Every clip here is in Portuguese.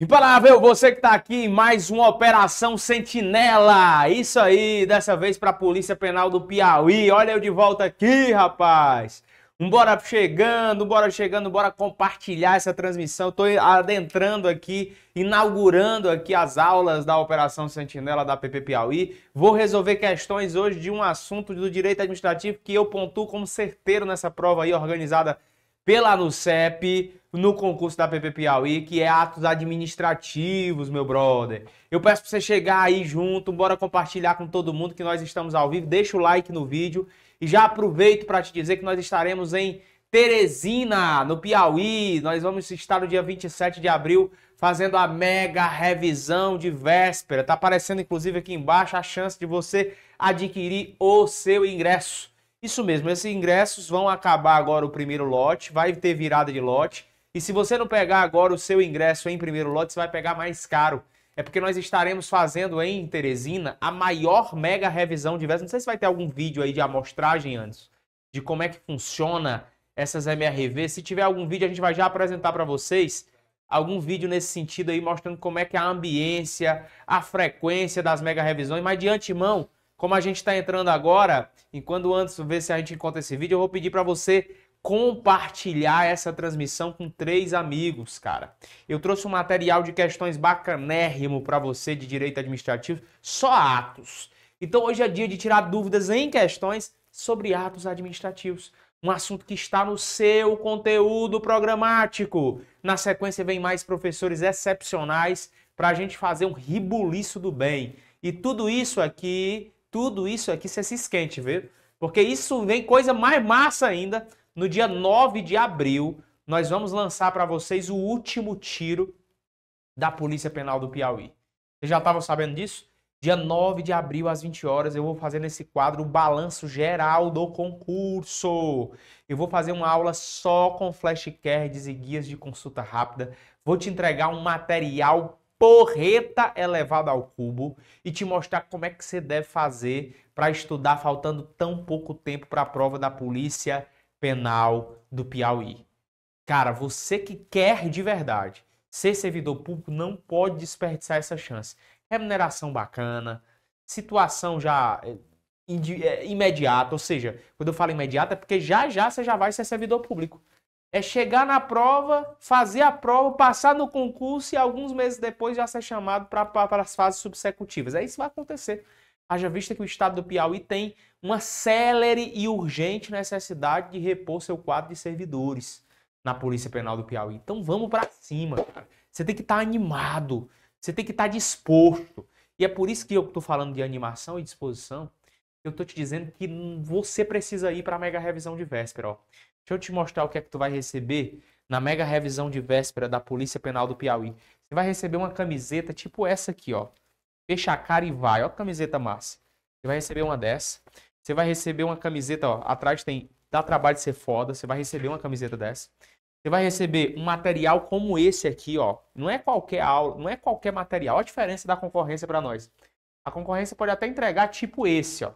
E Imparável, você que está aqui em mais uma Operação Sentinela. Isso aí, dessa vez para a Polícia Penal do Piauí. Olha eu de volta aqui, rapaz. Um bora chegando, bora chegando, bora compartilhar essa transmissão. Estou adentrando aqui, inaugurando aqui as aulas da Operação Sentinela da PP Piauí. Vou resolver questões hoje de um assunto do direito administrativo que eu pontuo como certeiro nessa prova aí organizada pela NUCEP no concurso da PP Piauí, que é atos administrativos, meu brother. Eu peço para você chegar aí junto, bora compartilhar com todo mundo que nós estamos ao vivo. Deixa o like no vídeo e já aproveito para te dizer que nós estaremos em Teresina, no Piauí. Nós vamos estar no dia 27 de abril fazendo a mega revisão de véspera. Tá aparecendo inclusive aqui embaixo a chance de você adquirir o seu ingresso. Isso mesmo, esses ingressos vão acabar agora o primeiro lote, vai ter virada de lote. E se você não pegar agora o seu ingresso em primeiro lote, você vai pegar mais caro. É porque nós estaremos fazendo em Teresina a maior mega revisão de versos. Não sei se vai ter algum vídeo aí de amostragem antes, de como é que funciona essas MRV. Se tiver algum vídeo, a gente vai já apresentar para vocês algum vídeo nesse sentido aí, mostrando como é que é a ambiência, a frequência das mega revisões. Mas de antemão, como a gente está entrando agora, enquanto antes ver se a gente encontra esse vídeo, eu vou pedir para você compartilhar essa transmissão com três amigos, cara. Eu trouxe um material de questões bacanérrimo para você de direito administrativo, só atos. Então hoje é dia de tirar dúvidas em questões sobre atos administrativos. Um assunto que está no seu conteúdo programático. Na sequência vem mais professores excepcionais para a gente fazer um ribuliço do bem. E tudo isso aqui, tudo isso aqui você se esquente, viu? Porque isso vem coisa mais massa ainda no dia 9 de abril, nós vamos lançar para vocês o último tiro da Polícia Penal do Piauí. Vocês já estavam sabendo disso? Dia 9 de abril, às 20 horas, eu vou fazer nesse quadro o balanço geral do concurso. Eu vou fazer uma aula só com flashcards e guias de consulta rápida. Vou te entregar um material porreta elevado ao cubo e te mostrar como é que você deve fazer para estudar faltando tão pouco tempo para a prova da Polícia Penal Penal do Piauí. Cara, você que quer de verdade ser servidor público não pode desperdiçar essa chance. Remuneração bacana, situação já eh, eh, imediata, ou seja, quando eu falo imediata é porque já já você já vai ser servidor público. É chegar na prova, fazer a prova, passar no concurso e alguns meses depois já ser chamado para as fases subsecutivas. É isso que vai acontecer haja vista que o estado do Piauí tem uma célere e urgente necessidade de repor seu quadro de servidores na Polícia Penal do Piauí. Então vamos para cima, cara. Você tem que estar tá animado, você tem que estar tá disposto. E é por isso que eu estou falando de animação e disposição. Eu estou te dizendo que você precisa ir para a mega revisão de véspera. Ó. Deixa eu te mostrar o que é que tu vai receber na mega revisão de véspera da Polícia Penal do Piauí. Você vai receber uma camiseta tipo essa aqui, ó fecha a cara e vai. Olha a camiseta massa. Você vai receber uma dessa. Você vai receber uma camiseta, ó, atrás tem dá trabalho de ser foda, você vai receber uma camiseta dessa. Você vai receber um material como esse aqui, ó. Não é qualquer aula, não é qualquer material. Olha a diferença da concorrência para nós. A concorrência pode até entregar tipo esse, ó.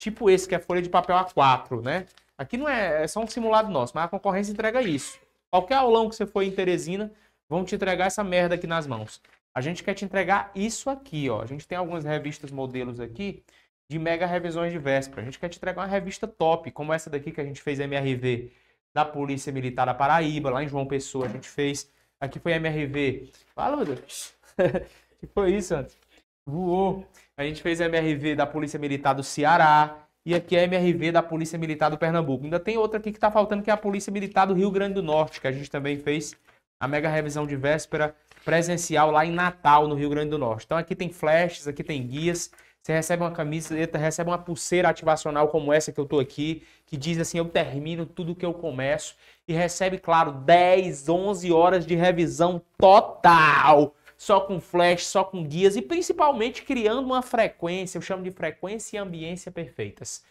Tipo esse que é folha de papel A4, né? Aqui não é, é só um simulado nosso, mas a concorrência entrega isso. Qualquer aulão que você for em Teresina, vão te entregar essa merda aqui nas mãos. A gente quer te entregar isso aqui, ó. A gente tem algumas revistas modelos aqui de mega revisões de véspera. A gente quer te entregar uma revista top, como essa daqui que a gente fez MRV da Polícia Militar da Paraíba, lá em João Pessoa, a gente fez. Aqui foi MRV. Fala, meu Deus. que foi isso, antes? Voou. A gente fez MRV da Polícia Militar do Ceará. E aqui é MRV da Polícia Militar do Pernambuco. Ainda tem outra aqui que está faltando, que é a Polícia Militar do Rio Grande do Norte, que a gente também fez a mega revisão de véspera presencial lá em Natal, no Rio Grande do Norte. Então aqui tem flashes, aqui tem guias. Você recebe uma camiseta, recebe uma pulseira ativacional como essa que eu tô aqui, que diz assim: eu termino tudo que eu começo. E recebe, claro, 10, 11 horas de revisão total só com flash, só com guias e principalmente criando uma frequência, eu chamo de frequência e ambiência perfeitas.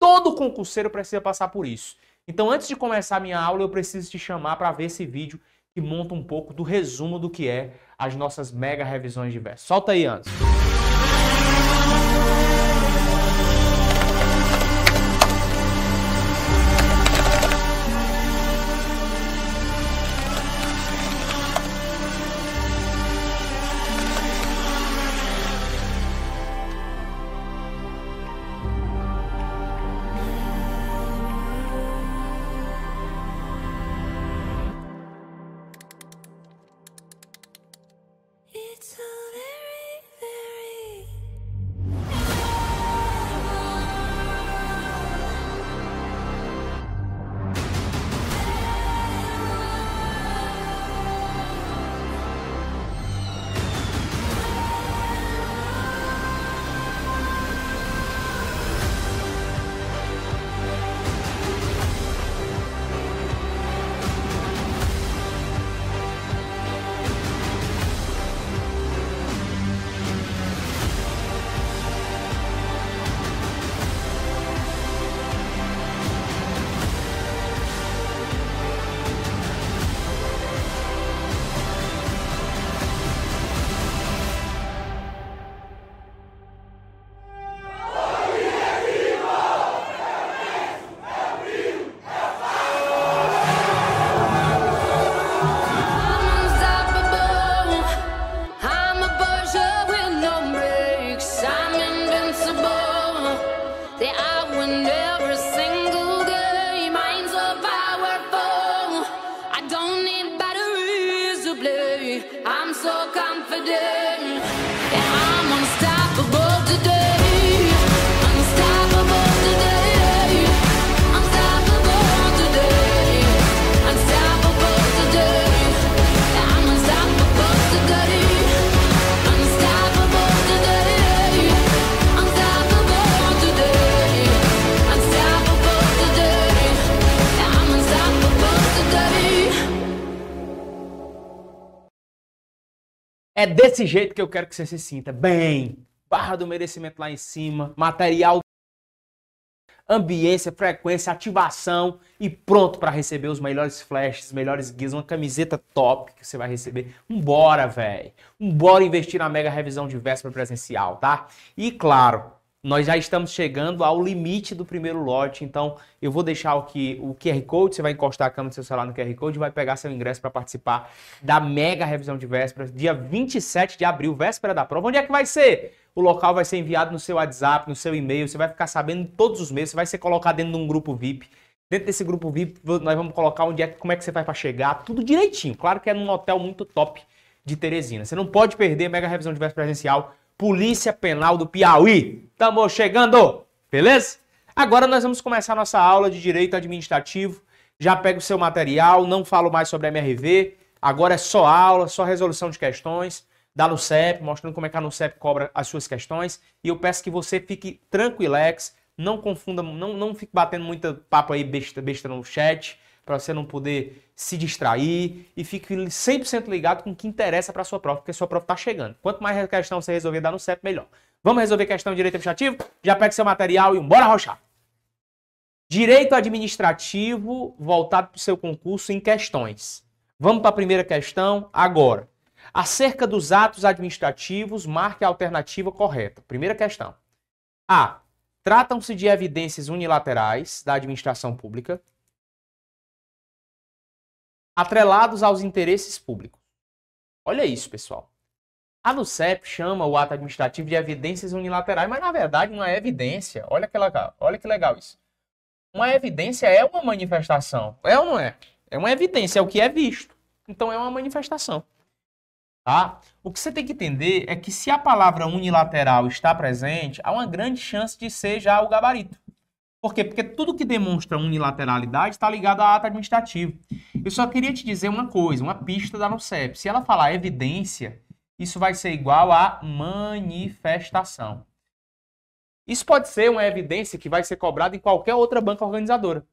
Todo concurseiro precisa passar por isso. Então, antes de começar a minha aula, eu preciso te chamar para ver esse vídeo que monta um pouco do resumo do que é as nossas mega revisões de verso. Solta aí, Anderson. desse jeito que eu quero que você se sinta. Bem, barra do merecimento lá em cima, material, ambiência, frequência, ativação e pronto para receber os melhores flashes, melhores guias, uma camiseta top que você vai receber. Bora, velho. Bora investir na mega revisão de véspera presencial, tá? E claro, nós já estamos chegando ao limite do primeiro lote, então eu vou deixar aqui o QR Code, você vai encostar a câmera do seu celular no QR Code e vai pegar seu ingresso para participar da mega revisão de vésperas, dia 27 de abril, véspera da prova. Onde é que vai ser? O local vai ser enviado no seu WhatsApp, no seu e-mail, você vai ficar sabendo todos os meses, você vai ser colocado dentro de um grupo VIP. Dentro desse grupo VIP, nós vamos colocar onde é, como é que você vai para chegar, tudo direitinho. Claro que é num hotel muito top de Teresina. Você não pode perder a mega revisão de véspera presencial Polícia Penal do Piauí. Tamo chegando, beleza? Agora nós vamos começar nossa aula de Direito Administrativo. Já pega o seu material, não falo mais sobre MRV. Agora é só aula, só resolução de questões da NUCEP, mostrando como é que a NUCEP cobra as suas questões. E eu peço que você fique tranquilex, não confunda, não, não fique batendo muito papo aí besta, besta no chat para você não poder se distrair e fique 100% ligado com o que interessa para sua prova, porque sua prova está chegando. Quanto mais questão você resolver dar no CEP, melhor. Vamos resolver questão de direito administrativo? Já pega seu material e bora rochar. Direito administrativo voltado para o seu concurso em questões. Vamos para a primeira questão agora. Acerca dos atos administrativos, marque a alternativa correta. Primeira questão. A. Tratam-se de evidências unilaterais da administração pública atrelados aos interesses públicos. Olha isso, pessoal. A NUCEP chama o ato administrativo de evidências unilaterais, mas na verdade não é evidência. Olha que legal, olha que legal isso. Uma evidência é uma manifestação, é ou não é? É uma evidência, é o que é visto. Então é uma manifestação. Tá? O que você tem que entender é que se a palavra unilateral está presente, há uma grande chance de ser já o gabarito. Por quê? Porque tudo que demonstra unilateralidade está ligado à ato administrativo. Eu só queria te dizer uma coisa, uma pista da NOCEP. Se ela falar evidência, isso vai ser igual a manifestação. Isso pode ser uma evidência que vai ser cobrada em qualquer outra banca organizadora.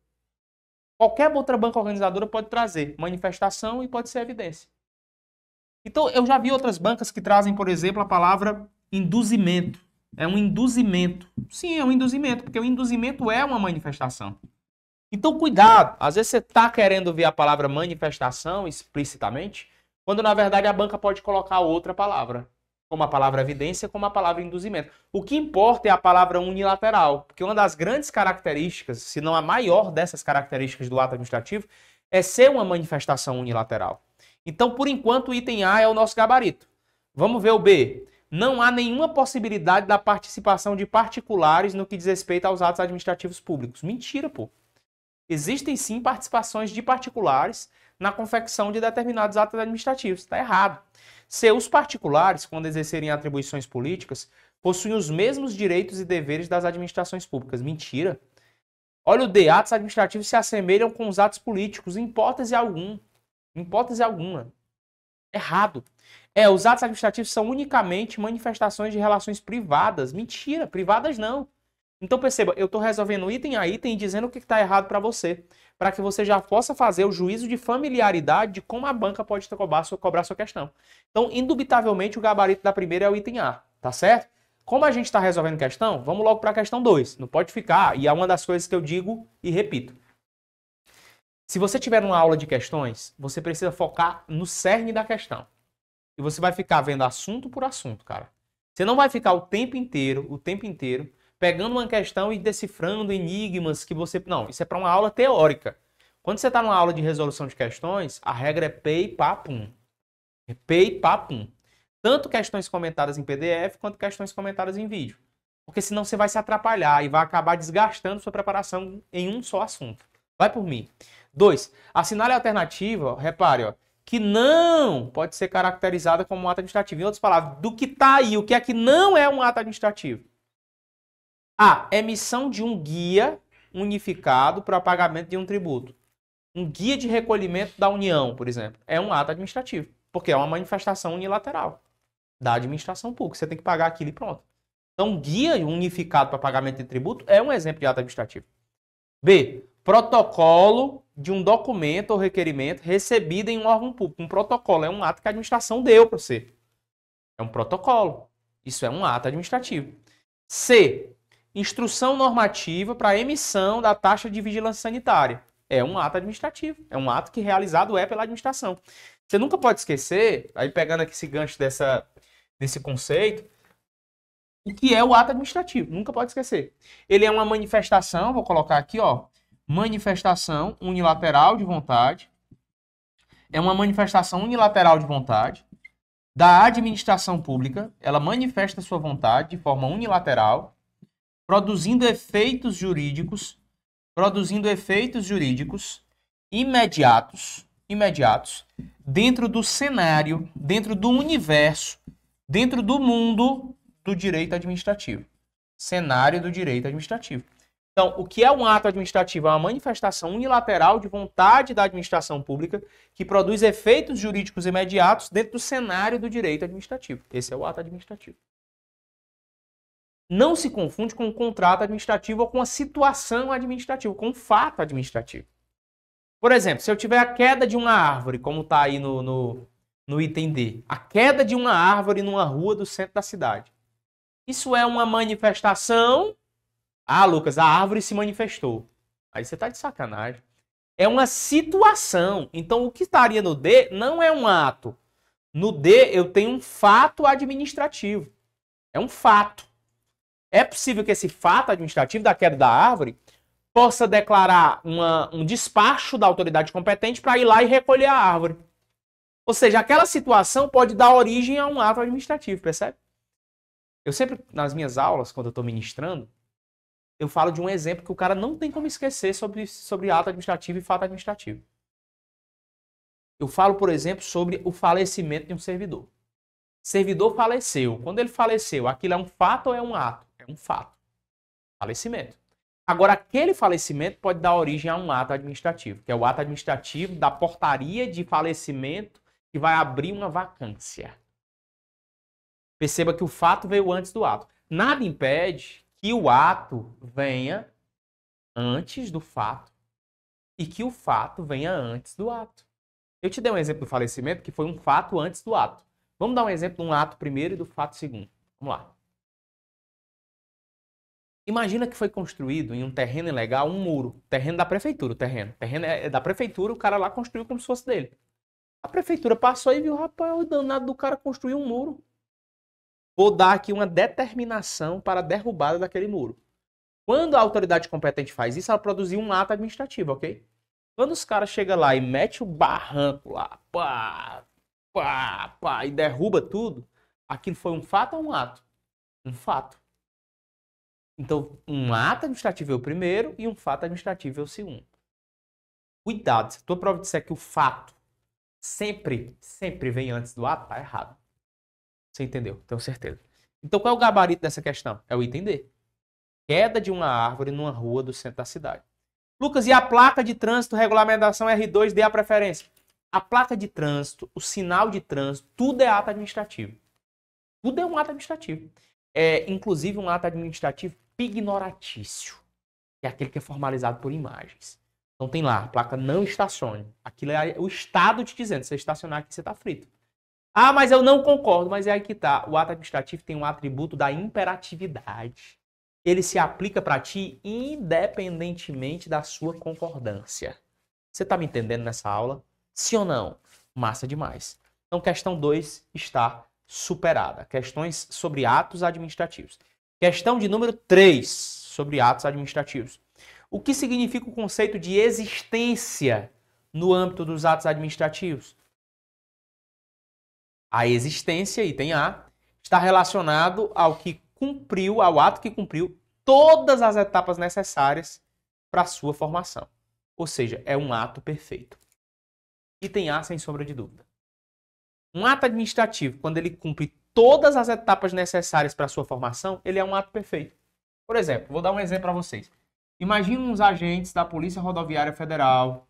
Qualquer outra banca organizadora pode trazer manifestação e pode ser evidência. Então, eu já vi outras bancas que trazem, por exemplo, a palavra induzimento. É um induzimento. Sim, é um induzimento, porque o induzimento é uma manifestação. Então, cuidado. Às vezes você está querendo ver a palavra manifestação explicitamente, quando na verdade a banca pode colocar outra palavra, como a palavra evidência, como a palavra induzimento. O que importa é a palavra unilateral, porque uma das grandes características, se não a maior dessas características do ato administrativo, é ser uma manifestação unilateral. Então, por enquanto, o item A é o nosso gabarito. Vamos ver o B não há nenhuma possibilidade da participação de particulares no que diz respeito aos atos administrativos públicos. Mentira, pô. Existem sim participações de particulares na confecção de determinados atos administrativos. Está errado. Se os particulares, quando exercerem atribuições políticas, possuem os mesmos direitos e deveres das administrações públicas. Mentira. Olha o D, atos administrativos se assemelham com os atos políticos, em hipótese algum. Em hipótese alguma. Errado. É, os atos administrativos são unicamente manifestações de relações privadas. Mentira, privadas não. Então perceba, eu estou resolvendo item a item e dizendo o que está errado para você, para que você já possa fazer o juízo de familiaridade de como a banca pode cobrar sua, cobrar sua questão. Então, indubitavelmente, o gabarito da primeira é o item A, tá certo? Como a gente está resolvendo questão, vamos logo para a questão 2. Não pode ficar, e é uma das coisas que eu digo e repito. Se você tiver uma aula de questões, você precisa focar no cerne da questão e você vai ficar vendo assunto por assunto, cara. Você não vai ficar o tempo inteiro, o tempo inteiro, pegando uma questão e decifrando enigmas que você. Não, isso é para uma aula teórica. Quando você está numa aula de resolução de questões, a regra é pei, papum, É pei, papum. Tanto questões comentadas em PDF quanto questões comentadas em vídeo. Porque senão você vai se atrapalhar e vai acabar desgastando sua preparação em um só assunto. Vai por mim. Dois, assinale a alternativa. Repare, ó, que não pode ser caracterizada como um ato administrativo. Em outras palavras, do que está aí, o que é que não é um ato administrativo? A. Emissão de um guia unificado para pagamento de um tributo. Um guia de recolhimento da União, por exemplo, é um ato administrativo, porque é uma manifestação unilateral da administração pública. Você tem que pagar aquilo e pronto. Então, um guia unificado para pagamento de tributo é um exemplo de ato administrativo. B protocolo de um documento ou requerimento recebido em um órgão público. Um protocolo é um ato que a administração deu para você. É um protocolo. Isso é um ato administrativo. C. Instrução normativa para emissão da taxa de vigilância sanitária. É um ato administrativo. É um ato que realizado é pela administração. Você nunca pode esquecer, aí pegando aqui esse gancho dessa, desse conceito, o que é o ato administrativo. Nunca pode esquecer. Ele é uma manifestação, vou colocar aqui, ó, manifestação unilateral de vontade, é uma manifestação unilateral de vontade da administração pública, ela manifesta sua vontade de forma unilateral, produzindo efeitos jurídicos, produzindo efeitos jurídicos imediatos, imediatos dentro do cenário, dentro do universo, dentro do mundo do direito administrativo. Cenário do direito administrativo. Então, o que é um ato administrativo? É uma manifestação unilateral de vontade da administração pública que produz efeitos jurídicos imediatos dentro do cenário do direito administrativo. Esse é o ato administrativo. Não se confunde com um contrato administrativo ou com a situação administrativa, com um fato administrativo. Por exemplo, se eu tiver a queda de uma árvore, como está aí no, no, no item D, a queda de uma árvore numa rua do centro da cidade. Isso é uma manifestação ah, Lucas, a árvore se manifestou. Aí você está de sacanagem. É uma situação. Então, o que estaria no D não é um ato. No D, eu tenho um fato administrativo. É um fato. É possível que esse fato administrativo da queda da árvore possa declarar uma, um despacho da autoridade competente para ir lá e recolher a árvore. Ou seja, aquela situação pode dar origem a um ato administrativo, percebe? Eu sempre, nas minhas aulas, quando eu estou ministrando, eu falo de um exemplo que o cara não tem como esquecer sobre, sobre ato administrativo e fato administrativo. Eu falo, por exemplo, sobre o falecimento de um servidor. Servidor faleceu. Quando ele faleceu, aquilo é um fato ou é um ato? É um fato. Falecimento. Agora, aquele falecimento pode dar origem a um ato administrativo, que é o ato administrativo da portaria de falecimento que vai abrir uma vacância. Perceba que o fato veio antes do ato. Nada impede que o ato venha antes do fato e que o fato venha antes do ato. Eu te dei um exemplo do falecimento que foi um fato antes do ato. Vamos dar um exemplo de um ato primeiro e do fato segundo. Vamos lá. Imagina que foi construído em um terreno ilegal um muro. Terreno da prefeitura, o terreno. Terreno é, é da prefeitura, o cara lá construiu como se fosse dele. A prefeitura passou e viu, rapaz, o danado do cara construiu um muro vou dar aqui uma determinação para a derrubada daquele muro. Quando a autoridade competente faz isso, ela produziu um ato administrativo, ok? Quando os caras chegam lá e mete o barranco lá, pá, pá, pá, e derruba tudo, aquilo foi um fato ou um ato? Um fato. Então, um ato administrativo é o primeiro e um fato administrativo é o segundo. Cuidado, se a tua prova disser que o fato sempre, sempre vem antes do ato, tá errado. Você entendeu, tenho certeza. Então qual é o gabarito dessa questão? É o item D. Queda de uma árvore numa rua do centro da cidade. Lucas, e a placa de trânsito, regulamentação R2, dê a preferência? A placa de trânsito, o sinal de trânsito, tudo é ato administrativo. Tudo é um ato administrativo. É, inclusive, um ato administrativo pignoratício, que é aquele que é formalizado por imagens. Então tem lá, a placa não estacione. Aquilo é o Estado te dizendo, se você estacionar aqui, você está frito. Ah, mas eu não concordo. Mas é aí que tá. O ato administrativo tem um atributo da imperatividade. Ele se aplica para ti independentemente da sua concordância. Você tá me entendendo nessa aula? Sim ou não? Massa demais. Então, questão 2 está superada. Questões sobre atos administrativos. Questão de número 3 sobre atos administrativos. O que significa o conceito de existência no âmbito dos atos administrativos? a existência, item A, está relacionado ao que cumpriu, ao ato que cumpriu todas as etapas necessárias para a sua formação. Ou seja, é um ato perfeito. Item A, sem sombra de dúvida. Um ato administrativo, quando ele cumpre todas as etapas necessárias para a sua formação, ele é um ato perfeito. Por exemplo, vou dar um exemplo para vocês. Imagina uns agentes da Polícia Rodoviária Federal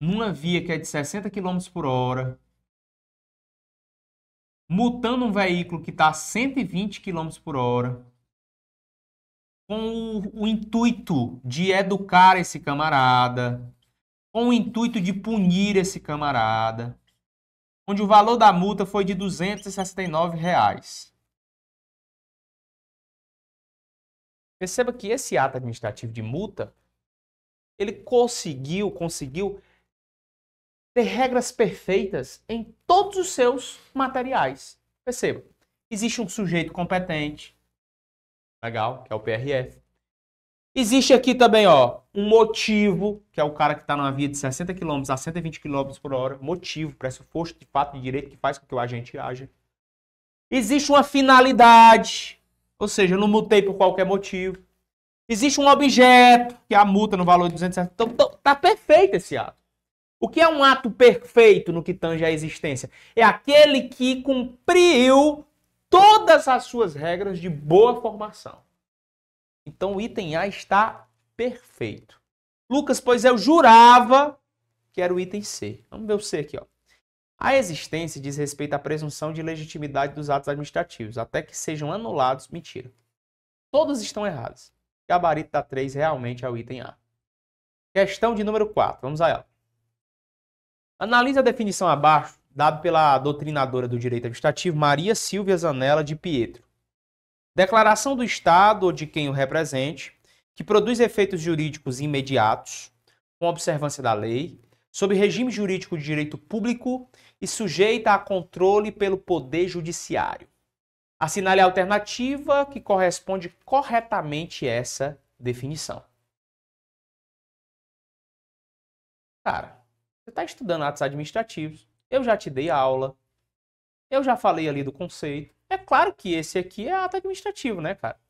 numa via que é de 60 km por hora, multando um veículo que está a 120 km por hora, com o, o intuito de educar esse camarada, com o intuito de punir esse camarada, onde o valor da multa foi de R$ 269. Reais. Perceba que esse ato administrativo de multa, ele conseguiu, conseguiu ter regras perfeitas em todos os seus materiais. Perceba, existe um sujeito competente, legal, que é o PRF. Existe aqui também, ó, um motivo, que é o cara que está numa via de 60 km a 120 km por hora, motivo, pressuposto de fato de direito que faz com que o agente aja. Existe uma finalidade, ou seja, eu não multei por qualquer motivo. Existe um objeto, que é a multa no valor de 200 então, então, tá perfeito esse ato. O que é um ato perfeito no que tange à existência? É aquele que cumpriu todas as suas regras de boa formação. Então o item A está perfeito. Lucas, pois eu jurava que era o item C. Vamos ver o C aqui, ó. A existência diz respeito à presunção de legitimidade dos atos administrativos, até que sejam anulados. Mentira. Todos estão errados. Gabarito da 3 realmente é o item A. Questão de número 4. Vamos a ela. Analise a definição abaixo, dada pela doutrinadora do direito administrativo Maria Silvia Zanella de Pietro. Declaração do Estado ou de quem o represente, que produz efeitos jurídicos imediatos, com observância da lei, sob regime jurídico de direito público e sujeita a controle pelo Poder Judiciário. Assinale a alternativa que corresponde corretamente essa definição. Cara, você está estudando atos administrativos, eu já te dei aula, eu já falei ali do conceito. É claro que esse aqui é ato administrativo, né, cara?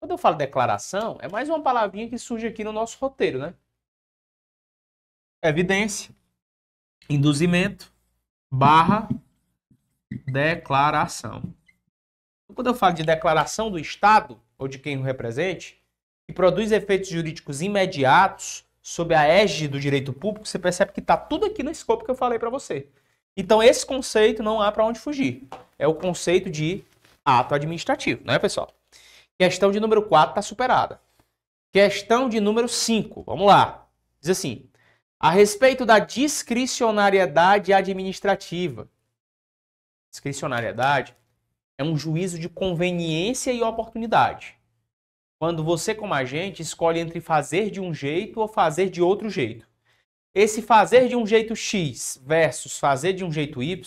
Quando eu falo declaração, é mais uma palavrinha que surge aqui no nosso roteiro, né? Evidência, induzimento, barra, declaração. Então, quando eu falo de declaração do Estado, ou de quem o represente, que produz efeitos jurídicos imediatos, sob a égide do direito público, você percebe que está tudo aqui no escopo que eu falei para você. Então, esse conceito não há para onde fugir. É o conceito de ato administrativo, não é, pessoal? Questão de número 4 está superada. Questão de número 5, vamos lá. Diz assim: a respeito da discricionariedade administrativa. Discricionariedade é um juízo de conveniência e oportunidade quando você, como agente, escolhe entre fazer de um jeito ou fazer de outro jeito. Esse fazer de um jeito X versus fazer de um jeito Y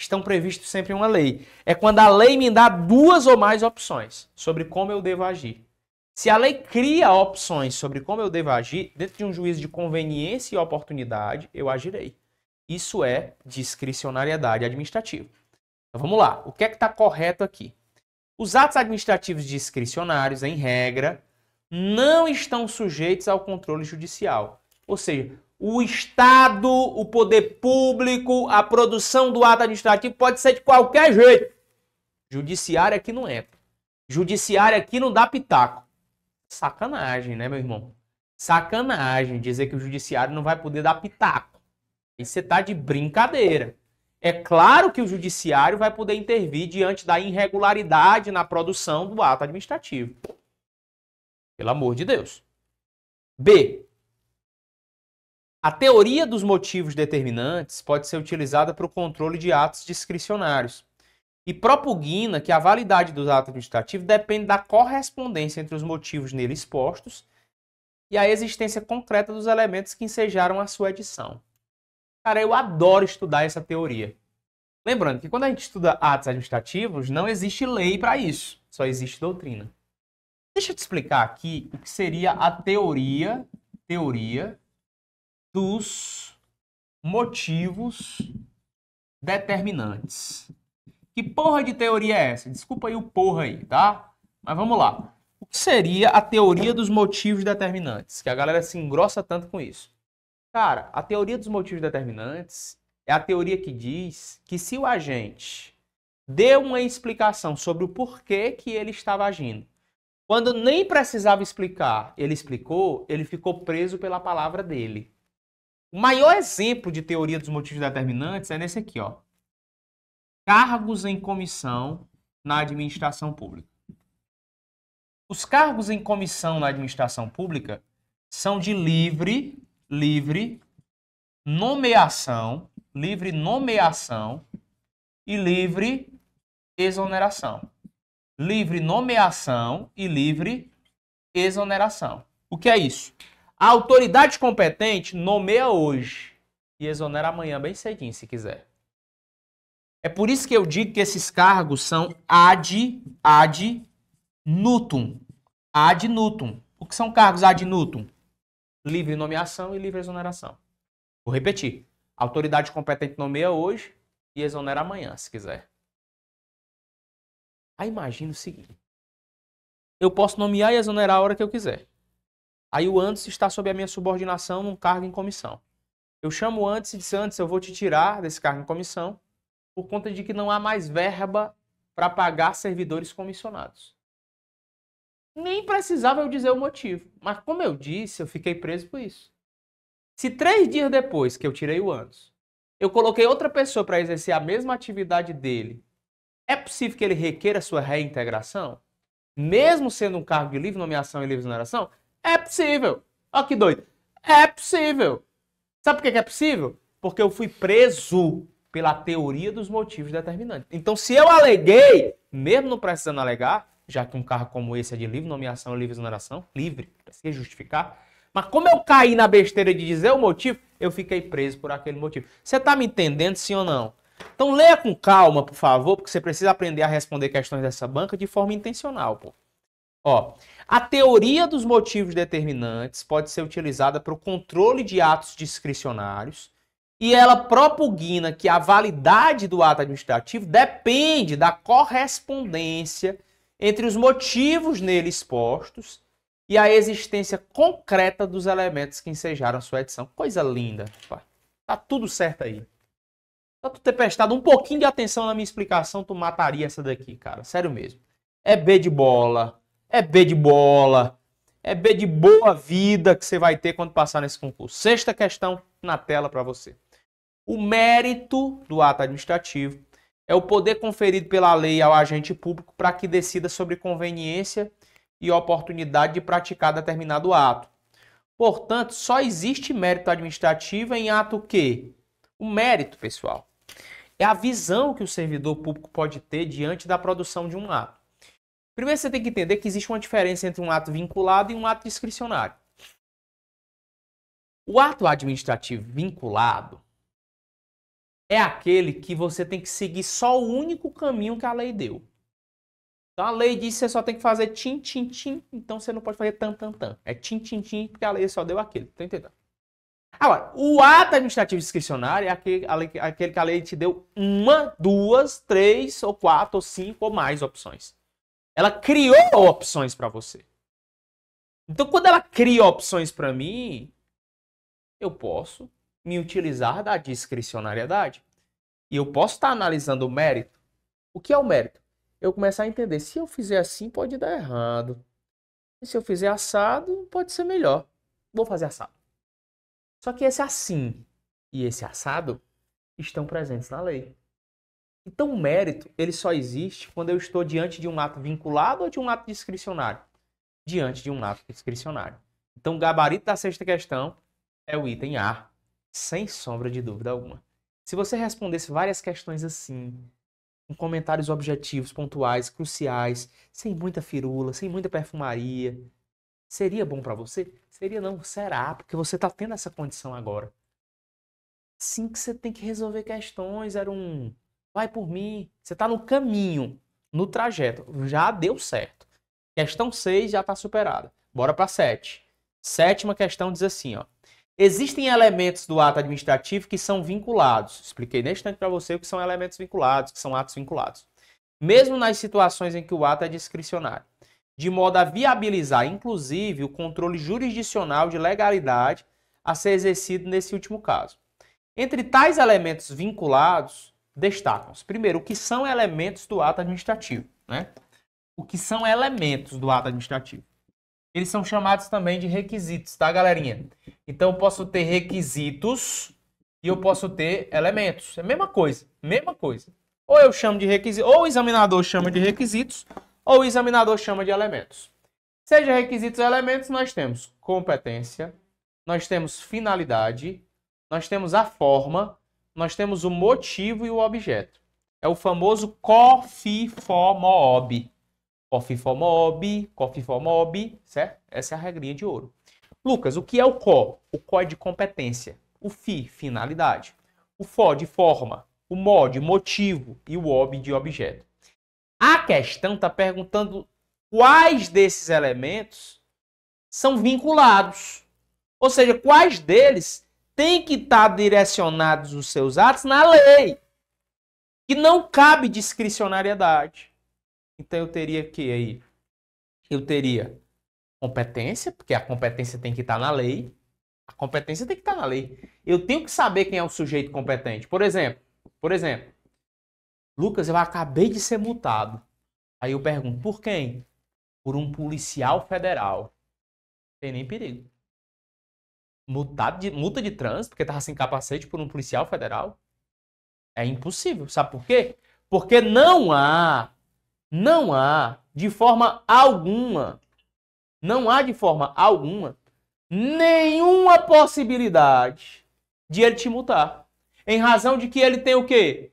estão previstos sempre em uma lei. É quando a lei me dá duas ou mais opções sobre como eu devo agir. Se a lei cria opções sobre como eu devo agir, dentro de um juízo de conveniência e oportunidade, eu agirei. Isso é discricionariedade administrativa. Então, vamos lá. O que é que está correto aqui? Os atos administrativos discricionários, em regra, não estão sujeitos ao controle judicial. Ou seja, o Estado, o poder público, a produção do ato administrativo pode ser de qualquer jeito. Judiciário aqui não é. Judiciário aqui não dá pitaco. Sacanagem, né, meu irmão? Sacanagem dizer que o judiciário não vai poder dar pitaco. Isso você tá de brincadeira. É claro que o judiciário vai poder intervir diante da irregularidade na produção do ato administrativo. Pelo amor de Deus. B. A teoria dos motivos determinantes pode ser utilizada para o controle de atos discricionários e propugna que a validade dos atos administrativos depende da correspondência entre os motivos nele expostos e a existência concreta dos elementos que ensejaram a sua edição. Cara, eu adoro estudar essa teoria. Lembrando que quando a gente estuda atos administrativos, não existe lei para isso, só existe doutrina. Deixa eu te explicar aqui o que seria a teoria, teoria dos motivos determinantes. Que porra de teoria é essa? Desculpa aí o porra aí, tá? Mas vamos lá. O que seria a teoria dos motivos determinantes? Que a galera se engrossa tanto com isso. Cara, a teoria dos motivos determinantes é a teoria que diz que se o agente deu uma explicação sobre o porquê que ele estava agindo, quando nem precisava explicar, ele explicou, ele ficou preso pela palavra dele. O maior exemplo de teoria dos motivos determinantes é nesse aqui, ó. Cargos em comissão na administração pública. Os cargos em comissão na administração pública são de livre livre nomeação, livre nomeação e livre exoneração. Livre nomeação e livre exoneração. O que é isso? A autoridade competente nomeia hoje e exonera amanhã bem cedinho, se quiser. É por isso que eu digo que esses cargos são ad, ad nutum. Ad nutum. O que são cargos ad nutum? livre nomeação e livre exoneração. Vou repetir. A autoridade competente nomeia hoje e exonera amanhã, se quiser. Aí imagina o seguinte. Eu posso nomear e exonerar a hora que eu quiser. Aí o antes está sob a minha subordinação num cargo em comissão. Eu chamo antes e disse antes, eu vou te tirar desse cargo em comissão por conta de que não há mais verba para pagar servidores comissionados. Nem precisava eu dizer o motivo. Mas como eu disse, eu fiquei preso por isso. Se três dias depois que eu tirei o ânus, eu coloquei outra pessoa para exercer a mesma atividade dele, é possível que ele requeira sua reintegração? Mesmo sendo um cargo de livre nomeação e livre exoneração? É possível. Olha que doido. É possível. Sabe por que é possível? Porque eu fui preso pela teoria dos motivos determinantes. Então, se eu aleguei, mesmo não precisando alegar, já que um carro como esse é de livre nomeação, livre exoneração, livre, para se justificar. Mas como eu caí na besteira de dizer o motivo, eu fiquei preso por aquele motivo. Você está me entendendo, sim ou não? Então leia com calma, por favor, porque você precisa aprender a responder questões dessa banca de forma intencional, pô. Ó, a teoria dos motivos determinantes pode ser utilizada para o controle de atos discricionários e ela propugna que a validade do ato administrativo depende da correspondência entre os motivos nele expostos e a existência concreta dos elementos que ensejaram sua edição. Coisa linda, pai. Tá tudo certo aí. Só tu ter prestado um pouquinho de atenção na minha explicação, tu mataria essa daqui, cara. Sério mesmo. É B de bola. É B de bola. É B de boa vida que você vai ter quando passar nesse concurso. Sexta questão na tela para você. O mérito do ato administrativo é o poder conferido pela lei ao agente público para que decida sobre conveniência e oportunidade de praticar determinado ato. Portanto, só existe mérito administrativo em ato que? O mérito, pessoal, é a visão que o servidor público pode ter diante da produção de um ato. Primeiro você tem que entender que existe uma diferença entre um ato vinculado e um ato discricionário. O ato administrativo vinculado é aquele que você tem que seguir só o único caminho que a lei deu. Então a lei diz que você só tem que fazer tim, tim, tim, então você não pode fazer tan, tan, tan. É tim, tim, tim, porque a lei só deu aquele. Tá entendendo? Agora, o ato administrativo discricionário é aquele, aquele que a lei te deu uma, duas, três, ou quatro, ou cinco, ou mais opções. Ela criou opções para você. Então, quando ela cria opções para mim, eu posso me utilizar da discricionariedade. E eu posso estar analisando o mérito. O que é o mérito? Eu começar a entender, se eu fizer assim, pode dar errado. E se eu fizer assado, pode ser melhor. Vou fazer assado. Só que esse assim e esse assado estão presentes na lei. Então, o mérito, ele só existe quando eu estou diante de um ato vinculado ou de um ato discricionário? Diante de um ato discricionário. Então, o gabarito da sexta questão é o item A. Sem sombra de dúvida alguma. Se você respondesse várias questões assim, com comentários objetivos, pontuais, cruciais, sem muita firula, sem muita perfumaria, seria bom para você? Seria não, será, porque você está tendo essa condição agora. Sim que você tem que resolver questões, era um vai por mim, você está no caminho, no trajeto, já deu certo. Questão 6 já está superada. Bora para 7. Sétima questão diz assim, ó. Existem elementos do ato administrativo que são vinculados. Expliquei neste instante para você o que são elementos vinculados, que são atos vinculados. Mesmo nas situações em que o ato é discricionário, de modo a viabilizar, inclusive, o controle jurisdicional de legalidade a ser exercido nesse último caso. Entre tais elementos vinculados, destacam-se, primeiro, o que são elementos do ato administrativo, né? O que são elementos do ato administrativo? eles são chamados também de requisitos, tá, galerinha? Então eu posso ter requisitos e eu posso ter elementos. É a mesma coisa, mesma coisa. Ou eu chamo de requisitos, ou o examinador chama de requisitos, ou o examinador chama de elementos. Seja requisitos ou elementos, nós temos competência, nós temos finalidade, nós temos a forma, nós temos o motivo e o objeto. É o famoso COFIFOMOB. Coffee for mob, coffee for mob, certo? Essa é a regrinha de ouro. Lucas, o que é o CO? O CO é de competência, o FI, finalidade, o FO de forma, o Mod motivo e o OB de objeto. A questão está perguntando quais desses elementos são vinculados, ou seja, quais deles têm que estar tá direcionados os seus atos na lei, que não cabe discricionariedade. Então eu teria que aí, eu teria competência, porque a competência tem que estar na lei. A competência tem que estar na lei. Eu tenho que saber quem é o sujeito competente. Por exemplo, por exemplo, Lucas, eu acabei de ser multado. Aí eu pergunto, por quem? Por um policial federal. Não tem nem perigo. Multado de, multa de trânsito, porque estava sem capacete por um policial federal? É impossível. Sabe por quê? Porque não há não há, de forma alguma, não há de forma alguma, nenhuma possibilidade de ele te multar. Em razão de que ele tem o quê?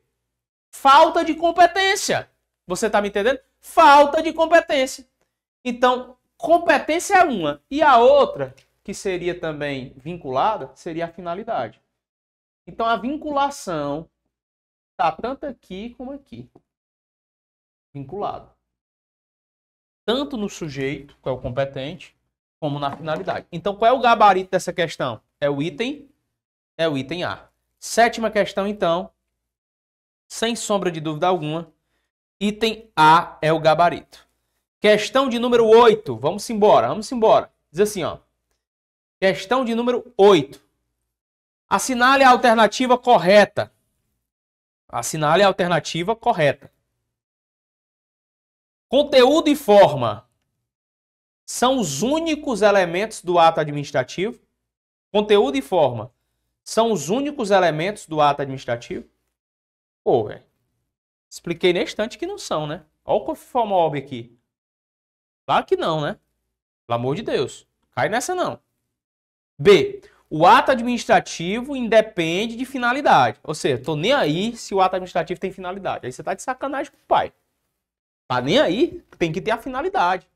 Falta de competência. Você está me entendendo? Falta de competência. Então, competência é uma. E a outra, que seria também vinculada, seria a finalidade. Então, a vinculação está tanto aqui como aqui vinculado. Tanto no sujeito, que é o competente, como na finalidade. Então, qual é o gabarito dessa questão? É o item, é o item A. Sétima questão, então, sem sombra de dúvida alguma, item A é o gabarito. Questão de número 8, vamos embora, vamos embora. Diz assim, ó. Questão de número 8. Assinale a alternativa correta. Assinale a alternativa correta. Conteúdo e forma são os únicos elementos do ato administrativo? Conteúdo e forma são os únicos elementos do ato administrativo? Pô, velho. Expliquei na instante que não são, né? Olha o conformob aqui. Claro que não, né? Pelo amor de Deus. Cai nessa não. B. O ato administrativo independe de finalidade. Ou seja, tô nem aí se o ato administrativo tem finalidade. Aí você tá de sacanagem com o pai. Tá nem aí, tem que ter a finalidade.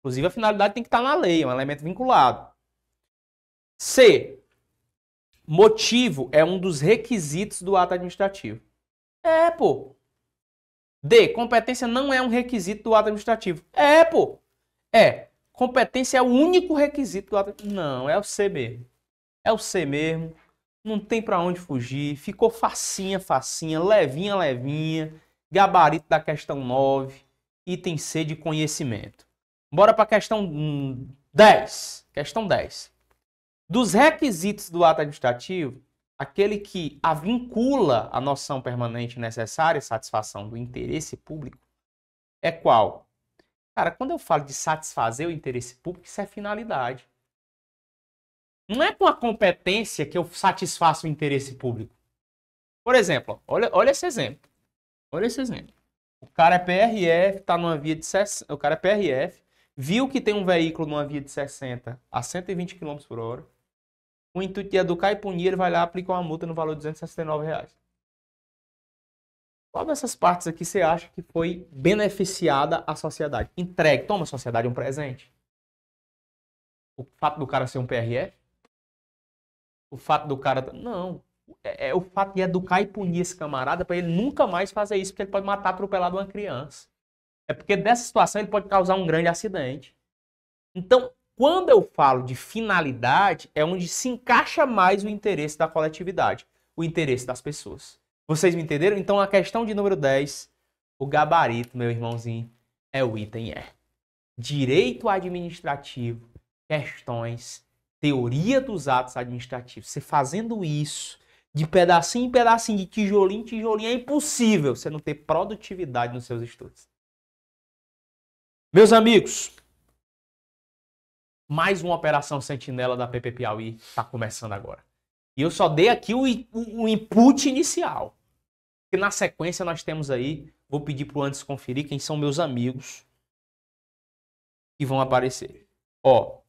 Inclusive, a finalidade tem que estar tá na lei, é um elemento vinculado. C. Motivo é um dos requisitos do ato administrativo. É, pô. D. Competência não é um requisito do ato administrativo. É, pô. É. Competência é o único requisito do ato Não, é o C mesmo. É o C mesmo. Não tem para onde fugir. Ficou facinha, facinha, levinha, levinha gabarito da questão 9, item C de conhecimento. Bora para a questão 10. Hum, questão 10. Dos requisitos do ato administrativo, aquele que a vincula à noção permanente necessária satisfação do interesse público é qual? Cara, quando eu falo de satisfazer o interesse público, isso é finalidade. Não é com a competência que eu satisfaço o interesse público. Por exemplo, olha, olha esse exemplo. Olha esse exemplo. O cara é PRF, tá numa via de 60, o cara é PRF, viu que tem um veículo numa via de 60 a 120 km por hora, o intuito de educar e punir, ele vai lá aplicar uma multa no valor de 269 reais. Qual dessas partes aqui você acha que foi beneficiada a sociedade? Entregue, toma a sociedade um presente. O fato do cara ser um PRF? O fato do cara. Tá, não. É, é, o fato de educar e punir esse camarada para ele nunca mais fazer isso, porque ele pode matar, atropelado uma criança. É porque dessa situação ele pode causar um grande acidente. Então, quando eu falo de finalidade, é onde se encaixa mais o interesse da coletividade, o interesse das pessoas. Vocês me entenderam? Então, a questão de número 10, o gabarito, meu irmãozinho, é o item E. Direito administrativo, questões, teoria dos atos administrativos. Você fazendo isso, de pedacinho em pedacinho, de tijolinho em tijolinho, é impossível você não ter produtividade nos seus estudos. Meus amigos, mais uma Operação Sentinela da PP Piauí está começando agora. E eu só dei aqui o, o, input inicial. E na sequência nós temos aí, vou pedir para o Antes conferir quem são meus amigos que vão aparecer. Ó,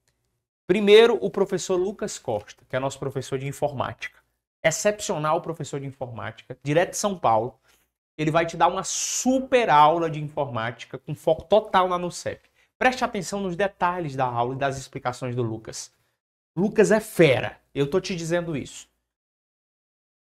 primeiro o professor Lucas Costa, que é nosso professor de informática excepcional professor de informática, direto de São Paulo. Ele vai te dar uma super aula de informática com foco total na NUCEP. Preste atenção nos detalhes da aula e das explicações do Lucas. Lucas é fera, eu tô te dizendo isso.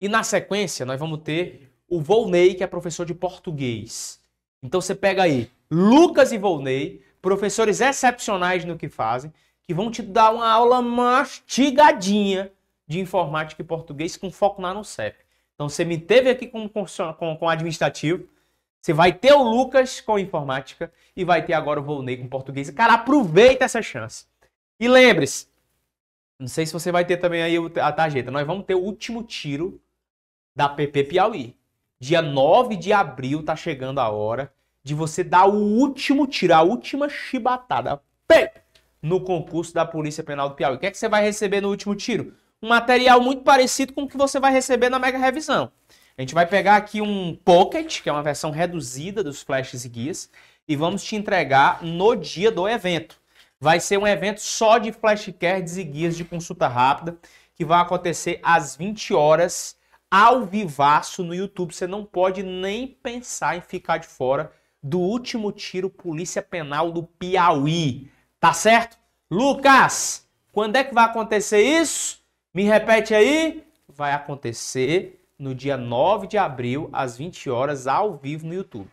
E na sequência, nós vamos ter o Volney, que é professor de português. Então você pega aí Lucas e Volney, professores excepcionais no que fazem, que vão te dar uma aula mastigadinha de informática e português com foco na NUCEP. Então você me teve aqui com, com, com administrativo, você vai ter o Lucas com informática e vai ter agora o Volney com português. Cara, aproveita essa chance. E lembre-se, não sei se você vai ter também aí a tarjeta, nós vamos ter o último tiro da PP Piauí. Dia 9 de abril tá chegando a hora de você dar o último tiro, a última chibatada. No concurso da Polícia Penal do Piauí. O que é que você vai receber no último tiro? um material muito parecido com o que você vai receber na mega revisão. A gente vai pegar aqui um Pocket, que é uma versão reduzida dos flashes e guias, e vamos te entregar no dia do evento. Vai ser um evento só de flashcards e guias de consulta rápida, que vai acontecer às 20 horas, ao vivaço no YouTube. Você não pode nem pensar em ficar de fora do último tiro Polícia Penal do Piauí. Tá certo? Lucas, quando é que vai acontecer isso? Me repete aí. Vai acontecer no dia 9 de abril, às 20 horas, ao vivo no YouTube.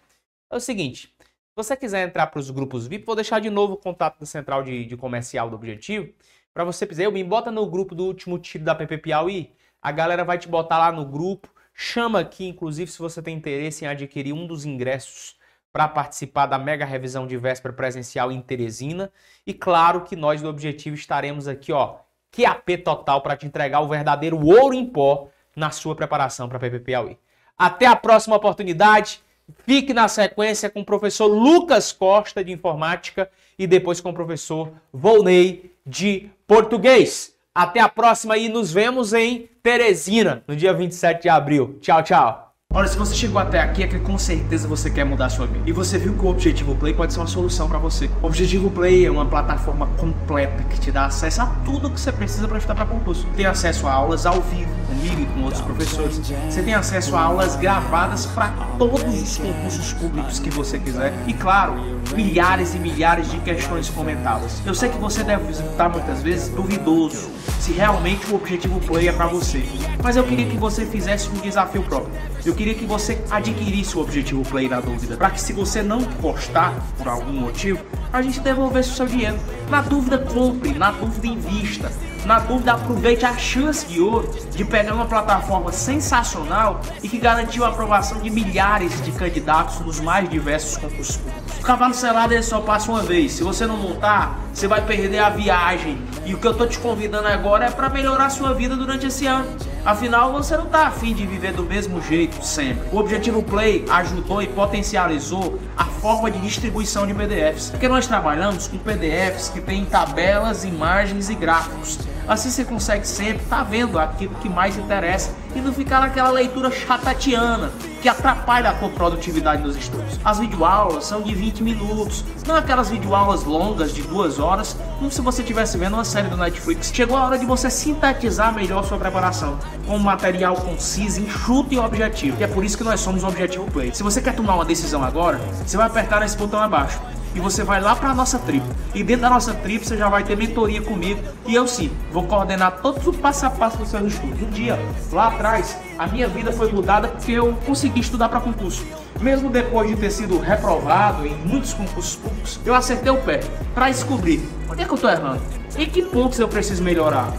É o seguinte, se você quiser entrar para os grupos VIP, vou deixar de novo o contato da central de, de comercial do Objetivo. Para você quiser, eu me bota no grupo do último tiro da PP Piauí. A galera vai te botar lá no grupo. Chama aqui, inclusive, se você tem interesse em adquirir um dos ingressos para participar da mega revisão de véspera presencial em Teresina. E claro que nós do Objetivo estaremos aqui, ó, QAP Total para te entregar o verdadeiro ouro em pó na sua preparação para PPP Aui. Até a próxima oportunidade. Fique na sequência com o professor Lucas Costa de informática e depois com o professor Volney de português. Até a próxima e nos vemos em Teresina no dia 27 de abril. Tchau, tchau. Olha, se você chegou até aqui é que com certeza você quer mudar a sua vida. E você viu que o Objetivo Play pode ser uma solução para você. O Objetivo Play é uma plataforma completa que te dá acesso a tudo que você precisa para estudar para concurso. Tem acesso a aulas ao vivo comigo e com outros professores. Você tem acesso a aulas gravadas para todos os concursos públicos que você quiser. E claro, milhares e milhares de questões comentadas. Eu sei que você deve visitar muitas vezes duvidoso se realmente o Objetivo Play é para você. Mas eu queria que você fizesse um desafio próprio. Eu queria que você adquirisse o objetivo Play na dúvida, para que se você não gostar por algum motivo, a gente devolvesse o seu dinheiro. Na dúvida, compre, na dúvida, invista. Na dúvida, aproveite a chance de ouro de pegar uma plataforma sensacional e que garantiu a aprovação de milhares de candidatos nos mais diversos concursos públicos. O cavalo selado ele só passa uma vez. Se você não montar, você vai perder a viagem. E o que eu tô te convidando agora é para melhorar sua vida durante esse ano. Afinal, você não tá afim de viver do mesmo jeito sempre. O Objetivo Play ajudou e potencializou a forma de distribuição de PDFs, porque nós trabalhamos com PDFs que têm tabelas, imagens e gráficos. Assim você consegue sempre estar tá vendo aquilo que mais interessa e não ficar naquela leitura chatatiana que atrapalha a produtividade nos estudos. As videoaulas são de 20 minutos, não aquelas videoaulas longas de duas horas, como se você estivesse vendo uma série do Netflix. Chegou a hora de você sintetizar melhor sua preparação, com um material conciso, enxuto e objetivo. E é por isso que nós somos o Objetivo Play. Se você quer tomar uma decisão agora, você vai apertar nesse botão abaixo e você vai lá para a nossa tribo. E dentro da nossa tribo você já vai ter mentoria comigo e eu sim, vou coordenar todo o passo a passo dos seus estudos. Um dia, lá atrás, a minha vida foi mudada porque eu consegui estudar para concurso. Mesmo depois de ter sido reprovado em muitos concursos públicos, eu acertei o pé para descobrir onde é que eu estou errando e que pontos eu preciso melhorar.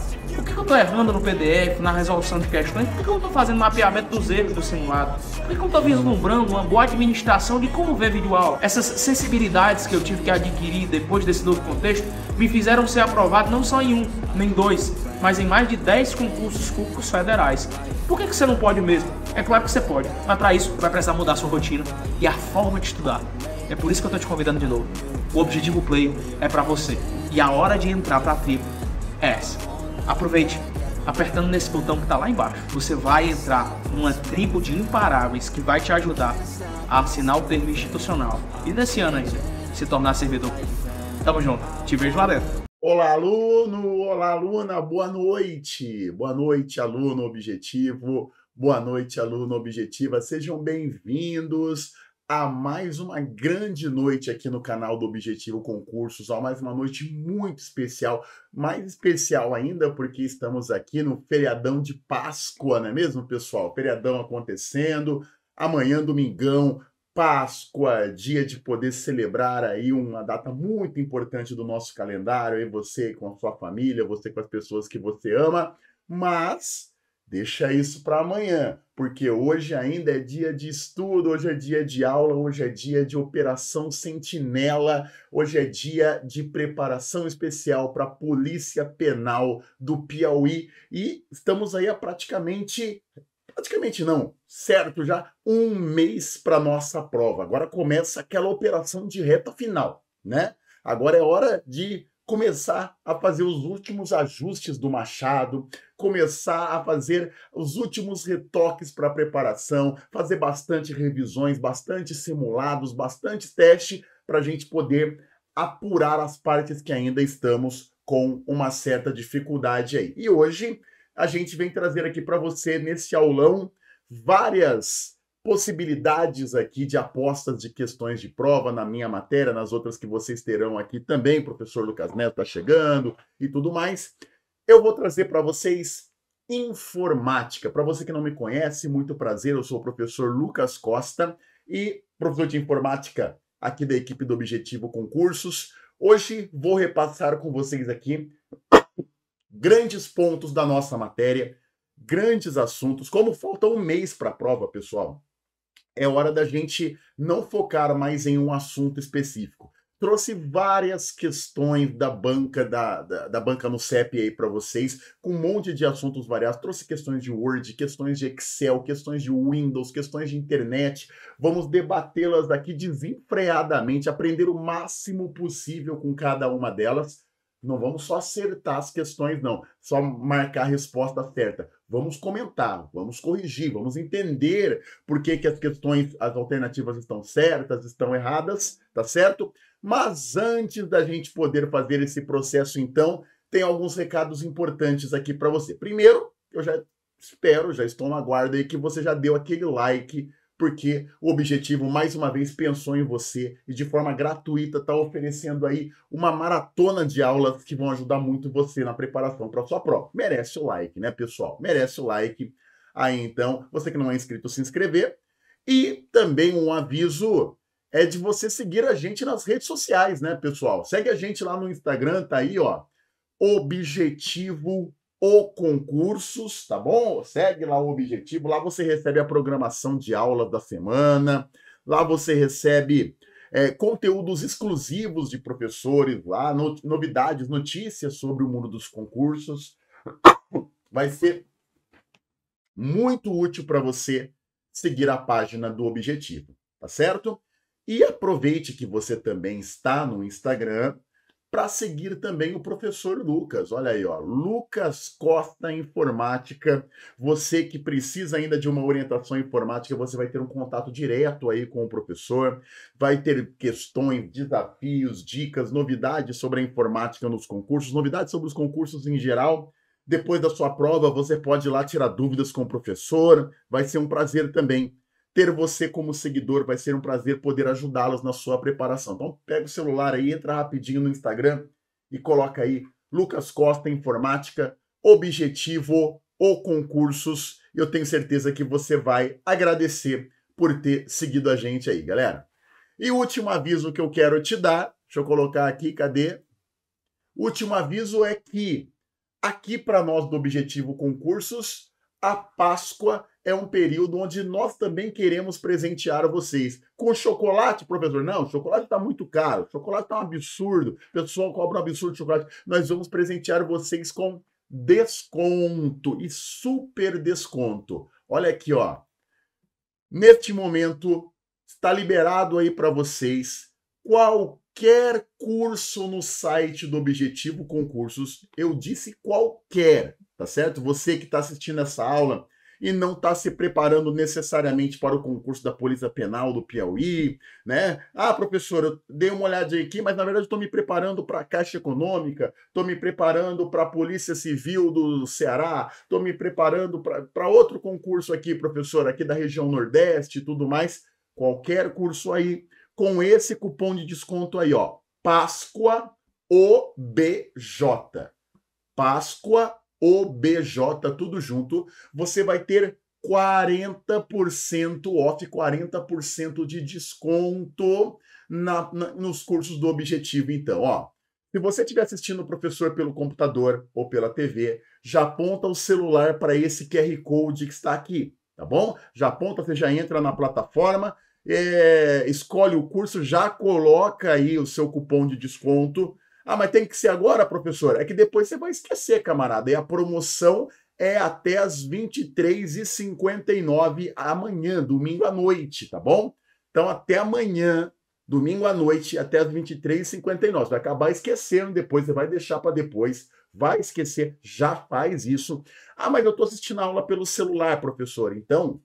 Por que eu tô errando no PDF, na resolução de questões? Por que eu tô fazendo mapeamento dos erros do simulado? Por que eu tô vislumbrando uma boa administração de como ver vídeo aula? Essas sensibilidades que eu tive que adquirir depois desse novo contexto me fizeram ser aprovado não só em um, nem dois, mas em mais de 10 concursos públicos federais. Por que, que você não pode mesmo? É claro que você pode, mas para isso vai precisar mudar sua rotina e a forma de estudar. É por isso que eu estou te convidando de novo. O objetivo play é para você e a hora de entrar para a tribo é essa aproveite. Apertando nesse botão que está lá embaixo, você vai entrar numa tribo de imparáveis que vai te ajudar a assinar o termo institucional e nesse ano ainda se tornar servidor. Tamo junto, te vejo lá dentro. Olá, aluno! Olá, aluna! Boa noite! Boa noite, aluno objetivo! Boa noite, aluno objetiva! Sejam bem-vindos a mais uma grande noite aqui no canal do Objetivo Concursos, a mais uma noite muito especial, mais especial ainda porque estamos aqui no feriadão de Páscoa, não é mesmo, pessoal? Feriadão acontecendo, amanhã domingão, Páscoa, dia de poder celebrar aí uma data muito importante do nosso calendário, aí você com a sua família, você com as pessoas que você ama, mas Deixa isso para amanhã, porque hoje ainda é dia de estudo, hoje é dia de aula, hoje é dia de operação sentinela, hoje é dia de preparação especial para a Polícia Penal do Piauí e estamos aí a praticamente praticamente não, certo já um mês para nossa prova. Agora começa aquela operação de reta final, né? Agora é hora de começar a fazer os últimos ajustes do machado, começar a fazer os últimos retoques para a preparação, fazer bastante revisões, bastante simulados, bastante teste para a gente poder apurar as partes que ainda estamos com uma certa dificuldade aí. E hoje a gente vem trazer aqui para você nesse aulão várias possibilidades aqui de apostas de questões de prova na minha matéria, nas outras que vocês terão aqui também. professor Lucas Neto está chegando e tudo mais eu vou trazer para vocês informática. Para você que não me conhece, muito prazer, eu sou o professor Lucas Costa e professor de informática aqui da equipe do Objetivo Concursos. Hoje vou repassar com vocês aqui grandes pontos da nossa matéria, grandes assuntos. Como falta um mês para a prova, pessoal, é hora da gente não focar mais em um assunto específico trouxe várias questões da banca da, da, da banca no CEP aí para vocês, com um monte de assuntos variados. Trouxe questões de Word, questões de Excel, questões de Windows, questões de internet. Vamos debatê-las daqui desenfreadamente, aprender o máximo possível com cada uma delas. Não vamos só acertar as questões, não. Só marcar a resposta certa. Vamos comentar, vamos corrigir, vamos entender por que, que as questões, as alternativas estão certas, estão erradas, tá certo? Mas antes da gente poder fazer esse processo, então, tem alguns recados importantes aqui para você. Primeiro, eu já espero, já estou na guarda aí que você já deu aquele like porque o objetivo, mais uma vez, pensou em você e de forma gratuita está oferecendo aí uma maratona de aulas que vão ajudar muito você na preparação para sua prova. Merece o like, né, pessoal? Merece o like. Aí então, você que não é inscrito, se inscrever. E também um aviso é de você seguir a gente nas redes sociais, né, pessoal? Segue a gente lá no Instagram, tá aí, ó. Objetivo o concursos, tá bom? Segue lá o objetivo. Lá você recebe a programação de aula da semana. Lá você recebe é, conteúdos exclusivos de professores lá, no, novidades, notícias sobre o mundo dos concursos. Vai ser muito útil para você seguir a página do objetivo, tá certo? E aproveite que você também está no Instagram para seguir também o professor Lucas. Olha aí, ó, Lucas Costa Informática. Você que precisa ainda de uma orientação informática, você vai ter um contato direto aí com o professor, vai ter questões, desafios, dicas, novidades sobre a informática nos concursos, novidades sobre os concursos em geral. Depois da sua prova, você pode ir lá tirar dúvidas com o professor. Vai ser um prazer também ter você como seguidor vai ser um prazer poder ajudá-los na sua preparação. Então pega o celular aí, entra rapidinho no Instagram e coloca aí Lucas Costa Informática, Objetivo ou Concursos. Eu tenho certeza que você vai agradecer por ter seguido a gente aí, galera. E o último aviso que eu quero te dar, deixa eu colocar aqui, cadê? O último aviso é que aqui para nós do Objetivo Concursos, a Páscoa é um período onde nós também queremos presentear vocês. Com chocolate, professor? Não, chocolate está muito caro, chocolate está um absurdo, o pessoal cobra um absurdo de chocolate. Nós vamos presentear vocês com desconto e super desconto. Olha aqui, ó. Neste momento, está liberado aí para vocês qualquer curso no site do Objetivo Concursos. Eu disse qualquer, tá certo? Você que está assistindo essa aula e não está se preparando necessariamente para o concurso da Polícia Penal do Piauí, né? Ah, professor, eu dei uma olhadinha aqui, mas na verdade estou me preparando para a Caixa Econômica, estou me preparando para a Polícia Civil do Ceará, estou me preparando para outro concurso aqui, professor, aqui da região Nordeste e tudo mais. Qualquer curso aí, com esse cupom de desconto aí, ó. Páscoa OBJ. Páscoa OBJ, tudo junto, você vai ter 40% off, 40% de desconto na, na, nos cursos do Objetivo. Então, ó, se você estiver assistindo o professor pelo computador ou pela TV, já aponta o celular para esse QR Code que está aqui, tá bom? Já aponta, você já entra na plataforma, é, escolhe o curso, já coloca aí o seu cupom de desconto ah, mas tem que ser agora, professora? É que depois você vai esquecer, camarada. E a promoção é até as 23h59 amanhã, domingo à noite, tá bom? Então até amanhã, domingo à noite, até as 23h59. Você vai acabar esquecendo depois, você vai deixar para depois, vai esquecer, já faz isso. Ah, mas eu estou assistindo a aula pelo celular, professor. Então,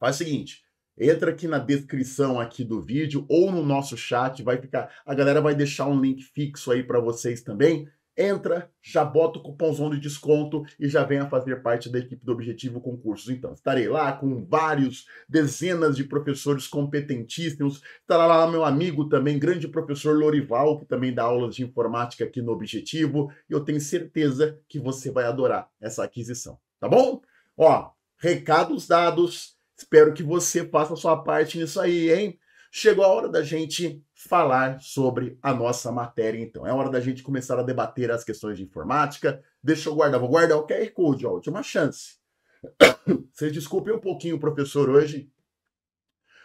faz o seguinte, Entra aqui na descrição aqui do vídeo ou no nosso chat, vai ficar, a galera vai deixar um link fixo aí para vocês também. Entra, já bota o cupomzão de desconto e já venha fazer parte da equipe do Objetivo Concursos. Então, estarei lá com vários, dezenas de professores competentíssimos. Estará lá meu amigo também, grande professor Lorival, que também dá aulas de informática aqui no Objetivo. E eu tenho certeza que você vai adorar essa aquisição, tá bom? Ó, recados dados Espero que você faça sua parte nisso aí, hein? Chegou a hora da gente falar sobre a nossa matéria, então. É hora da gente começar a debater as questões de informática. Deixa eu guardar, vou guardar o QR Code, ó, última chance. Vocês desculpem um pouquinho o professor hoje.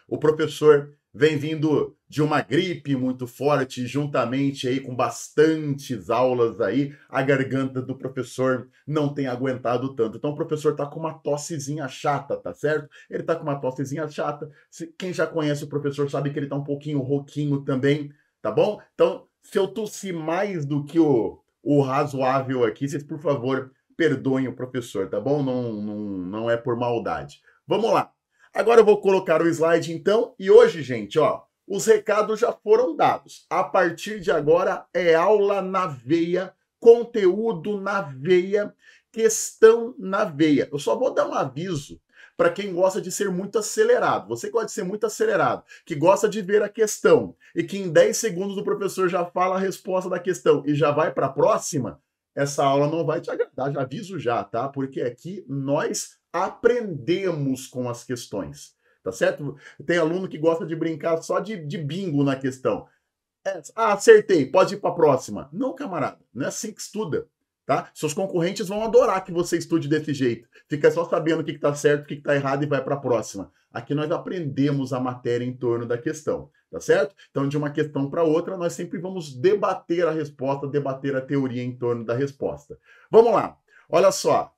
O professor vem vindo de uma gripe muito forte, juntamente aí com bastantes aulas aí, a garganta do professor não tem aguentado tanto. Então o professor tá com uma tossezinha chata, tá certo? Ele tá com uma tossezinha chata. Quem já conhece o professor sabe que ele tá um pouquinho rouquinho também, tá bom? Então, se eu tossir mais do que o, o razoável aqui, vocês, por favor, perdoem o professor, tá bom? Não, não, não é por maldade. Vamos lá. Agora eu vou colocar o slide então, e hoje, gente, ó, os recados já foram dados. A partir de agora é aula na veia, conteúdo na veia, questão na veia. Eu só vou dar um aviso para quem gosta de ser muito acelerado. Você gosta de ser muito acelerado, que gosta de ver a questão e que em 10 segundos o professor já fala a resposta da questão e já vai para a próxima, essa aula não vai te agradar, já aviso já, tá? Porque aqui nós aprendemos com as questões tá certo? Tem aluno que gosta de brincar só de, de bingo na questão. É, ah, acertei, pode ir para a próxima. Não, camarada, não é assim que estuda, tá? Seus concorrentes vão adorar que você estude desse jeito. Fica só sabendo o que, está certo, o que, está errado e vai para a próxima. Aqui nós aprendemos a matéria em torno da questão, tá certo? Então, de uma questão para outra, nós sempre vamos debater a resposta, debater a teoria em torno da resposta. Vamos lá. Olha só,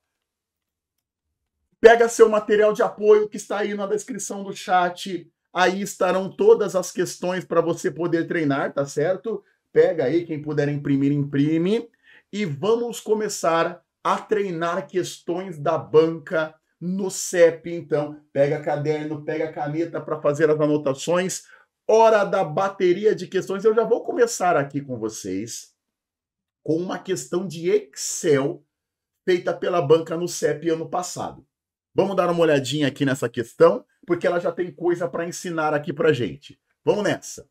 Pega seu material de apoio que está aí na descrição do chat. Aí estarão todas as questões para você poder treinar, tá certo? Pega aí, quem puder imprimir, imprime. E vamos começar a treinar questões da banca no CEP, então. Pega caderno, pega caneta para fazer as anotações. Hora da bateria de questões. Eu já vou começar aqui com vocês com uma questão de Excel feita pela banca no CEP ano passado. Vamos dar uma olhadinha aqui nessa questão, porque ela já tem coisa para ensinar aqui para gente. Vamos nessa.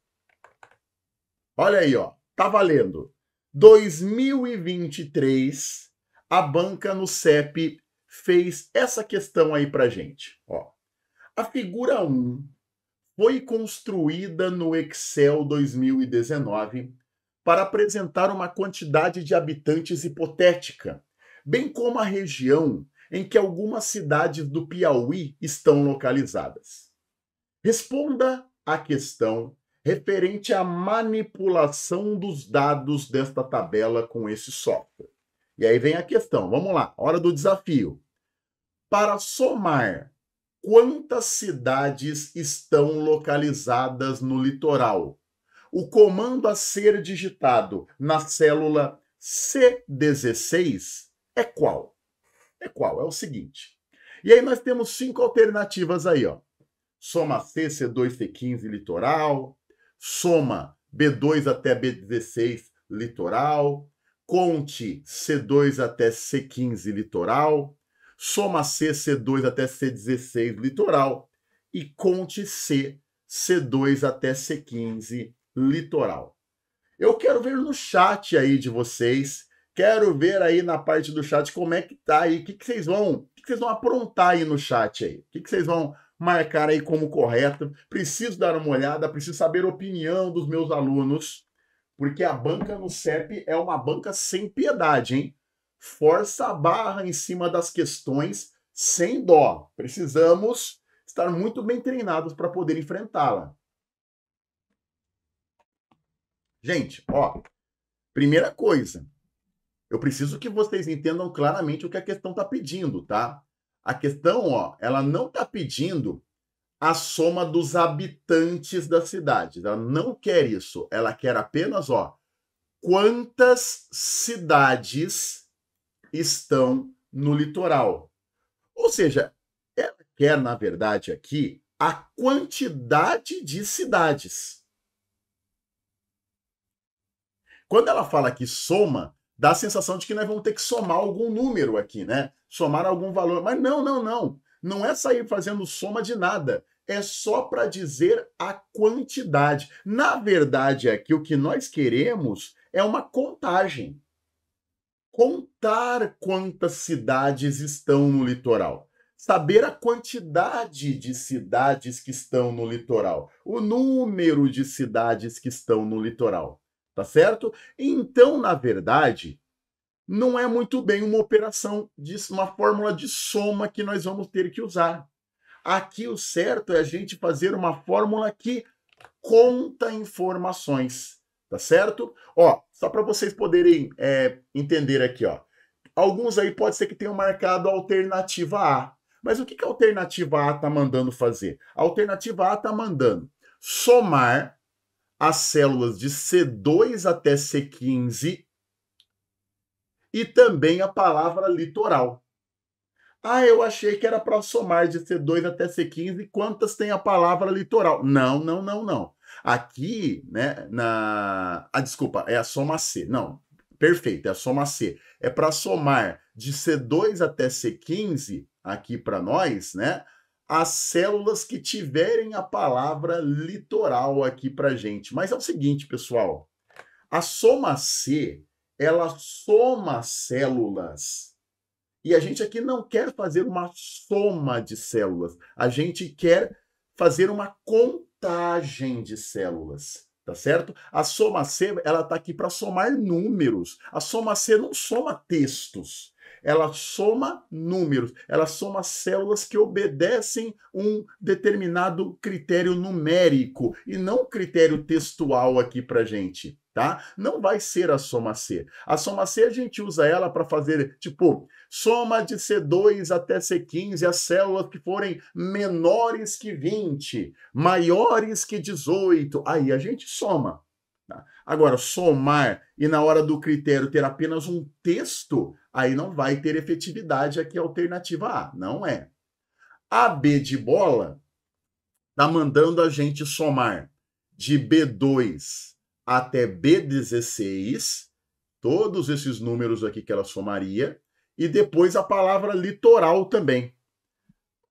Olha aí, ó. Tá valendo. 2023, a banca no CEP fez essa questão aí para gente. Ó. A figura 1 foi construída no Excel 2019 para apresentar uma quantidade de habitantes hipotética, bem como a região em que algumas cidades do Piauí estão localizadas. Responda à questão referente à manipulação dos dados desta tabela com esse software. E aí vem a questão, vamos lá, hora do desafio. Para somar quantas cidades estão localizadas no litoral, o comando a ser digitado na célula C16 é qual? é qual? É o seguinte. E aí nós temos cinco alternativas aí, ó. Soma C, C2, C15, litoral. Soma B2 até B16, litoral. Conte C2 até C15, litoral. Soma C, C2 até C16, litoral. E conte C, C2 até C15, litoral. Eu quero ver no chat aí de vocês Quero ver aí na parte do chat como é que tá aí, o que, que vocês vão, o que, que vocês vão aprontar aí no chat aí, o que, que vocês vão marcar aí como correto. Preciso dar uma olhada, preciso saber a opinião dos meus alunos, porque a banca no CEP é uma banca sem piedade, hein? Força a barra em cima das questões sem dó. Precisamos estar muito bem treinados para poder enfrentá-la. Gente, ó, primeira coisa, eu preciso que vocês entendam claramente o que a questão está pedindo, tá? A questão, ó, ela não está pedindo a soma dos habitantes da cidade. Ela não quer isso. Ela quer apenas, ó, quantas cidades estão no litoral. Ou seja, ela quer, na verdade, aqui a quantidade de cidades. Quando ela fala que soma, dá a sensação de que nós vamos ter que somar algum número aqui, né? Somar algum valor. Mas não, não, não. Não é sair fazendo soma de nada. É só para dizer a quantidade. Na verdade, aqui é o que nós queremos é uma contagem. Contar quantas cidades estão no litoral. Saber a quantidade de cidades que estão no litoral. O número de cidades que estão no litoral tá certo? Então, na verdade, não é muito bem uma operação, de, uma fórmula de soma que nós vamos ter que usar. Aqui o certo é a gente fazer uma fórmula que conta informações, tá certo? Ó, só para vocês poderem é, entender aqui, ó. Alguns aí pode ser que tenham marcado a alternativa A. Mas o que, que a alternativa A está mandando fazer? A alternativa A está mandando somar as células de C2 até C15 e também a palavra litoral. Ah, eu achei que era para somar de C2 até C15 quantas tem a palavra litoral. Não, não, não, não. Aqui, né, na. Ah, desculpa, é a soma C. Não, perfeito, é a soma C. É para somar de C2 até C15, aqui para nós, né? as células que tiverem a palavra litoral aqui para gente. Mas é o seguinte, pessoal, a soma C ela soma células. E a gente aqui não quer fazer uma soma de células, a gente quer fazer uma contagem de células, tá certo? A soma C, ela está aqui para somar números. A soma C não soma textos ela soma números, ela soma células que obedecem um determinado critério numérico e não critério textual aqui para gente. Tá? Não vai ser a soma C. A soma C a gente usa ela para fazer, tipo, soma de C2 até C15, as células que forem menores que 20, maiores que 18. Aí a gente soma. Tá? Agora, somar e na hora do critério ter apenas um texto, aí não vai ter efetividade aqui a alternativa A. Não é. A B de bola está mandando a gente somar de B2 até B16, todos esses números aqui que ela somaria, e depois a palavra litoral também.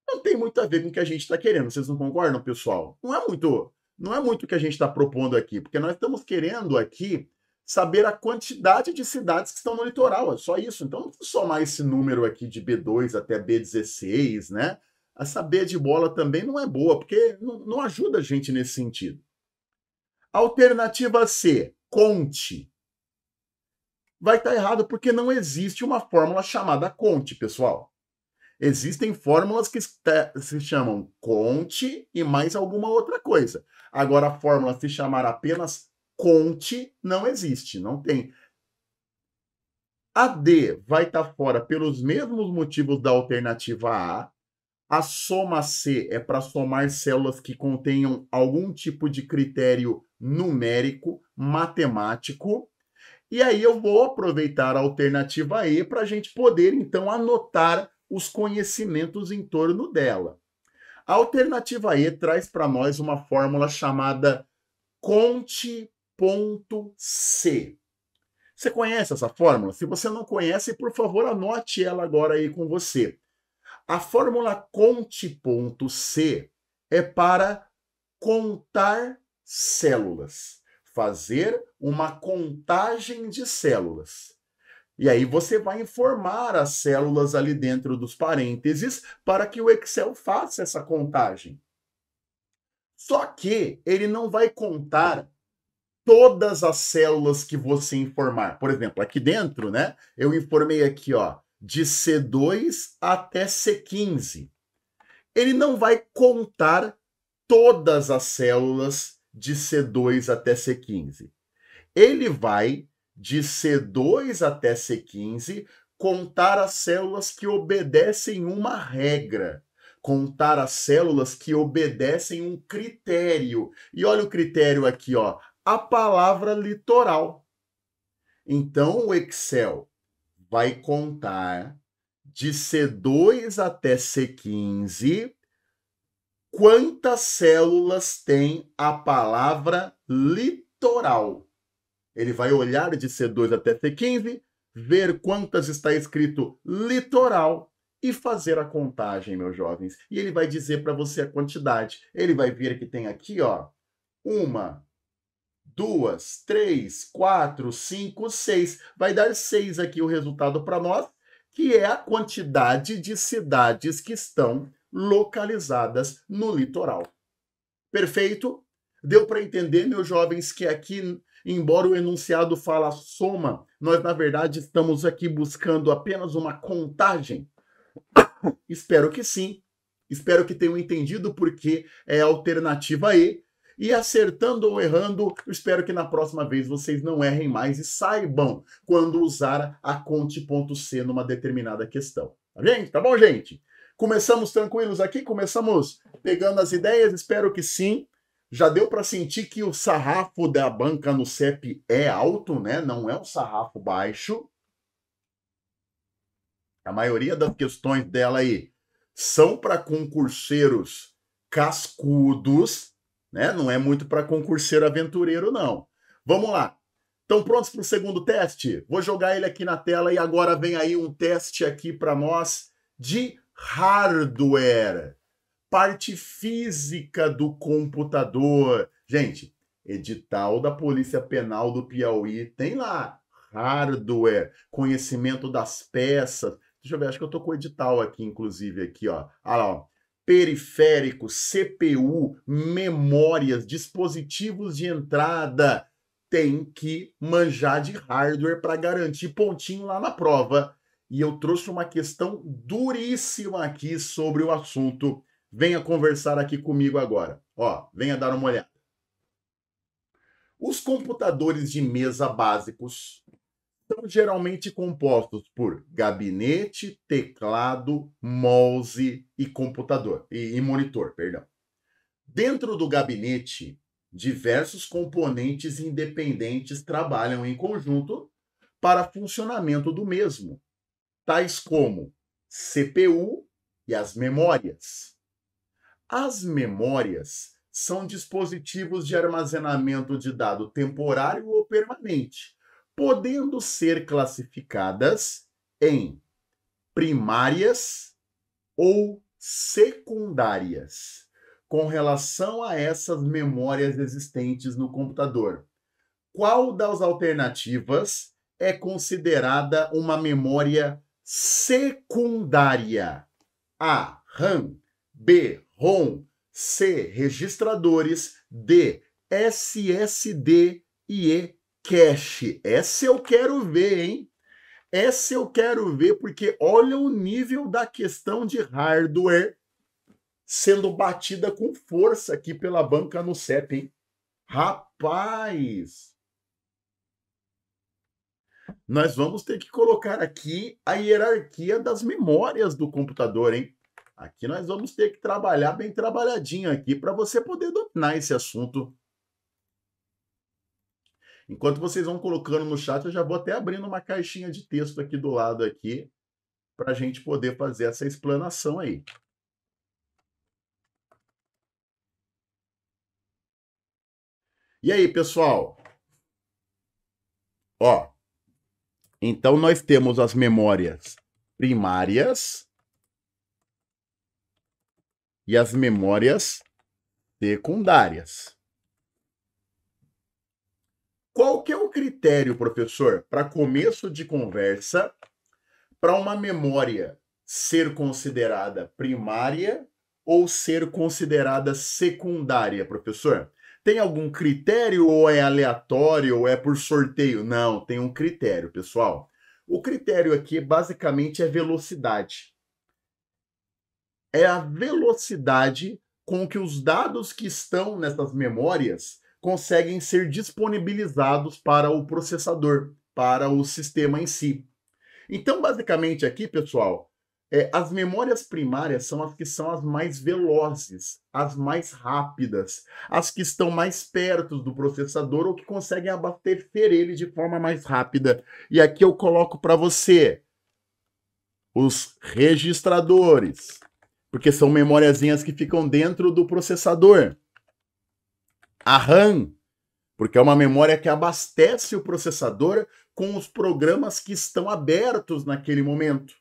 Não tem muito a ver com o que a gente está querendo, vocês não concordam, pessoal? Não é muito, não é muito o que a gente está propondo aqui, porque nós estamos querendo aqui saber a quantidade de cidades que estão no litoral, é só isso. Então, não somar esse número aqui de B2 até B16, né? Essa B de bola também não é boa, porque não, não ajuda a gente nesse sentido. Alternativa C, conte. Vai estar tá errado porque não existe uma fórmula chamada conte, pessoal. Existem fórmulas que se é, chamam conte e mais alguma outra coisa. Agora, a fórmula se chamar apenas Conte não existe, não tem. A D vai estar tá fora pelos mesmos motivos da alternativa A. A soma C é para somar células que contenham algum tipo de critério numérico, matemático. E aí eu vou aproveitar a alternativa E para a gente poder, então, anotar os conhecimentos em torno dela. A alternativa E traz para nós uma fórmula chamada Conte ponto C. Você conhece essa fórmula? Se você não conhece, por favor, anote ela agora aí com você. A fórmula conte.c é para contar células, fazer uma contagem de células. E aí você vai informar as células ali dentro dos parênteses para que o Excel faça essa contagem. Só que ele não vai contar todas as células que você informar. Por exemplo, aqui dentro, né? Eu informei aqui, ó, de C2 até C15. Ele não vai contar todas as células de C2 até C15. Ele vai de C2 até C15 contar as células que obedecem uma regra contar as células que obedecem um critério. E olha o critério aqui, ó a palavra litoral. Então o Excel vai contar de C2 até C15 quantas células tem a palavra litoral. Ele vai olhar de C2 até C15, ver quantas está escrito litoral e fazer a contagem, meus jovens. E ele vai dizer para você a quantidade. Ele vai ver que tem aqui, ó, uma, duas, três, quatro, cinco, seis. Vai dar seis aqui o resultado para nós, que é a quantidade de cidades que estão localizadas no litoral. Perfeito? Deu para entender, meus jovens, que aqui, embora o enunciado fala soma, nós na verdade estamos aqui buscando apenas uma contagem? Espero que sim. Espero que tenham entendido porque é a alternativa E e acertando ou errando, eu espero que na próxima vez vocês não errem mais e saibam quando usar a conte.c numa determinada questão. Tá, gente? tá bom, gente? Começamos tranquilos aqui? Começamos pegando as ideias? Espero que sim. Já deu para sentir que o sarrafo da banca no CEP é alto, né? Não é um sarrafo baixo. A maioria das questões dela aí são para concurseiros cascudos, né? Não é muito para concurseiro aventureiro, não. Vamos lá. Estão prontos para o segundo teste? Vou jogar ele aqui na tela e agora vem aí um teste aqui para nós de hardware, parte física do computador. Gente, edital da Polícia Penal do Piauí tem lá hardware, conhecimento das peças. Deixa eu ver, acho que eu tô com o edital aqui, inclusive, aqui, ó. Ah, lá, ó periférico, CPU, memórias, dispositivos de entrada, tem que manjar de hardware para garantir pontinho lá na prova. E eu trouxe uma questão duríssima aqui sobre o assunto. Venha conversar aqui comigo agora. Ó, venha dar uma olhada. Os computadores de mesa básicos são geralmente compostos por gabinete, teclado, mouse e computador e, e monitor, perdão. Dentro do gabinete, diversos componentes independentes trabalham em conjunto para funcionamento do mesmo, tais como CPU e as memórias. As memórias são dispositivos de armazenamento de dado temporário ou permanente, podendo ser classificadas em primárias ou secundárias com relação a essas memórias existentes no computador. Qual das alternativas é considerada uma memória secundária? A. RAM. B. ROM. C. Registradores. D. SSD e cash. Essa eu quero ver, hein? Essa eu quero ver, porque olha o nível da questão de hardware sendo batida com força aqui pela banca no CEP, hein? Rapaz! Nós vamos ter que colocar aqui a hierarquia das memórias do computador, hein? Aqui nós vamos ter que trabalhar bem trabalhadinho aqui para você poder dominar esse assunto. Enquanto vocês vão colocando no chat, eu já vou até abrindo uma caixinha de texto aqui do lado aqui para a gente poder fazer essa explanação aí. E aí, pessoal? Ó, então nós temos as memórias primárias e as memórias secundárias. Qual que é o critério, professor, para começo de conversa, para uma memória ser considerada primária ou ser considerada secundária, professor? Tem algum critério ou é aleatório ou é por sorteio? Não, tem um critério, pessoal. O critério aqui basicamente é velocidade. É a velocidade com que os dados que estão nessas memórias conseguem ser disponibilizados para o processador, para o sistema em si. Então, basicamente aqui, pessoal, é, as memórias primárias são as que são as mais velozes, as mais rápidas, as que estão mais perto do processador ou que conseguem abastecer ele de forma mais rápida. E aqui eu coloco para você os registradores, porque são memóriazinhas que ficam dentro do processador a RAM, porque é uma memória que abastece o processador com os programas que estão abertos naquele momento.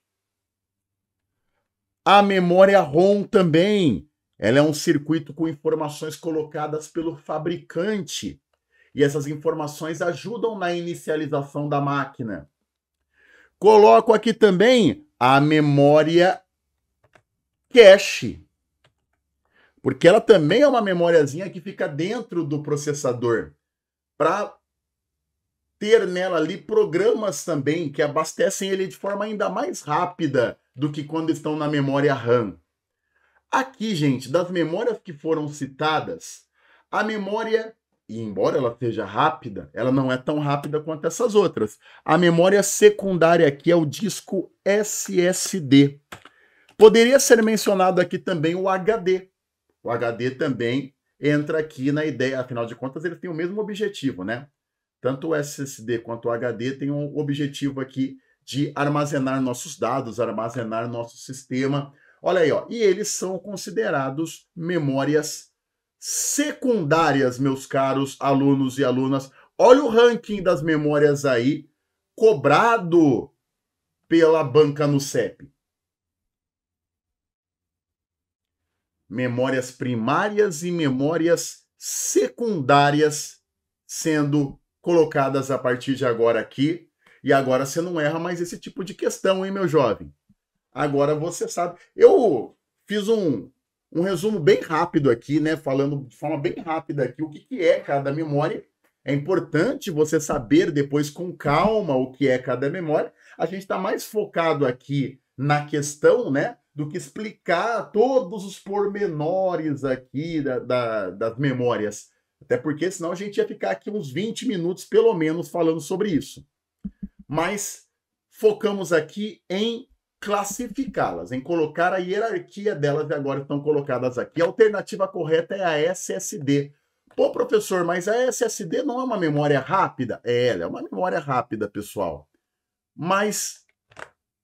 A memória ROM também, ela é um circuito com informações colocadas pelo fabricante e essas informações ajudam na inicialização da máquina. Coloco aqui também a memória cache, porque ela também é uma memóriazinha que fica dentro do processador para ter nela ali programas também que abastecem ele de forma ainda mais rápida do que quando estão na memória RAM. Aqui, gente, das memórias que foram citadas, a memória, e embora ela seja rápida, ela não é tão rápida quanto essas outras. A memória secundária aqui é o disco SSD. Poderia ser mencionado aqui também o HD, o HD também entra aqui na ideia, afinal de contas, eles têm o mesmo objetivo, né? Tanto o SSD quanto o HD têm um objetivo aqui de armazenar nossos dados, armazenar nosso sistema. Olha aí, ó. E eles são considerados memórias secundárias, meus caros alunos e alunas. Olha o ranking das memórias aí cobrado pela banca no CEP. memórias primárias e memórias secundárias sendo colocadas a partir de agora aqui. E agora você não erra mais esse tipo de questão, hein, meu jovem? Agora você sabe. Eu fiz um, um resumo bem rápido aqui, né? Falando de forma bem rápida aqui o que, que é cada memória. É importante você saber depois com calma o que é cada memória. A gente está mais focado aqui na questão, né? do que explicar todos os pormenores aqui da, da, das memórias. Até porque senão a gente ia ficar aqui uns 20 minutos, pelo menos, falando sobre isso. Mas focamos aqui em classificá-las, em colocar a hierarquia delas que agora estão colocadas aqui. A alternativa correta é a SSD. Pô, professor, mas a SSD não é uma memória rápida? É, ela é uma memória rápida, pessoal. Mas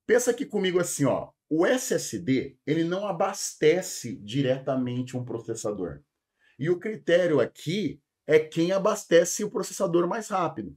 pensa aqui comigo assim, ó. O SSD ele não abastece diretamente um processador. E o critério aqui é quem abastece o processador mais rápido.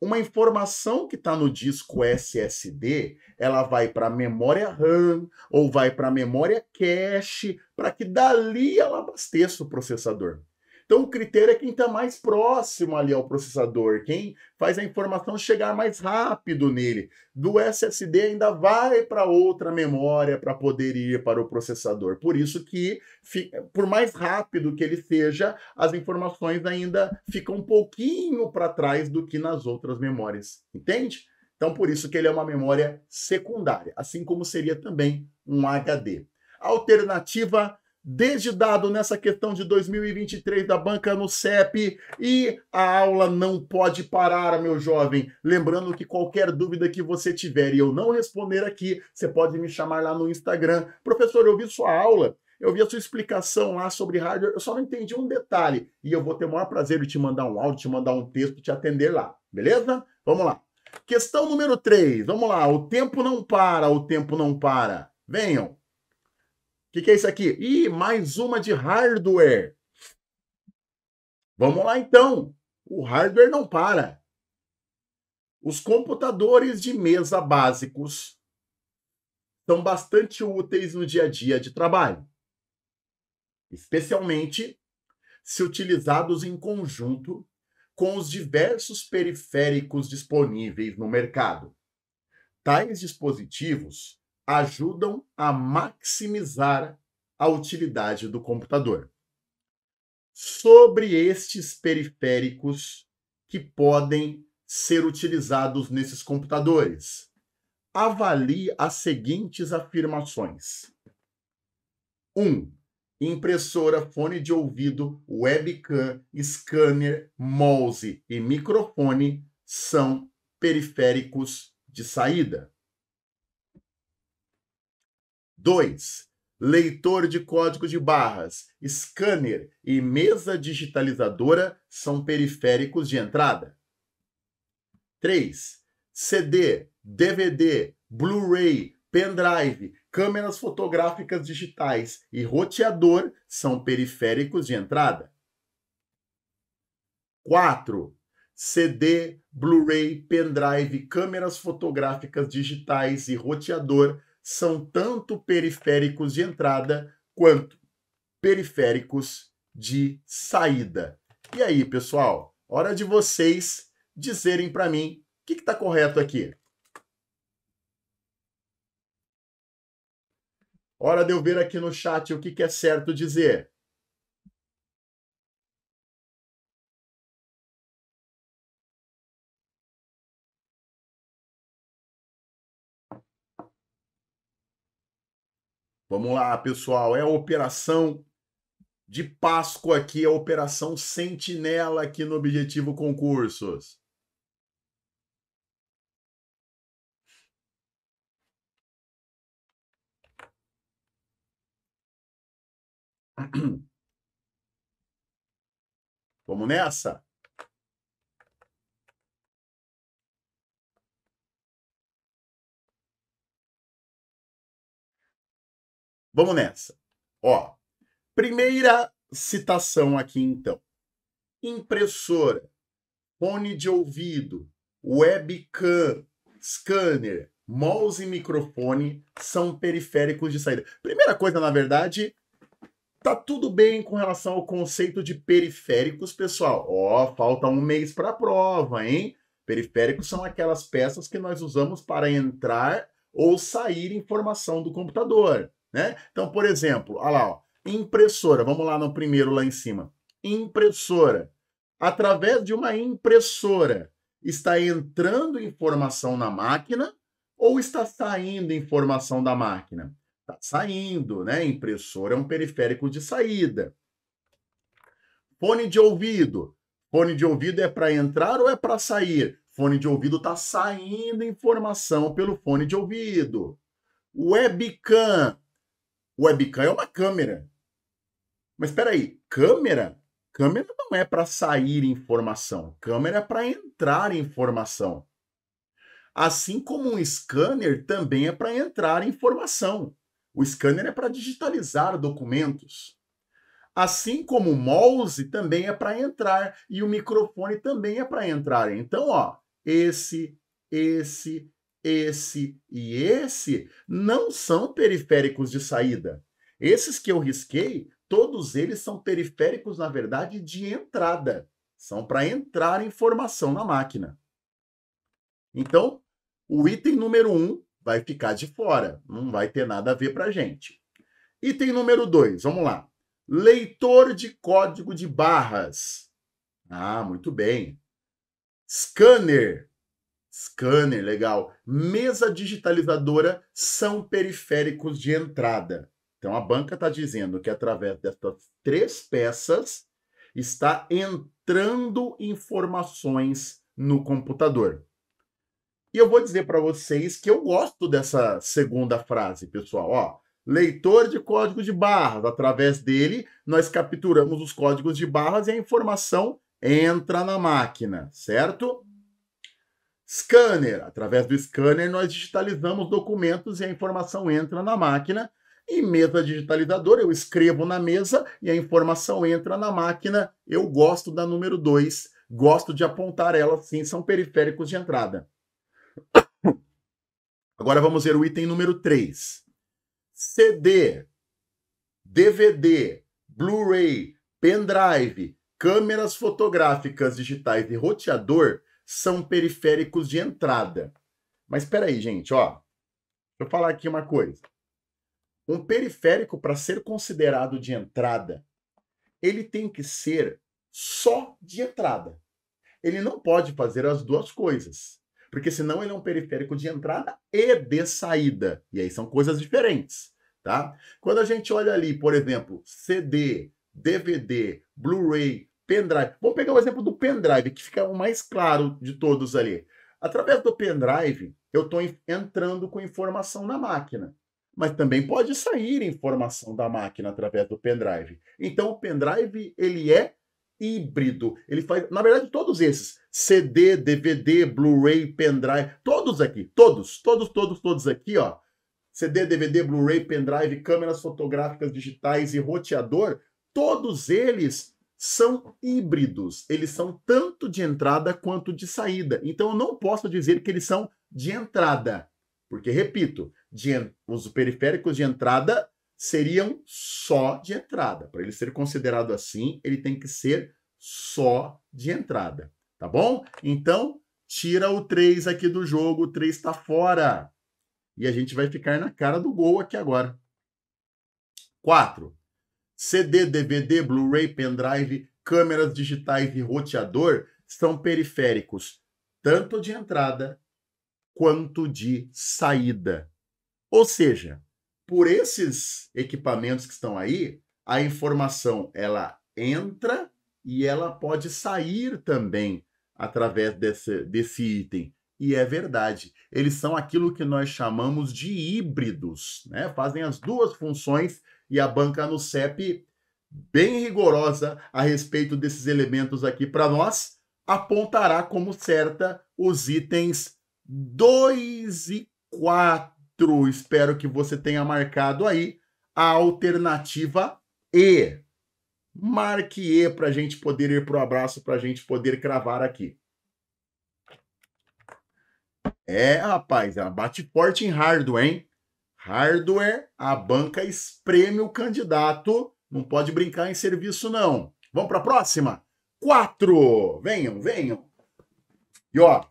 Uma informação que está no disco SSD, ela vai para memória RAM ou vai para memória cache, para que dali ela abasteça o processador. Então o critério é quem está mais próximo ali ao processador, quem faz a informação chegar mais rápido nele. Do SSD ainda vai para outra memória para poder ir para o processador. Por isso que, por mais rápido que ele seja, as informações ainda ficam um pouquinho para trás do que nas outras memórias. Entende? Então, por isso que ele é uma memória secundária, assim como seria também um HD. Alternativa desde dado nessa questão de 2023 da banca no CEP e a aula não pode parar, meu jovem. Lembrando que qualquer dúvida que você tiver e eu não responder aqui, você pode me chamar lá no Instagram. Professor, eu vi sua aula, eu vi a sua explicação lá sobre rádio, eu só não entendi um detalhe e eu vou ter o maior prazer de te mandar um áudio, te mandar um texto, te atender lá, beleza? Vamos lá. Questão número 3, vamos lá. O tempo não para, o tempo não para. Venham que, que é isso aqui? Ih, mais uma de hardware. Vamos lá então. O hardware não para. Os computadores de mesa básicos são bastante úteis no dia a dia de trabalho, especialmente se utilizados em conjunto com os diversos periféricos disponíveis no mercado. Tais dispositivos ajudam a maximizar a utilidade do computador. Sobre estes periféricos que podem ser utilizados nesses computadores, avalie as seguintes afirmações. 1. Um, impressora, fone de ouvido, webcam, scanner, mouse e microfone são periféricos de saída. 2. Leitor de código de barras, scanner e mesa digitalizadora são periféricos de entrada. 3. CD, DVD, Blu-ray, pendrive, câmeras fotográficas digitais e roteador são periféricos de entrada. 4. CD, Blu-ray, pendrive, câmeras fotográficas digitais e roteador são tanto periféricos de entrada quanto periféricos de saída. E aí, pessoal, hora de vocês dizerem para mim o que está correto aqui. Hora de eu ver aqui no chat o que, que é certo dizer. Vamos lá, pessoal. É a operação de Páscoa aqui, é a operação Sentinela aqui no Objetivo Concursos. Vamos nessa? Vamos nessa. Ó, primeira citação aqui então. Impressora, fone de ouvido, webcam, scanner, mouse e microfone são periféricos de saída. Primeira coisa, na verdade, tá tudo bem com relação ao conceito de periféricos, pessoal. Ó, falta um mês para a prova, hein? Periféricos são aquelas peças que nós usamos para entrar ou sair informação do computador. Né? Então, por exemplo, olha lá, ó, impressora. Vamos lá no primeiro lá em cima. Impressora. Através de uma impressora está entrando informação na máquina ou está saindo informação da máquina? Está saindo, né? Impressora é um periférico de saída. Fone de ouvido. Fone de ouvido é para entrar ou é para sair? Fone de ouvido está saindo informação pelo fone de ouvido. Webcam Webcam é uma câmera. Mas espera aí, câmera? Câmera não é para sair informação, câmera é para entrar informação. Assim como um scanner também é para entrar informação. O scanner é para digitalizar documentos. Assim como o mouse também é para entrar e o microfone também é para entrar. Então, ó, esse, esse esse e esse não são periféricos de saída. Esses que eu risquei, todos eles são periféricos, na verdade, de entrada. São para entrar informação na máquina. Então, o item número 1 um vai ficar de fora, não vai ter nada a ver para a gente. Item número 2, vamos lá. Leitor de código de barras. Ah, muito bem. Scanner, scanner, legal. Mesa digitalizadora são periféricos de entrada. Então a banca está dizendo que através dessas três peças está entrando informações no computador. E eu vou dizer para vocês que eu gosto dessa segunda frase, pessoal. Ó, leitor de código de barras. Através dele, nós capturamos os códigos de barras e a informação entra na máquina, certo? Scanner. Através do scanner, nós digitalizamos documentos e a informação entra na máquina. E mesa digitalizadora, eu escrevo na mesa e a informação entra na máquina. Eu gosto da número 2, gosto de apontar ela, sim, são periféricos de entrada. Agora vamos ver o item número 3. CD, DVD, Blu-ray, pendrive, câmeras fotográficas digitais e roteador são periféricos de entrada. Mas espera aí, gente, ó. Deixa eu falar aqui uma coisa. Um periférico para ser considerado de entrada, ele tem que ser só de entrada. Ele não pode fazer as duas coisas, porque senão ele é um periférico de entrada e de saída, e aí são coisas diferentes, tá? Quando a gente olha ali, por exemplo, CD, DVD, Blu-ray, pendrive. Vamos pegar o exemplo do pendrive, que fica o mais claro de todos ali. Através do pendrive, eu estou entrando com informação na máquina. Mas também pode sair informação da máquina através do pendrive. Então, o pendrive, ele é híbrido. Ele faz, na verdade, todos esses, CD, DVD, Blu-ray, pendrive, todos aqui, todos, todos, todos, todos aqui, ó. CD, DVD, Blu-ray, pendrive, câmeras fotográficas digitais e roteador, todos eles são híbridos. Eles são tanto de entrada quanto de saída. Então eu não posso dizer que eles são de entrada, porque repito, de, os periféricos de entrada seriam só de entrada. Para ele ser considerado assim, ele tem que ser só de entrada, tá bom? Então, tira o 3 aqui do jogo, o 3 está fora. E a gente vai ficar na cara do gol aqui agora. 4. CD, DVD, Blu-ray, pendrive, câmeras digitais e roteador são periféricos, tanto de entrada quanto de saída. Ou seja, por esses equipamentos que estão aí, a informação ela entra e ela pode sair também através desse, desse item. E é verdade, eles são aquilo que nós chamamos de híbridos, né? Fazem as duas funções e a banca no CEP bem rigorosa a respeito desses elementos aqui para nós, apontará como certa os itens 2 e 4. Espero que você tenha marcado aí a alternativa E. Marque E para a gente poder ir para o abraço, para a gente poder cravar aqui. É, rapaz, ela bate forte em hardware, hein? Hardware, a banca espreme o candidato. Não pode brincar em serviço, não. Vamos para a próxima? Quatro! Venham, venham. E ó,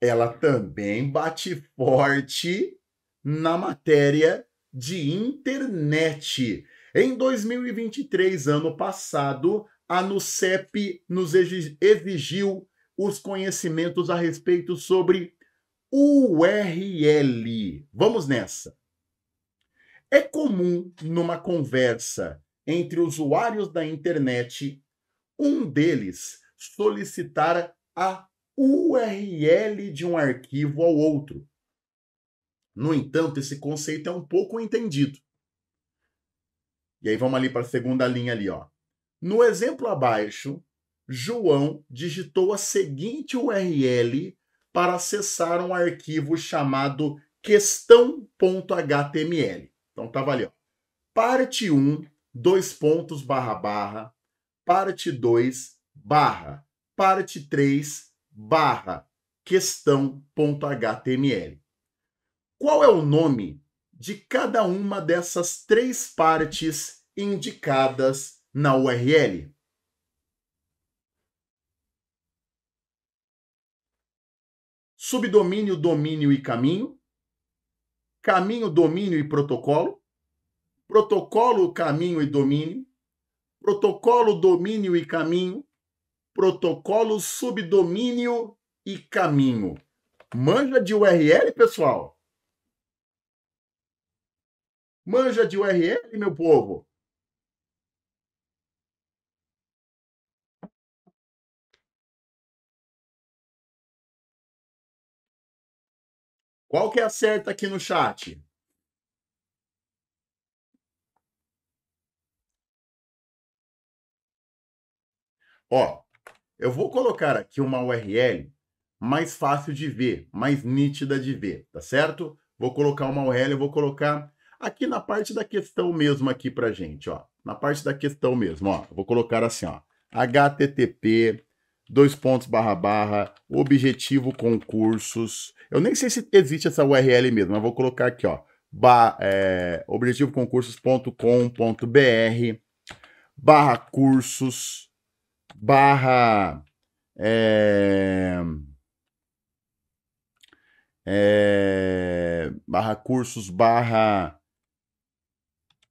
ela também bate forte na matéria de internet. Em 2023, ano passado, a NUCEP nos exigiu os conhecimentos a respeito sobre URL. Vamos nessa. É comum numa conversa entre usuários da internet, um deles solicitar a URL de um arquivo ao outro. No entanto, esse conceito é um pouco entendido. E aí vamos ali para a segunda linha ali, ó. No exemplo abaixo, João digitou a seguinte URL para acessar um arquivo chamado questão.html. Então estava ali, ó. Parte 1, dois pontos, barra, barra. Parte 2, barra. Parte 3, barra. Questão.html. Qual é o nome de cada uma dessas três partes indicadas na URL? subdomínio, domínio e caminho, caminho, domínio e protocolo, protocolo, caminho e domínio, protocolo, domínio e caminho, protocolo, subdomínio e caminho. Manja de URL, pessoal? Manja de URL, meu povo? Qual que é a certa aqui no chat? Ó, eu vou colocar aqui uma URL mais fácil de ver, mais nítida de ver, tá certo? Vou colocar uma URL, eu vou colocar aqui na parte da questão mesmo aqui pra gente, ó. Na parte da questão mesmo, ó. Vou colocar assim, ó. http dois pontos barra barra objetivo concursos eu nem sei se existe essa URL mesmo, mas vou colocar aqui, ó. é, objetivoconcursos.com.br barra cursos barra é, é, barra cursos barra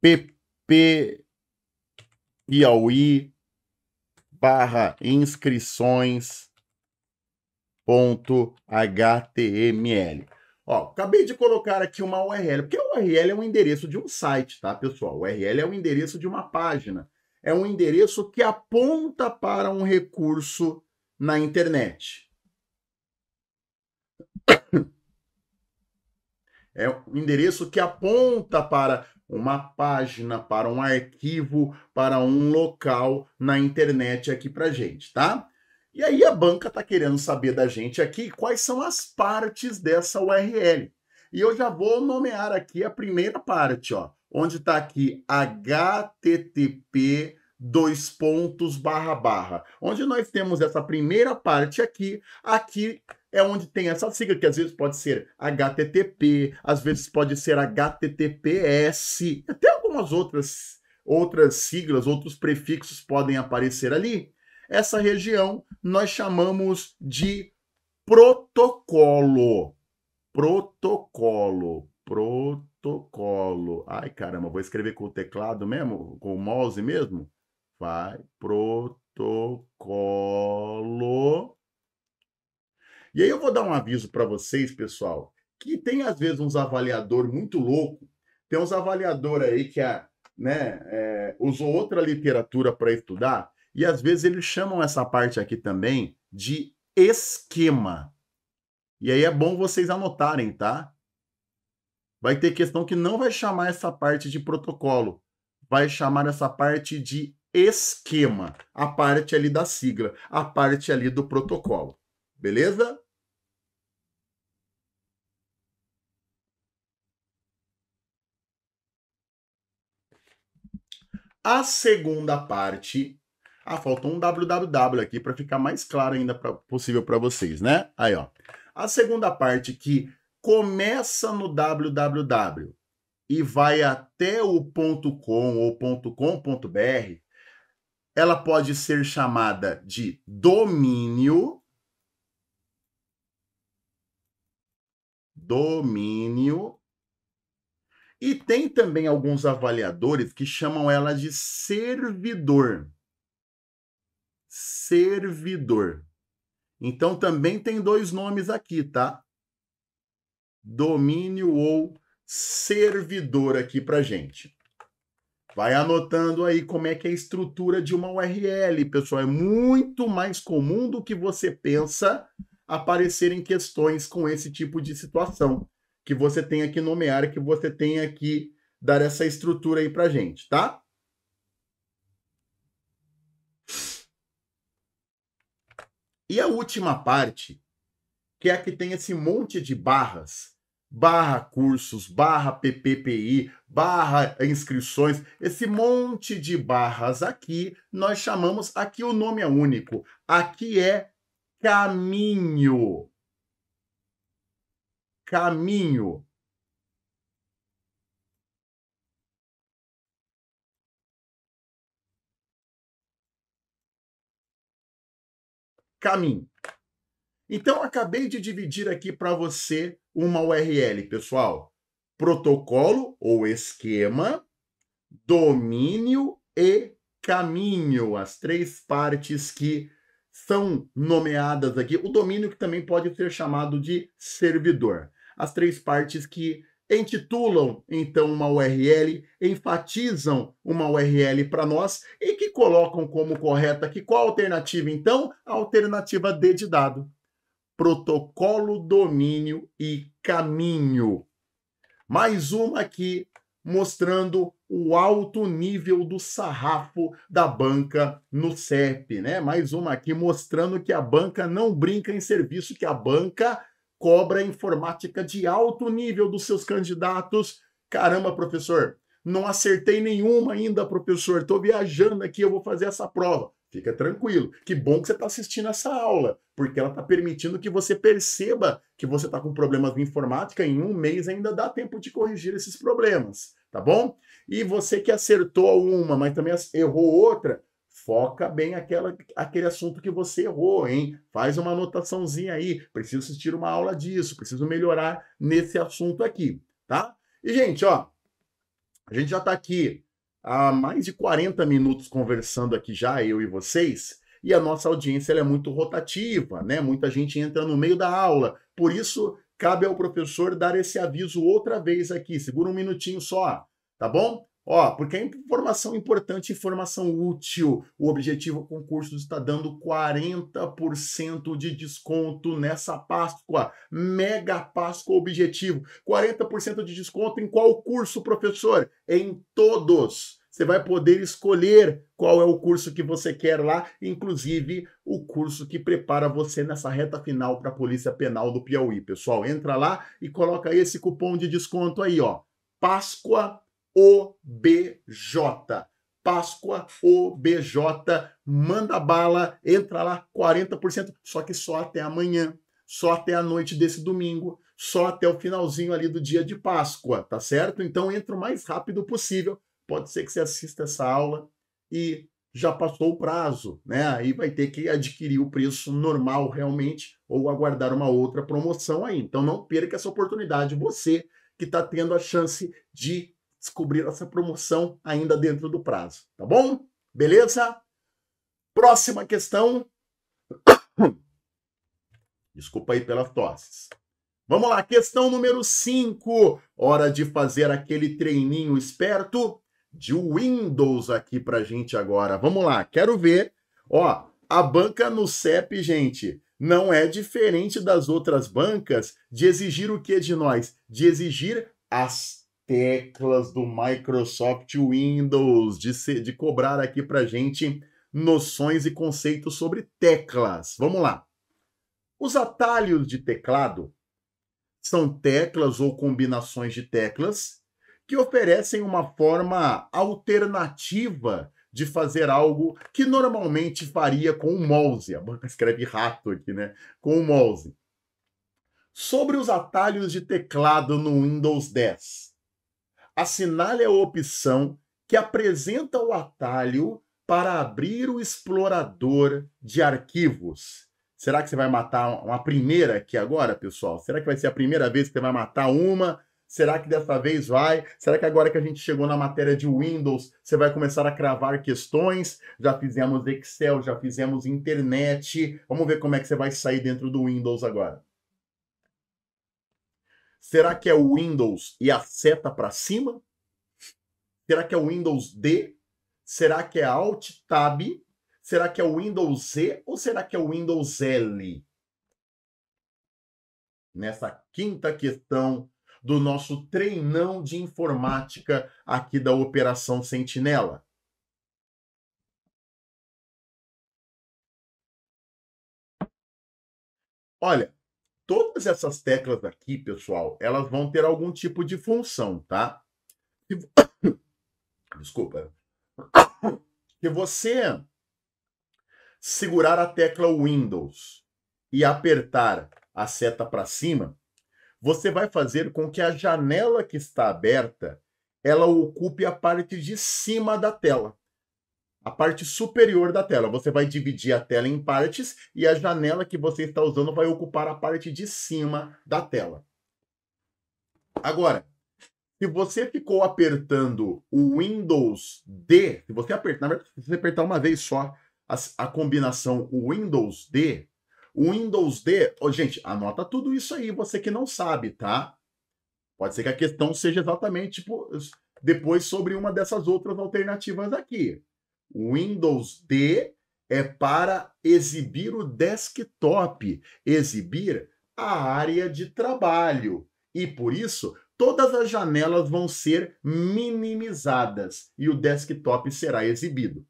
pp Piauí barra inscrições html. Ó, acabei de colocar aqui uma URL, porque a URL é um endereço de um site, tá, pessoal? A URL é um endereço de uma página. É um endereço que aponta para um recurso na internet. É um endereço que aponta para uma página, para um arquivo, para um local na internet aqui para gente, tá? E aí a banca está querendo saber da gente aqui quais são as partes dessa URL. E eu já vou nomear aqui a primeira parte, ó, onde está aqui http dois pontos barra barra. Onde nós temos essa primeira parte aqui, aqui é onde tem essa sigla, que às vezes pode ser HTTP, às vezes pode ser HTTPS, até algumas outras, outras siglas, outros prefixos podem aparecer ali. Essa região nós chamamos de protocolo. Protocolo. Protocolo. Ai, caramba, vou escrever com o teclado mesmo? Com o mouse mesmo? Vai. Protocolo. E aí eu vou dar um aviso para vocês, pessoal, que tem às vezes uns avaliador muito louco. Tem uns avaliador aí que é, né, é, usou outra literatura para estudar e às vezes eles chamam essa parte aqui também de esquema. E aí é bom vocês anotarem, tá? Vai ter questão que não vai chamar essa parte de protocolo, vai chamar essa parte de esquema, a parte ali da sigla, a parte ali do protocolo. Beleza? A segunda parte ah, faltou um www aqui para ficar mais claro ainda pra, possível para vocês, né? Aí, ó. A segunda parte que começa no www e vai até o ponto .com ou ponto .com.br, ela pode ser chamada de domínio domínio e tem também alguns avaliadores que chamam ela de servidor servidor. Então também tem dois nomes aqui, tá? Domínio ou servidor aqui para gente. Vai anotando aí como é que é a estrutura de uma URL, pessoal. É muito mais comum do que você pensa aparecerem questões com esse tipo de situação. Que você tenha que nomear, que você tenha que dar essa estrutura aí pra gente, tá? E a última parte, que é a que tem esse monte de barras, barra cursos, barra PPPI, barra inscrições, esse monte de barras aqui, nós chamamos, aqui o nome é único, aqui é caminho. Caminho. caminho. Então, acabei de dividir aqui para você uma URL, pessoal. Protocolo ou esquema, domínio e caminho. As três partes que são nomeadas aqui. O domínio que também pode ser chamado de servidor. As três partes que entitulam então uma URL, enfatizam uma URL para nós e que colocam como correta que qual a alternativa então? A alternativa D de dado. Protocolo, domínio e caminho. Mais uma aqui mostrando o alto nível do sarrafo da banca no CEP, né? Mais uma aqui mostrando que a banca não brinca em serviço, que a banca cobra informática de alto nível dos seus candidatos. Caramba, professor, não acertei nenhuma ainda, professor. Estou viajando aqui, eu vou fazer essa prova. Fica tranquilo. Que bom que você está assistindo essa aula, porque ela está permitindo que você perceba que você está com problemas de informática. Em um mês ainda dá tempo de corrigir esses problemas, tá bom? E você que acertou uma, mas também errou outra, foca bem aquela, aquele assunto que você errou, hein? Faz uma anotaçãozinha aí. Preciso assistir uma aula disso, preciso melhorar nesse assunto aqui, tá? E, gente, ó, a gente já está aqui há mais de 40 minutos conversando aqui já, eu e vocês, e a nossa audiência é muito rotativa, né? Muita gente entra no meio da aula. Por isso, cabe ao professor dar esse aviso outra vez aqui. Segura um minutinho só, tá bom? Ó, porque é informação importante, informação útil. O objetivo concurso está dando 40% de desconto nessa Páscoa. Mega Páscoa objetivo. 40% de desconto em qual curso, professor? Em todos. Você vai poder escolher qual é o curso que você quer lá, inclusive o curso que prepara você nessa reta final para a Polícia Penal do Piauí. Pessoal, entra lá e coloca esse cupom de desconto aí, ó. Páscoa OBJ. Páscoa OBJ, manda bala, entra lá 40%, só que só até amanhã, só até a noite desse domingo, só até o finalzinho ali do dia de Páscoa, tá certo? Então entra o mais rápido possível. Pode ser que você assista essa aula e já passou o prazo, né? Aí vai ter que adquirir o preço normal realmente ou aguardar uma outra promoção aí. Então não perca essa oportunidade, você que está tendo a chance de descobrir essa promoção ainda dentro do prazo, tá bom? Beleza? Próxima questão. Desculpa aí pelas tosse. Vamos lá, questão número 5. Hora de fazer aquele treininho esperto de Windows aqui pra gente agora. Vamos lá, quero ver. Ó, a banca no CEP, gente, não é diferente das outras bancas de exigir o que de nós? De exigir as teclas do Microsoft Windows, de, de cobrar aqui para gente noções e conceitos sobre teclas. Vamos lá. Os atalhos de teclado são teclas ou combinações de teclas que oferecem uma forma alternativa de fazer algo que normalmente faria com o mouse. A banca escreve rato aqui, né? Com o mouse. Sobre os atalhos de teclado no Windows 10 assinale a opção que apresenta o atalho para abrir o explorador de arquivos. Será que você vai matar uma primeira aqui agora, pessoal? Será que vai ser a primeira vez que você vai matar uma? Será que dessa vez vai? Será que agora que a gente chegou na matéria de Windows, você vai começar a cravar questões? Já fizemos Excel, já fizemos internet. Vamos ver como é que você vai sair dentro do Windows agora. Será que é o Windows e a seta para cima? Será que é o Windows D? Será que é Alt Tab? Será que é o Windows Z ou será que é o Windows L? Nessa quinta questão do nosso treinão de informática aqui da Operação Sentinela. Olha, todas essas teclas aqui, pessoal, elas vão ter algum tipo de função, tá? Desculpa. Se você segurar a tecla Windows e apertar a seta para cima, você vai fazer com que a janela que está aberta, ela ocupe a parte de cima da tela a parte superior da tela. Você vai dividir a tela em partes e a janela que você está usando vai ocupar a parte de cima da tela. Agora, se você ficou apertando o Windows D, se você apertar, na verdade, se você apertar uma vez só a, a combinação Windows D, o Windows D, oh, gente, anota tudo isso aí, você que não sabe, tá? Pode ser que a questão seja exatamente tipo, depois sobre uma dessas outras alternativas aqui. Windows D é para exibir o desktop, exibir a área de trabalho. E por isso, todas as janelas vão ser minimizadas e o desktop será exibido.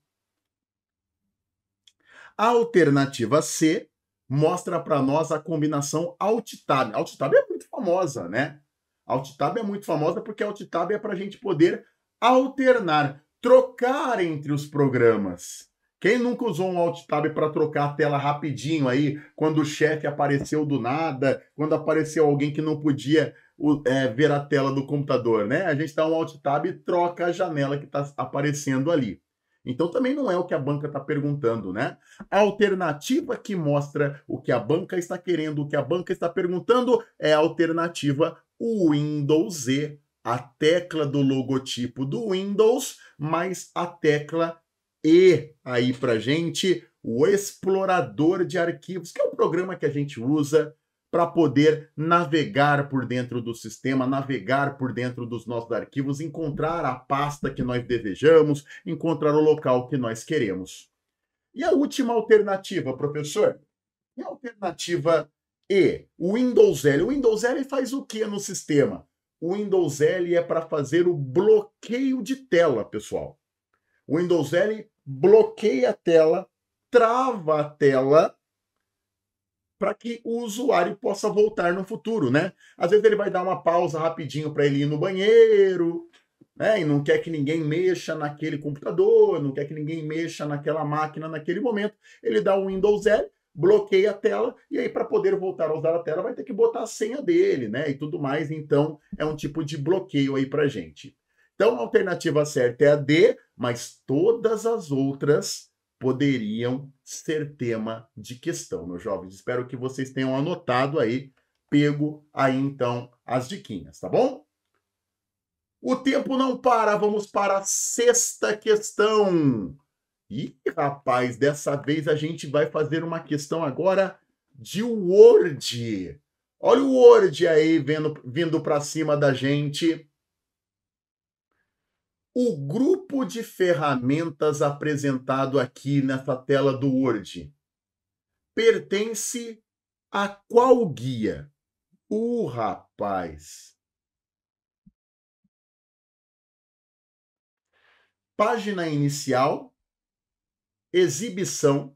A alternativa C mostra para nós a combinação Alt-Tab. Alt-Tab é muito famosa, né? Alt-Tab é muito famosa porque Alt-Tab é para a gente poder alternar trocar entre os programas. Quem nunca usou um Alt Tab para trocar a tela rapidinho aí, quando o chefe apareceu do nada, quando apareceu alguém que não podia é, ver a tela do computador, né? A gente dá um Alt Tab e troca a janela que está aparecendo ali. Então também não é o que a banca está perguntando, né? A alternativa que mostra o que a banca está querendo, o que a banca está perguntando, é a alternativa Windows Z, a tecla do logotipo do Windows mas a tecla E aí para gente, o explorador de arquivos, que é o programa que a gente usa para poder navegar por dentro do sistema, navegar por dentro dos nossos arquivos, encontrar a pasta que nós desejamos, encontrar o local que nós queremos. E a última alternativa, professor? E a alternativa E, o Windows L. O Windows L faz o que no sistema? o Windows L é para fazer o bloqueio de tela, pessoal. O Windows L bloqueia a tela, trava a tela para que o usuário possa voltar no futuro, né? Às vezes ele vai dar uma pausa rapidinho para ele ir no banheiro, né? E não quer que ninguém mexa naquele computador, não quer que ninguém mexa naquela máquina naquele momento. Ele dá o Windows L, bloqueia a tela, e aí para poder voltar a usar a tela vai ter que botar a senha dele, né? E tudo mais, então é um tipo de bloqueio aí para gente. Então a alternativa certa é a D, mas todas as outras poderiam ser tema de questão, meus jovens. Espero que vocês tenham anotado aí, pego aí então as diquinhas, tá bom? O tempo não para, vamos para a sexta questão. E, rapaz, dessa vez a gente vai fazer uma questão agora de Word. Olha o Word aí vendo, vindo para cima da gente. O grupo de ferramentas apresentado aqui nessa tela do Word pertence a qual guia? O uh, rapaz. Página inicial, exibição,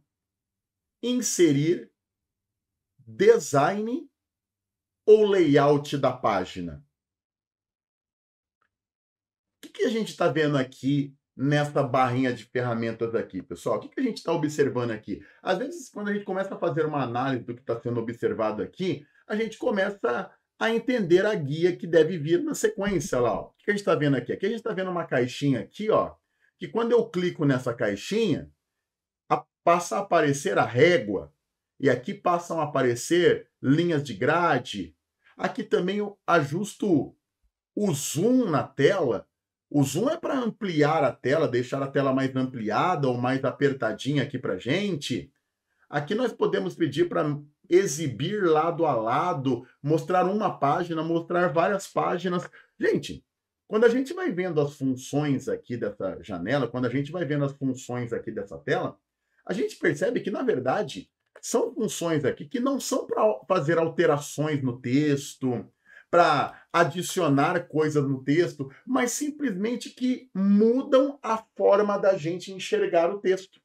inserir, design ou layout da página? O que, que a gente está vendo aqui nessa barrinha de ferramentas aqui, pessoal? O que, que a gente está observando aqui? Às vezes, quando a gente começa a fazer uma análise do que está sendo observado aqui, a gente começa a entender a guia que deve vir na sequência lá. Ó. O que a gente está vendo aqui? Aqui a gente está vendo uma caixinha aqui, ó, que quando eu clico nessa caixinha, passa a aparecer a régua, e aqui passam a aparecer linhas de grade. Aqui também eu ajusto o zoom na tela. O zoom é para ampliar a tela, deixar a tela mais ampliada ou mais apertadinha aqui para gente. Aqui nós podemos pedir para exibir lado a lado, mostrar uma página, mostrar várias páginas. Gente, quando a gente vai vendo as funções aqui dessa janela, quando a gente vai vendo as funções aqui dessa tela, a gente percebe que, na verdade, são funções aqui que não são para fazer alterações no texto, para adicionar coisas no texto, mas simplesmente que mudam a forma da gente enxergar o texto.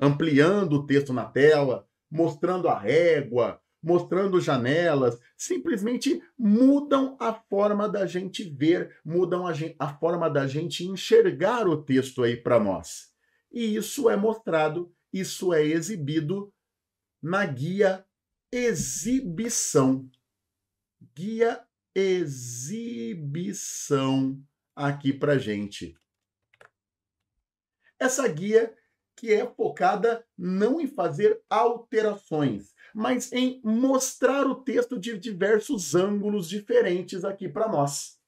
Ampliando o texto na tela, mostrando a régua, mostrando janelas, simplesmente mudam a forma da gente ver, mudam a, gente, a forma da gente enxergar o texto aí para nós. E isso é mostrado, isso é exibido na guia exibição. Guia exibição aqui para gente. Essa guia que é focada não em fazer alterações, mas em mostrar o texto de diversos ângulos diferentes aqui para nós.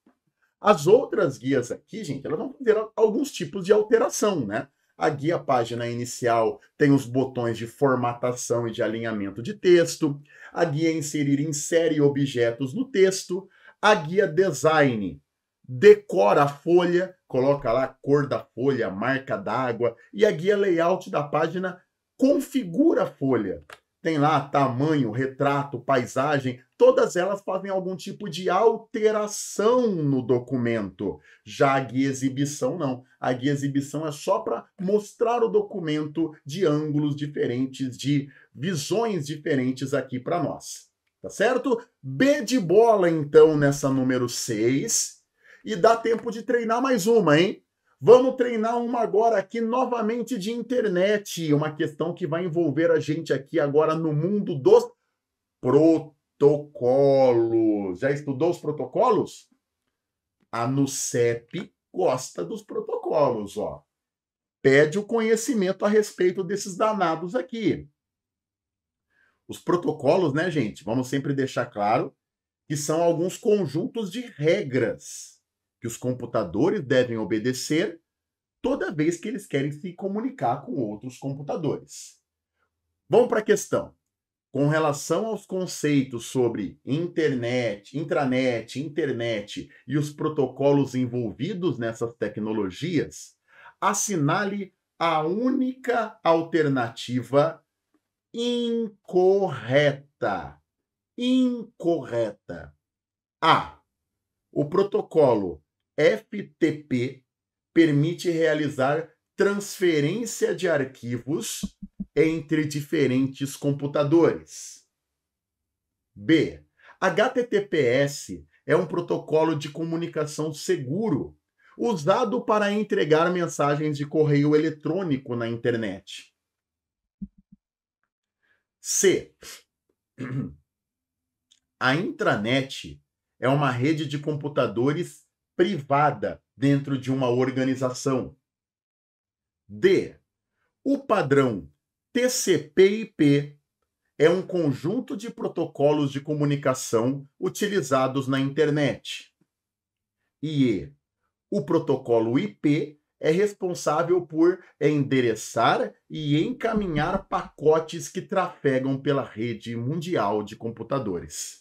As outras guias aqui, gente, elas vão fazer alguns tipos de alteração, né? a guia página inicial tem os botões de formatação e de alinhamento de texto, a guia é inserir insere objetos no texto, a guia design decora a folha, coloca lá a cor da folha, marca d'água, e a guia layout da página configura a folha. Tem lá tamanho, retrato, paisagem, todas elas fazem algum tipo de alteração no documento. Já a guia exibição não. A guia exibição é só para mostrar o documento de ângulos diferentes, de visões diferentes aqui para nós. Tá certo? B de bola então nessa número 6 e dá tempo de treinar mais uma, hein? Vamos treinar uma agora aqui novamente de internet, uma questão que vai envolver a gente aqui agora no mundo dos protocolos. Já estudou os protocolos? A NUCEP gosta dos protocolos, ó. Pede o conhecimento a respeito desses danados aqui. Os protocolos, né, gente? Vamos sempre deixar claro que são alguns conjuntos de regras que os computadores devem obedecer toda vez que eles querem se comunicar com outros computadores. Vamos para a questão. Com relação aos conceitos sobre internet, intranet, internet e os protocolos envolvidos nessas tecnologias, assinale a única alternativa incorreta. Incorreta. A. O protocolo FTP permite realizar transferência de arquivos entre diferentes computadores. B. HTTPS é um protocolo de comunicação seguro usado para entregar mensagens de correio eletrônico na internet. C. A intranet é uma rede de computadores privada dentro de uma organização. D. O padrão TCP/IP é um conjunto de protocolos de comunicação utilizados na internet. E o protocolo IP é responsável por endereçar e encaminhar pacotes que trafegam pela rede mundial de computadores.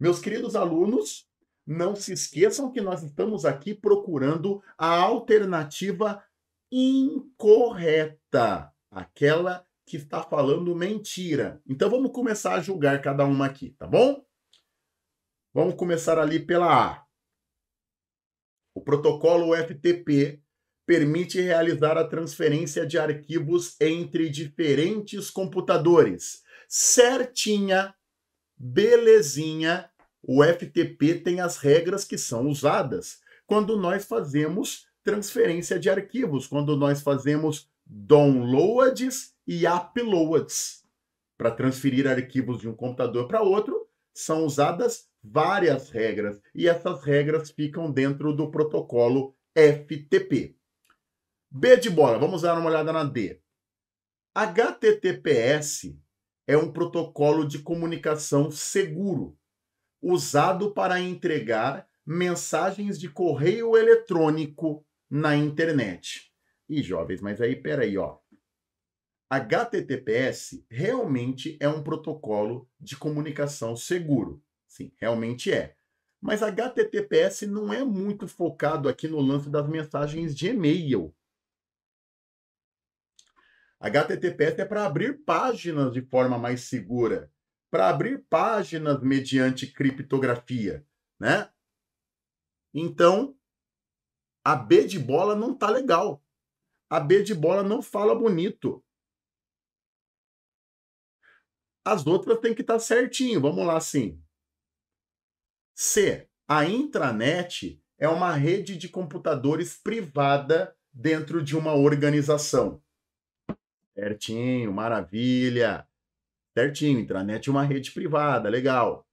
Meus queridos alunos, não se esqueçam que nós estamos aqui procurando a alternativa incorreta, aquela que está falando mentira. Então vamos começar a julgar cada uma aqui, tá bom? Vamos começar ali pela A. O protocolo UFTP permite realizar a transferência de arquivos entre diferentes computadores. Certinha, belezinha o FTP tem as regras que são usadas quando nós fazemos transferência de arquivos, quando nós fazemos downloads e uploads. Para transferir arquivos de um computador para outro, são usadas várias regras e essas regras ficam dentro do protocolo FTP. B de bola, vamos dar uma olhada na D. HTTPS é um protocolo de comunicação seguro usado para entregar mensagens de correio eletrônico na internet. E jovens, mas aí peraí, ó. HTTPS realmente é um protocolo de comunicação seguro. Sim, realmente é. Mas HTTPS não é muito focado aqui no lance das mensagens de e-mail. HTTPS é para abrir páginas de forma mais segura para abrir páginas mediante criptografia, né? Então, a B de bola não tá legal. A B de bola não fala bonito. As outras tem que estar tá certinho. Vamos lá, assim. C. A intranet é uma rede de computadores privada dentro de uma organização. Certinho, maravilha. Certinho, intranet é uma rede privada, legal.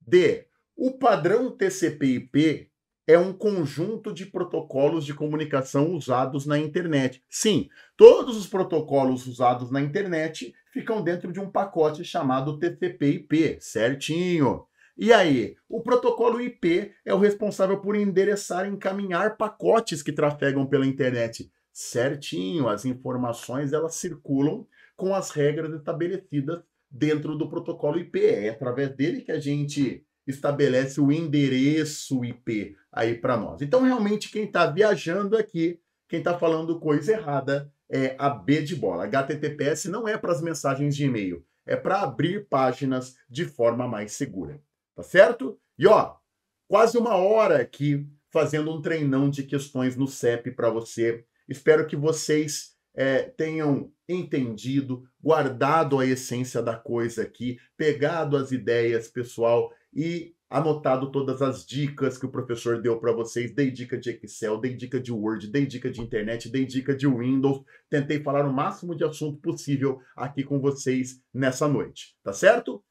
D. O padrão TCP/IP é um conjunto de protocolos de comunicação usados na internet. Sim, todos os protocolos usados na internet ficam dentro de um pacote chamado TCP/IP, certinho. E aí, o protocolo IP é o responsável por endereçar e encaminhar pacotes que trafegam pela internet. Certinho, as informações elas circulam com as regras estabelecidas dentro do protocolo IP. É através dele que a gente estabelece o endereço IP aí para nós. Então, realmente, quem está viajando aqui, quem está falando coisa errada, é a B de bola. HTTPS não é para as mensagens de e-mail, é para abrir páginas de forma mais segura. Tá certo? E ó, quase uma hora aqui fazendo um treinão de questões no CEP para você. Espero que vocês é, tenham entendido, guardado a essência da coisa aqui, pegado as ideias, pessoal, e anotado todas as dicas que o professor deu para vocês. Dei dica de Excel, dei dica de Word, dei dica de internet, dei dica de Windows. Tentei falar o máximo de assunto possível aqui com vocês nessa noite, tá certo?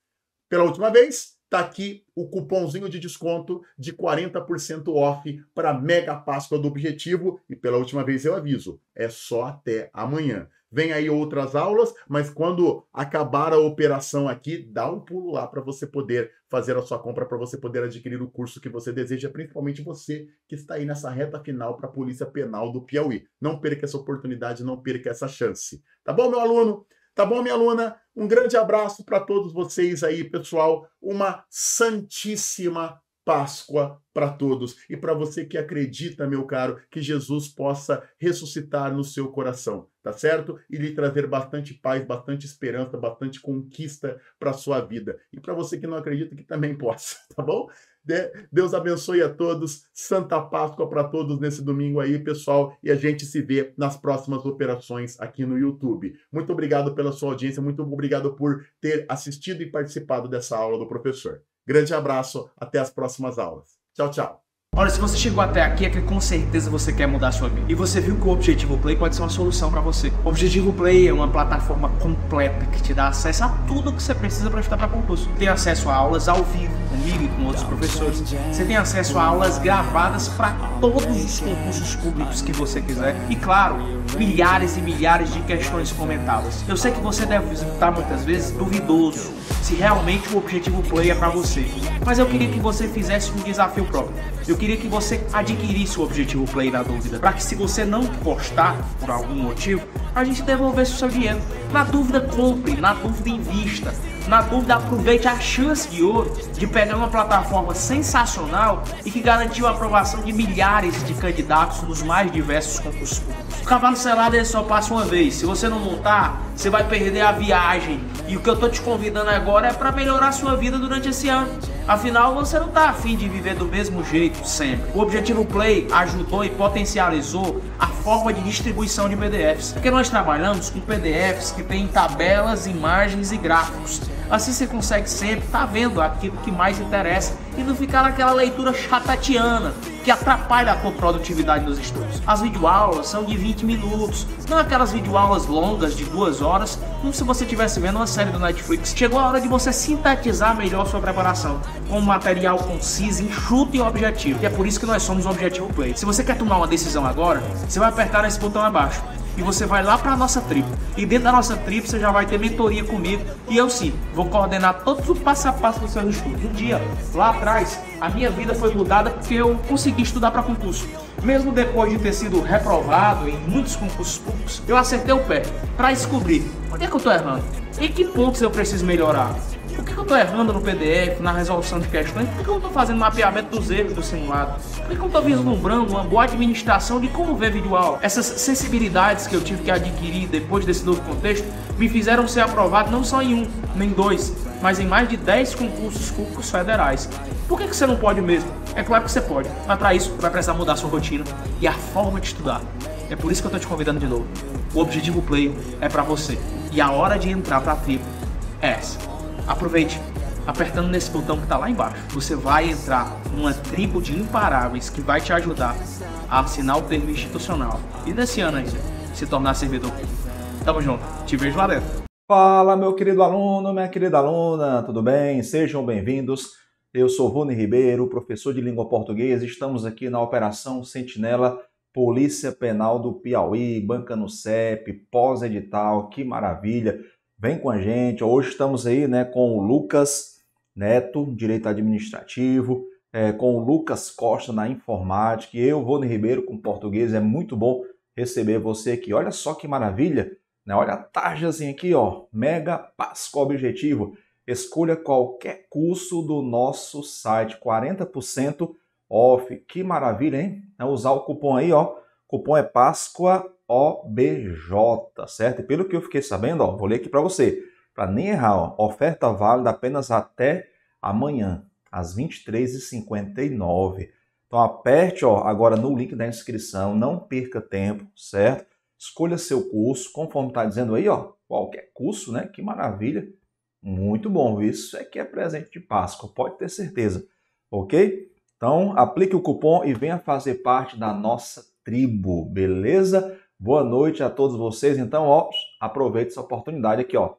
Pela última vez, Tá aqui o cupomzinho de desconto de 40% off para Mega Páscoa do Objetivo. E pela última vez eu aviso, é só até amanhã. Vem aí outras aulas, mas quando acabar a operação aqui, dá um pulo lá para você poder fazer a sua compra, para você poder adquirir o curso que você deseja, principalmente você que está aí nessa reta final para a Polícia Penal do Piauí. Não perca essa oportunidade, não perca essa chance. Tá bom, meu aluno? Tá bom, minha aluna? Um grande abraço para todos vocês aí, pessoal. Uma santíssima Páscoa para todos. E para você que acredita, meu caro, que Jesus possa ressuscitar no seu coração, tá certo? E lhe trazer bastante paz, bastante esperança, bastante conquista para sua vida. E para você que não acredita, que também possa, tá bom? Né? Deus abençoe a todos. Santa Páscoa para todos nesse domingo aí, pessoal. E a gente se vê nas próximas operações aqui no YouTube. Muito obrigado pela sua audiência, muito obrigado por ter assistido e participado dessa aula do professor. Grande abraço, até as próximas aulas. Tchau, tchau. Olha, se você chegou até aqui é que com certeza você quer mudar a sua vida. E você viu que o Objetivo Play pode ser uma solução para você. O Objetivo Play é uma plataforma completa que te dá acesso a tudo que você precisa para estudar para concurso. Tem acesso a aulas ao vivo, comigo e com outros professores. Você tem acesso a aulas gravadas para todos os concursos públicos que você quiser. E claro, milhares e milhares de questões comentadas. Eu sei que você deve estar muitas vezes duvidoso se realmente o Objetivo Play é para você. Mas eu queria que você fizesse um desafio próprio. Eu queria que você adquirisse o Objetivo Play na dúvida, para que se você não gostar por algum motivo, a gente devolvesse o seu dinheiro. Na dúvida, compre, na dúvida, invista. Na dúvida, aproveite a chance de ouro de pegar uma plataforma sensacional e que garantiu a aprovação de milhares de candidatos nos mais diversos concursos públicos. O cavalo selado ele só passa uma vez. Se você não montar, você vai perder a viagem. E o que eu tô te convidando agora é para melhorar sua vida durante esse ano. Afinal, você não está afim de viver do mesmo jeito sempre. O Objetivo Play ajudou e potencializou a forma de distribuição de PDFs, porque nós trabalhamos com PDFs que têm tabelas, imagens e gráficos. Assim você consegue sempre estar tá vendo aquilo que mais interessa e não ficar naquela leitura chatatiana que atrapalha a produtividade nos estudos. As videoaulas são de 20 minutos, não aquelas videoaulas longas de duas horas, como se você estivesse vendo uma série do Netflix. Chegou a hora de você sintetizar melhor sua preparação com material conciso, enxuto e objetivo. E é por isso que nós somos o Objetivo Play. Se você quer tomar uma decisão agora, você vai apertar nesse botão abaixo e você vai lá para a nossa tribo. E dentro da nossa tribo você já vai ter mentoria comigo e eu sim, vou coordenar todo o passo a passo dos seus estudos. Um dia, lá atrás, a minha vida foi mudada porque eu consegui estudar para concurso. Mesmo depois de ter sido reprovado em muitos concursos públicos, eu acertei o pé para descobrir onde é que eu estou errando, em que pontos eu preciso melhorar, por que eu tô errando no PDF, na resolução de questões? Por que eu não tô fazendo mapeamento dos erros do simulado? Por que eu não tô vislumbrando uma boa administração de como ver videoaula? Essas sensibilidades que eu tive que adquirir depois desse novo contexto me fizeram ser aprovado não só em um, nem dois, mas em mais de 10 concursos públicos federais. Por que, que você não pode mesmo? É claro que você pode, mas para isso vai precisar mudar sua rotina e a forma de estudar. É por isso que eu estou te convidando de novo. O objetivo play é para você e a hora de entrar para a tribo é essa aproveite. Apertando nesse botão que está lá embaixo, você vai entrar numa tribo de imparáveis que vai te ajudar a assinar o termo institucional e nesse ano ainda se tornar servidor público. Tamo junto, te vejo lá dentro. Fala, meu querido aluno, minha querida aluna, tudo bem? Sejam bem-vindos. Eu sou Rony Ribeiro, professor de língua portuguesa. Estamos aqui na Operação Sentinela Polícia Penal do Piauí, banca no CEP, pós-edital, que maravilha! Vem com a gente. Hoje estamos aí né, com o Lucas Neto, Direito Administrativo, é, com o Lucas Costa na Informática, e eu, Rony Ribeiro, com português. É muito bom receber você aqui. Olha só que maravilha! Né? Olha a tarjazinha aqui, ó. Mega Páscoa Objetivo. Escolha qualquer curso do nosso site, 40% off. Que maravilha, hein? Né, usar o cupom aí, ó. cupom é Páscoa OBJ, certo? E pelo que eu fiquei sabendo, ó, vou ler aqui para você, para nem errar, ó, oferta válida apenas até amanhã, às 23h59. Então aperte ó, agora no link da inscrição, não perca tempo, certo? Escolha seu curso, conforme está dizendo aí, ó, qualquer curso, né? Que maravilha! Muito bom, isso aqui é, é presente de Páscoa, pode ter certeza, ok? Então aplique o cupom e venha fazer parte da nossa tribo, beleza? Boa noite a todos vocês. Então, ó, aproveite essa oportunidade aqui, ó.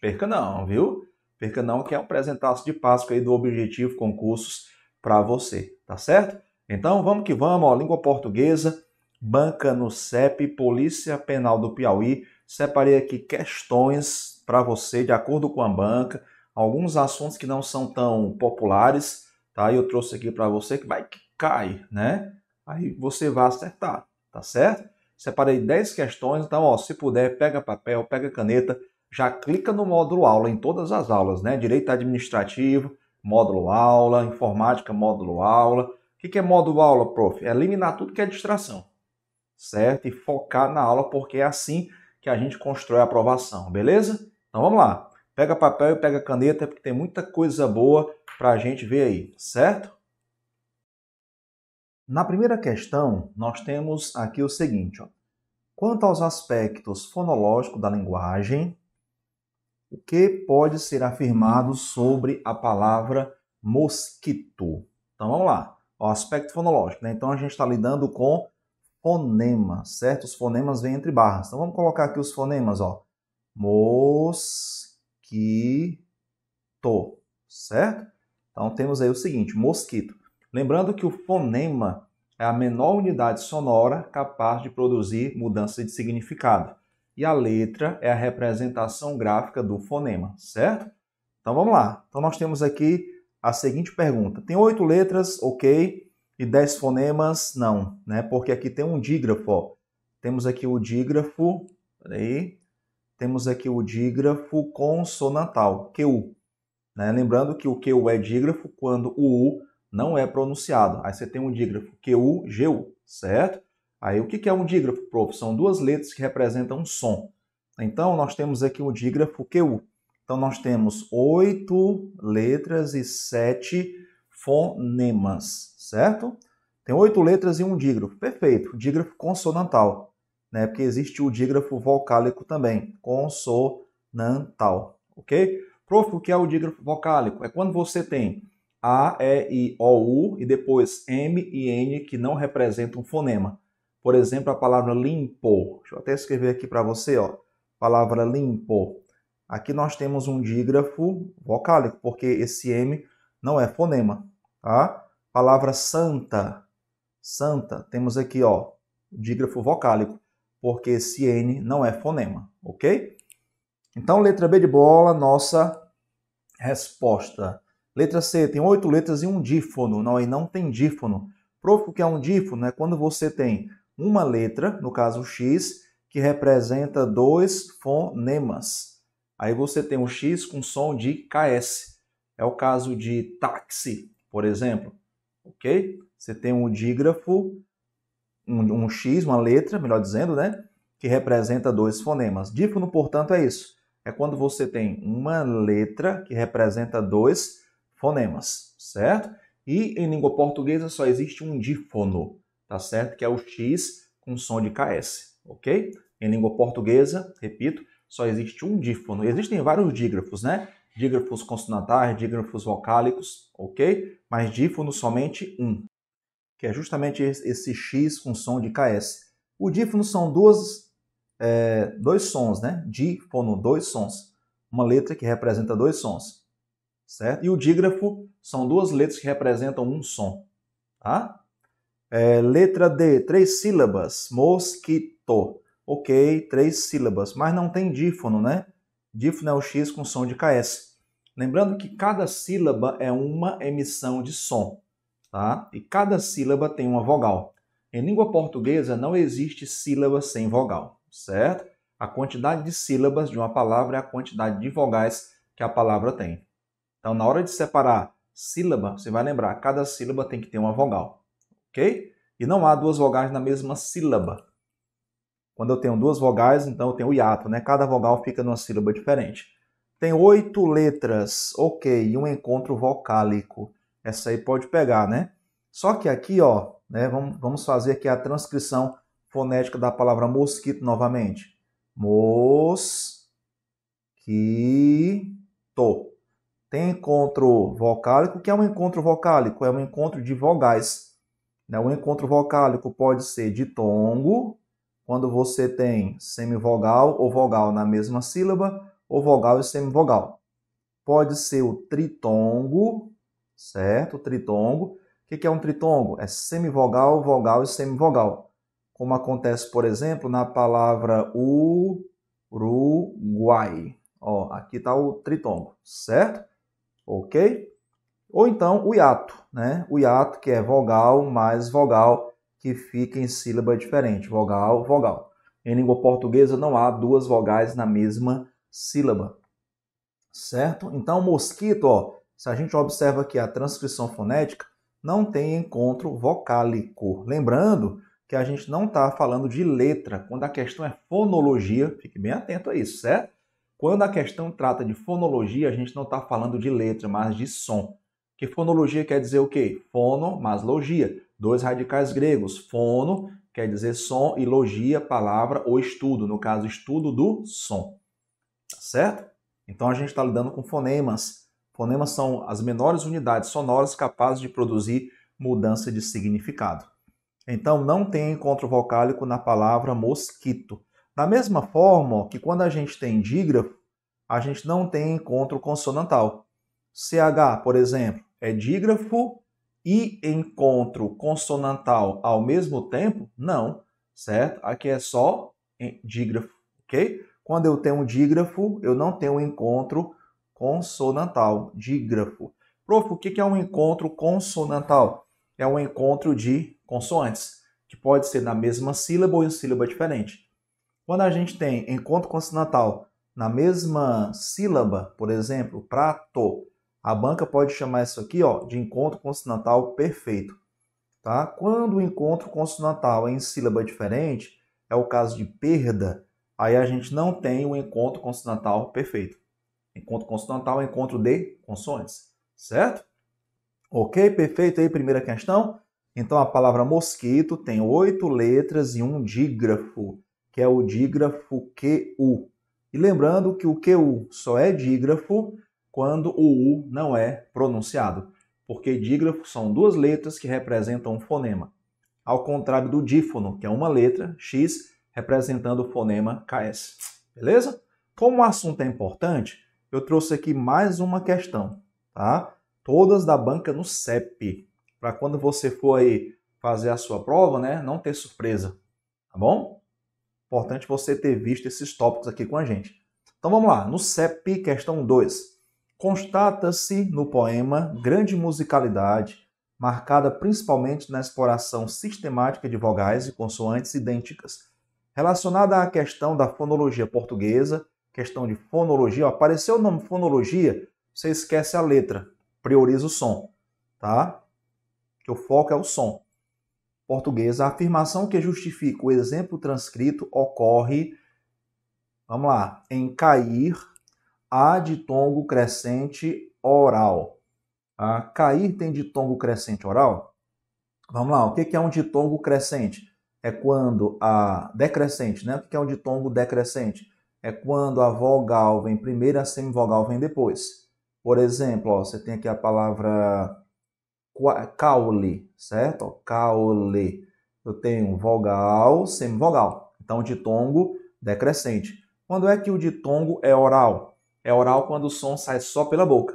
Perca não, viu? Perca não, que é um presentaço de Páscoa aí do Objetivo Concursos para você, tá certo? Então, vamos que vamos, ó, língua portuguesa, banca no CEP, Polícia Penal do Piauí. Separei aqui questões para você de acordo com a banca, alguns assuntos que não são tão populares, tá? Eu trouxe aqui para você que vai que cai, né? Aí você vai acertar, tá certo? Separei 10 questões, então, ó, se puder, pega papel, pega caneta, já clica no módulo aula em todas as aulas, né? Direito administrativo, módulo aula, informática, módulo aula. O que é módulo aula, prof? É eliminar tudo que é distração, certo? E focar na aula, porque é assim que a gente constrói a aprovação, beleza? Então vamos lá. Pega papel e pega caneta, porque tem muita coisa boa para a gente ver aí, certo? Na primeira questão, nós temos aqui o seguinte: ó. quanto aos aspectos fonológicos da linguagem, o que pode ser afirmado sobre a palavra mosquito? Então vamos lá, o aspecto fonológico. Né? Então a gente está lidando com fonemas, certo? Os fonemas vêm entre barras. Então vamos colocar aqui os fonemas: ó. mosquito, certo? Então temos aí o seguinte: mosquito. Lembrando que o fonema é a menor unidade sonora capaz de produzir mudança de significado. E a letra é a representação gráfica do fonema, certo? Então vamos lá. Então nós temos aqui a seguinte pergunta: tem oito letras, ok, e dez fonemas, não, né? Porque aqui tem um dígrafo. Ó. Temos aqui o dígrafo, peraí, temos aqui o dígrafo consonantal, QU. Né? Lembrando que o QU é dígrafo quando o U não é pronunciado. Aí você tem um dígrafo QU, GU, certo? Aí o que é um dígrafo, prof? São duas letras que representam um som. Então nós temos aqui o dígrafo QU. Então nós temos oito letras e sete fonemas, certo? Tem oito letras e um dígrafo. Perfeito. Dígrafo consonantal, né? Porque existe o dígrafo vocálico também, consonantal, ok? Prof, o que é o dígrafo vocálico? É quando você tem a, E, I, O, U e depois M e N que não representam fonema. Por exemplo, a palavra limpo. Deixa eu até escrever aqui para você, ó. Palavra limpo. Aqui nós temos um dígrafo vocálico, porque esse M não é fonema, tá? Palavra santa. Santa, temos aqui, ó, dígrafo vocálico, porque esse N não é fonema, ok? Então, letra B de bola, nossa resposta. Letra C tem oito letras e um dífono. Não, aí não tem dífono. Prof, o que é um dífono? É quando você tem uma letra, no caso X, que representa dois fonemas. Aí você tem um X com som de KS. É o caso de táxi, por exemplo. Ok? Você tem um dígrafo, um, um X, uma letra, melhor dizendo, né? Que representa dois fonemas. Dífono, portanto, é isso. É quando você tem uma letra que representa dois fonemas, certo? E em língua portuguesa só existe um dífono, tá certo? Que é o X com som de KS, ok? Em língua portuguesa, repito, só existe um dífono. Existem vários dígrafos, né? Dígrafos consonantais, dígrafos vocálicos, ok? Mas dífono somente um, que é justamente esse X com som de KS. O dífono são duas, é, dois sons, né? Dífono, dois sons. Uma letra que representa dois sons certo? E o dígrafo são duas letras que representam um som, tá? É, letra D, três sílabas, mosquito. Ok, três sílabas, mas não tem dífono, né? Dífono é o X com som de KS. Lembrando que cada sílaba é uma emissão de som, tá? E cada sílaba tem uma vogal. Em língua portuguesa não existe sílaba sem vogal, certo? A quantidade de sílabas de uma palavra é a quantidade de vogais que a palavra tem. Então, na hora de separar sílaba, você vai lembrar, cada sílaba tem que ter uma vogal, ok? E não há duas vogais na mesma sílaba. Quando eu tenho duas vogais, então eu tenho o hiato, né? Cada vogal fica numa sílaba diferente. Tem oito letras, ok, e um encontro vocálico. Essa aí pode pegar, né? Só que aqui, ó, né, vamos, vamos fazer aqui a transcrição fonética da palavra mosquito novamente. Mosquito. Tem encontro vocálico. O que é um encontro vocálico? É um encontro de vogais. Né? O encontro vocálico pode ser de tongo quando você tem semivogal ou vogal na mesma sílaba, ou vogal e semivogal. Pode ser o tritongo, certo? O tritongo. O que é um tritongo? É semivogal, vogal e semivogal. Como acontece, por exemplo, na palavra Uruguai. Ó, aqui está o tritongo, certo? ok? Ou então o hiato, né? O hiato que é vogal mais vogal que fica em sílaba diferente, vogal, vogal. Em língua portuguesa não há duas vogais na mesma sílaba, certo? Então mosquito, ó, se a gente observa que a transcrição fonética, não tem encontro vocálico. Lembrando que a gente não está falando de letra, quando a questão é fonologia, fique bem atento a isso, certo? Quando a questão trata de fonologia, a gente não está falando de letra, mas de som. Que fonologia quer dizer o quê? Fono mais logia. Dois radicais gregos. Fono quer dizer som e logia, palavra ou estudo. No caso, estudo do som. Tá certo? Então a gente está lidando com fonemas. Fonemas são as menores unidades sonoras capazes de produzir mudança de significado. Então não tem encontro vocálico na palavra mosquito. Da mesma forma que quando a gente tem dígrafo, a gente não tem encontro consonantal. CH, por exemplo, é dígrafo e encontro consonantal ao mesmo tempo? Não, certo? Aqui é só dígrafo, ok? Quando eu tenho um dígrafo, eu não tenho um encontro consonantal, dígrafo. Prof, o que é um encontro consonantal? É um encontro de consoantes, que pode ser na mesma sílaba ou em sílaba diferente. Quando a gente tem encontro consonantal na mesma sílaba, por exemplo, prato, a banca pode chamar isso aqui ó, de encontro consonantal perfeito. Tá? Quando o encontro consonantal é em sílaba diferente, é o caso de perda, aí a gente não tem o encontro consonantal perfeito. Encontro consonantal é encontro de consoantes, certo? Ok, perfeito aí, primeira questão. Então a palavra mosquito tem oito letras e um dígrafo que é o dígrafo QU. E lembrando que o QU só é dígrafo quando o U não é pronunciado, porque dígrafo são duas letras que representam um fonema, ao contrário do dífono, que é uma letra, X, representando o fonema KS. Beleza? Como o assunto é importante, eu trouxe aqui mais uma questão, tá? Todas da banca no CEP, para quando você for aí fazer a sua prova, né, não ter surpresa, tá bom? Importante você ter visto esses tópicos aqui com a gente. Então vamos lá, no CEP, questão 2. Constata-se no poema grande musicalidade, marcada principalmente na exploração sistemática de vogais e consoantes idênticas. Relacionada à questão da fonologia portuguesa, questão de fonologia, ó, apareceu o nome fonologia, você esquece a letra, prioriza o som, tá? Que o foco é o som portuguesa, a afirmação que justifica o exemplo transcrito ocorre, vamos lá, em cair a ditongo crescente oral. A Cair tem ditongo crescente oral? Vamos lá, o que é um ditongo crescente? É quando a decrescente, né? O que é um ditongo decrescente? É quando a vogal vem primeiro, a semivogal vem depois. Por exemplo, ó, você tem aqui a palavra caule, certo? Caule. Eu tenho vogal, semivogal. Então, ditongo decrescente. Quando é que o ditongo é oral? É oral quando o som sai só pela boca,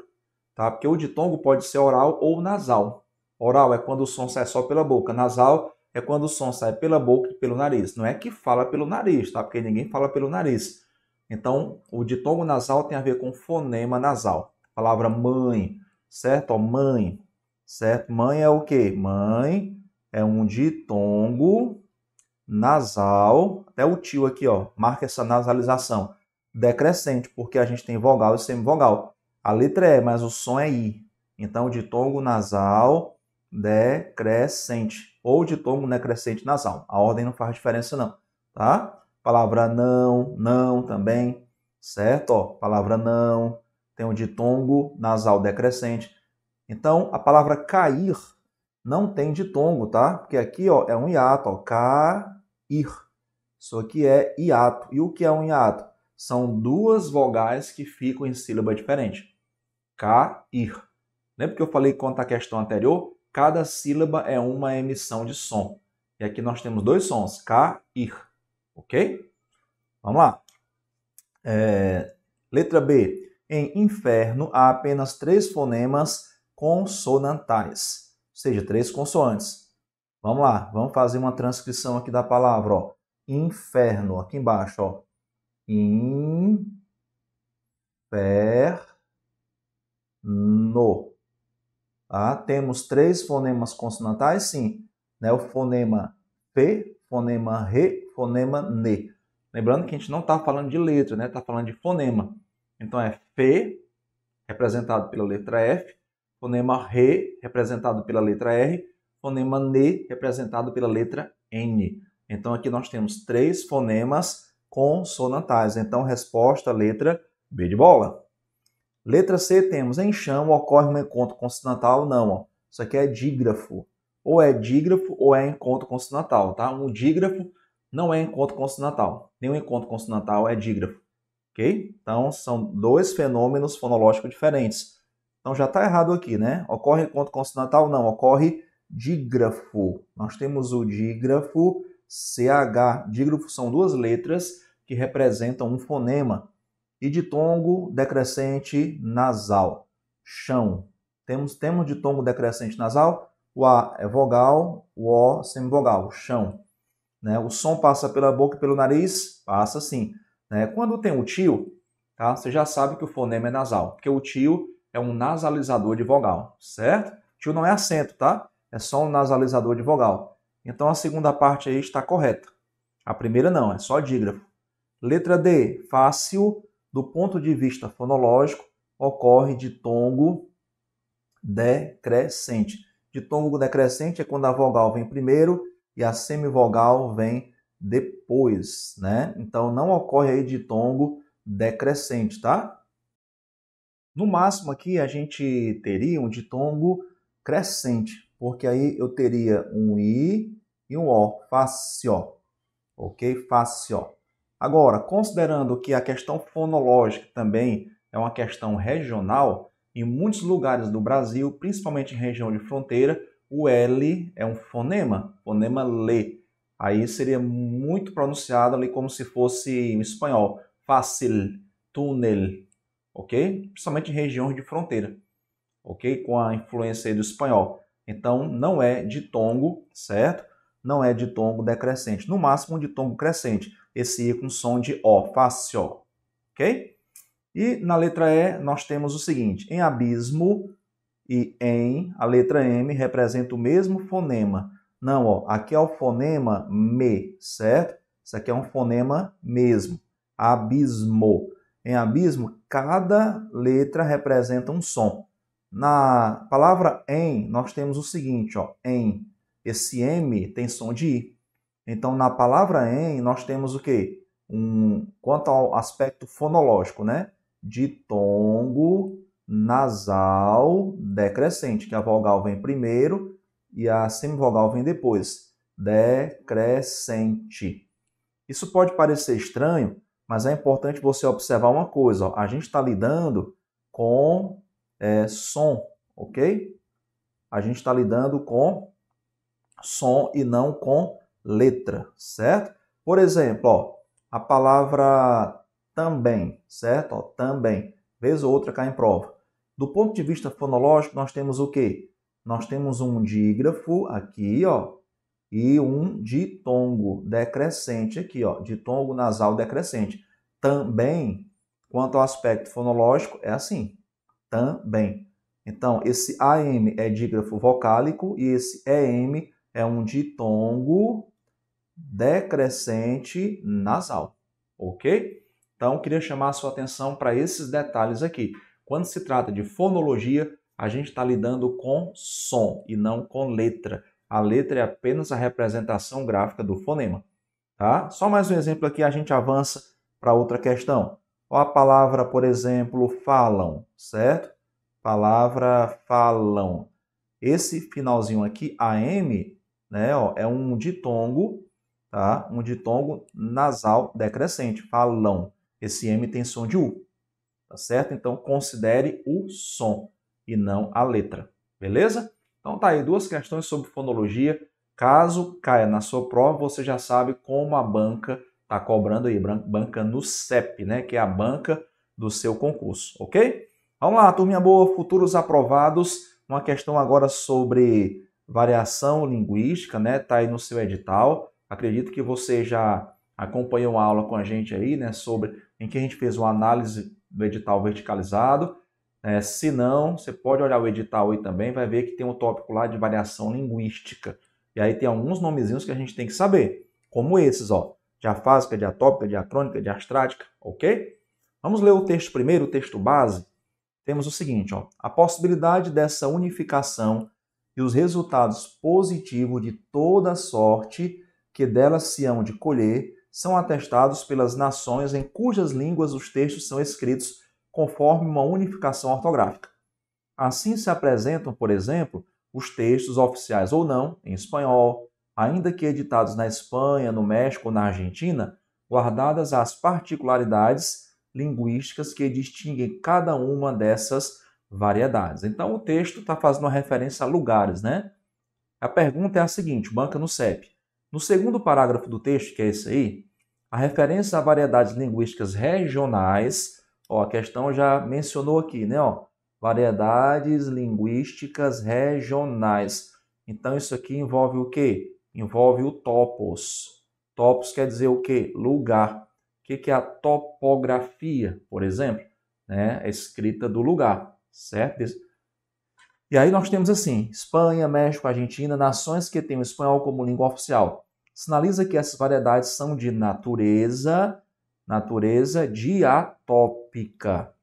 tá? Porque o ditongo pode ser oral ou nasal. Oral é quando o som sai só pela boca. Nasal é quando o som sai pela boca e pelo nariz. Não é que fala pelo nariz, tá? Porque ninguém fala pelo nariz. Então, o ditongo nasal tem a ver com fonema nasal. A palavra mãe, certo? mãe, certo? Mãe é o quê? Mãe é um ditongo nasal, até o tio aqui, ó, marca essa nasalização, decrescente, porque a gente tem vogal e semivogal. A letra é, mas o som é i. Então, ditongo nasal decrescente ou ditongo decrescente nasal. A ordem não faz diferença não, tá? Palavra não, não também, certo? Ó, palavra não tem um ditongo nasal decrescente. Então, a palavra cair não tem ditongo, tá? Porque aqui ó, é um hiato, ó, cair. Isso aqui é hiato. E o que é um hiato? São duas vogais que ficam em sílaba diferente. Cair. Lembra que eu falei quanto à questão anterior? Cada sílaba é uma emissão de som. E aqui nós temos dois sons, cair. Ok? Vamos lá. É... Letra B. Em inferno há apenas três fonemas consonantais, ou seja, três consoantes. Vamos lá, vamos fazer uma transcrição aqui da palavra, ó. Inferno, aqui embaixo, ó. Inferno. Tá? Temos três fonemas consonantais, sim. Né? O fonema P, fonema Re, fonema n. Lembrando que a gente não está falando de letra, né? Está falando de fonema. Então é P, representado pela letra F, fonema re, representado pela letra R, fonema ne, representado pela letra N. Então aqui nós temos três fonemas consonantais. Então resposta letra B de bola. Letra C temos em chão ocorre um encontro consonantal não, ó. Isso aqui é dígrafo. Ou é dígrafo ou é encontro consonantal, tá? Um dígrafo não é encontro consonantal. Nenhum encontro consonantal é dígrafo. OK? Então são dois fenômenos fonológicos diferentes. Então já está errado aqui, né? Ocorre encontro consonantal? Não, ocorre dígrafo. Nós temos o dígrafo CH. Dígrafo são duas letras que representam um fonema. E ditongo decrescente nasal. Chão. Temos, temos ditongo decrescente nasal? O A é vogal, o O semivogal, chão. Né? O som passa pela boca e pelo nariz? Passa sim. Né? Quando tem o tio, tá? você já sabe que o fonema é nasal, porque o tio é um nasalizador de vogal, certo? Tio não é acento, tá? É só um nasalizador de vogal. Então a segunda parte aí está correta. A primeira não, é só dígrafo. Letra D, fácil, do ponto de vista fonológico, ocorre de tongo decrescente. De tongo decrescente é quando a vogal vem primeiro e a semivogal vem depois, né? Então não ocorre aí de tongo decrescente, tá? No máximo aqui a gente teria um ditongo crescente, porque aí eu teria um i e um o, fácil, ok? Fácil. Agora, considerando que a questão fonológica também é uma questão regional, em muitos lugares do Brasil, principalmente em região de fronteira, o L é um fonema, fonema lê. Aí seria muito pronunciado ali como se fosse em espanhol, fácil, túnel, ok? Principalmente em regiões de fronteira, ok? Com a influência do espanhol. Então, não é ditongo, certo? Não é ditongo decrescente. No máximo, um ditongo crescente. Esse I é com som de O, fácil, ok? E na letra E, nós temos o seguinte: em abismo e em, a letra M representa o mesmo fonema. Não, ó, aqui é o fonema me, certo? Isso aqui é um fonema mesmo. Abismo. Em abismo, cada letra representa um som. Na palavra em, nós temos o seguinte, ó, em. Esse M tem som de I. Então, na palavra em, nós temos o quê? Um, quanto ao aspecto fonológico, né? tongo nasal, decrescente, que a vogal vem primeiro e a semivogal vem depois. Decrescente. Isso pode parecer estranho, mas é importante você observar uma coisa: ó, a gente está lidando com é, som, ok? A gente está lidando com som e não com letra, certo? Por exemplo, ó, a palavra também, certo? Ó, também, vez ou outra cai em prova. Do ponto de vista fonológico, nós temos o quê? Nós temos um dígrafo aqui, ó, e um ditongo decrescente aqui, ó, ditongo nasal decrescente. Também, quanto ao aspecto fonológico, é assim. Também. Então, esse AM é dígrafo vocálico e esse EM é um ditongo decrescente nasal, ok? Então, queria chamar a sua atenção para esses detalhes aqui. Quando se trata de fonologia, a gente está lidando com som e não com letra. A letra é apenas a representação gráfica do fonema. Tá? Só mais um exemplo aqui, a gente avança para outra questão. a palavra, por exemplo, falam, certo? Palavra falam. Esse finalzinho aqui, AM, né, ó, é um ditongo, tá? Um ditongo nasal decrescente, falam. Esse M tem som de U, tá certo? Então, considere o som e não a letra, beleza? Então tá aí duas questões sobre fonologia. Caso caia na sua prova, você já sabe como a banca está cobrando aí, banca no CEP, né? Que é a banca do seu concurso, ok? Vamos lá, turminha boa, futuros aprovados. Uma questão agora sobre variação linguística, né? Tá aí no seu edital. Acredito que você já acompanhou a aula com a gente aí, né? Sobre em que a gente fez uma análise do edital verticalizado é, se não, você pode olhar o edital aí também, vai ver que tem um tópico lá de variação linguística. E aí tem alguns nomezinhos que a gente tem que saber, como esses, ó. Diafásica, diatópica, diacrônica, diastrática, ok? Vamos ler o texto primeiro, o texto base. Temos o seguinte, ó. A possibilidade dessa unificação e os resultados positivos de toda sorte que delas se hão de colher são atestados pelas nações em cujas línguas os textos são escritos conforme uma unificação ortográfica. Assim se apresentam, por exemplo, os textos oficiais ou não em espanhol, ainda que editados na Espanha, no México ou na Argentina, guardadas as particularidades linguísticas que distinguem cada uma dessas variedades. Então o texto está fazendo uma referência a lugares, né? A pergunta é a seguinte: banca no CEP. No segundo parágrafo do texto, que é esse aí, a referência a variedades linguísticas regionais Ó, a questão já mencionou aqui, né? Ó, variedades linguísticas regionais. Então, isso aqui envolve o quê? Envolve o topos. Topos quer dizer o quê? Lugar. O que é a topografia, por exemplo? Né? A escrita do lugar, certo? E aí nós temos assim, Espanha, México, Argentina, nações que têm o espanhol como língua oficial. Sinaliza que essas variedades são de natureza natureza diatópica.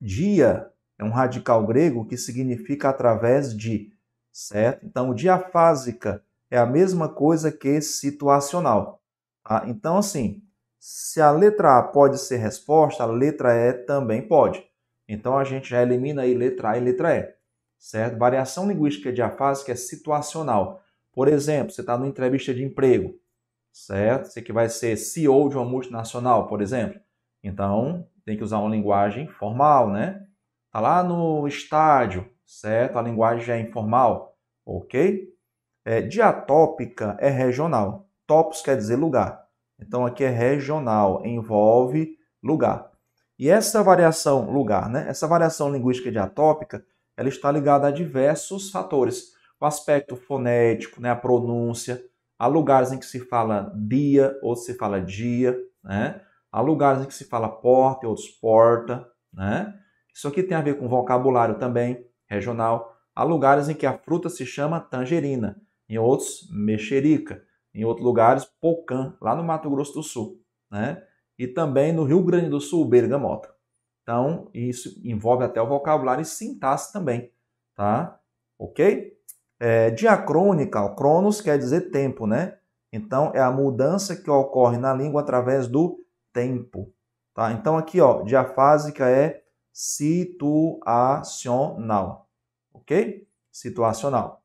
Dia é um radical grego que significa através de, certo? Então, diafásica é a mesma coisa que situacional. Tá? Então, assim, se a letra A pode ser resposta, a letra E também pode. Então, a gente já elimina aí letra A e letra E, certo? Variação linguística diafásica é situacional. Por exemplo, você está numa entrevista de emprego, certo? Você que vai ser CEO de uma multinacional, por exemplo. Então, tem que usar uma linguagem formal, né? Tá lá no estádio, certo? A linguagem é informal, ok? É, diatópica é regional. Topos quer dizer lugar. Então, aqui é regional, envolve lugar. E essa variação lugar, né? Essa variação linguística diatópica, ela está ligada a diversos fatores. O aspecto fonético, né? a pronúncia, Há lugares em que se fala dia, outros se fala dia, né? Há lugares em que se fala porta e outros porta, né? Isso aqui tem a ver com vocabulário também, regional. Há lugares em que a fruta se chama tangerina, em outros, mexerica, em outros lugares, pocã, lá no Mato Grosso do Sul, né? E também no Rio Grande do Sul, bergamota. Então, isso envolve até o vocabulário e sintaxe também, tá? Ok? É, diacrônica, o cronos quer dizer tempo, né? Então é a mudança que ocorre na língua através do tempo. Tá? Então aqui, ó, diafásica é situacional, ok? Situacional.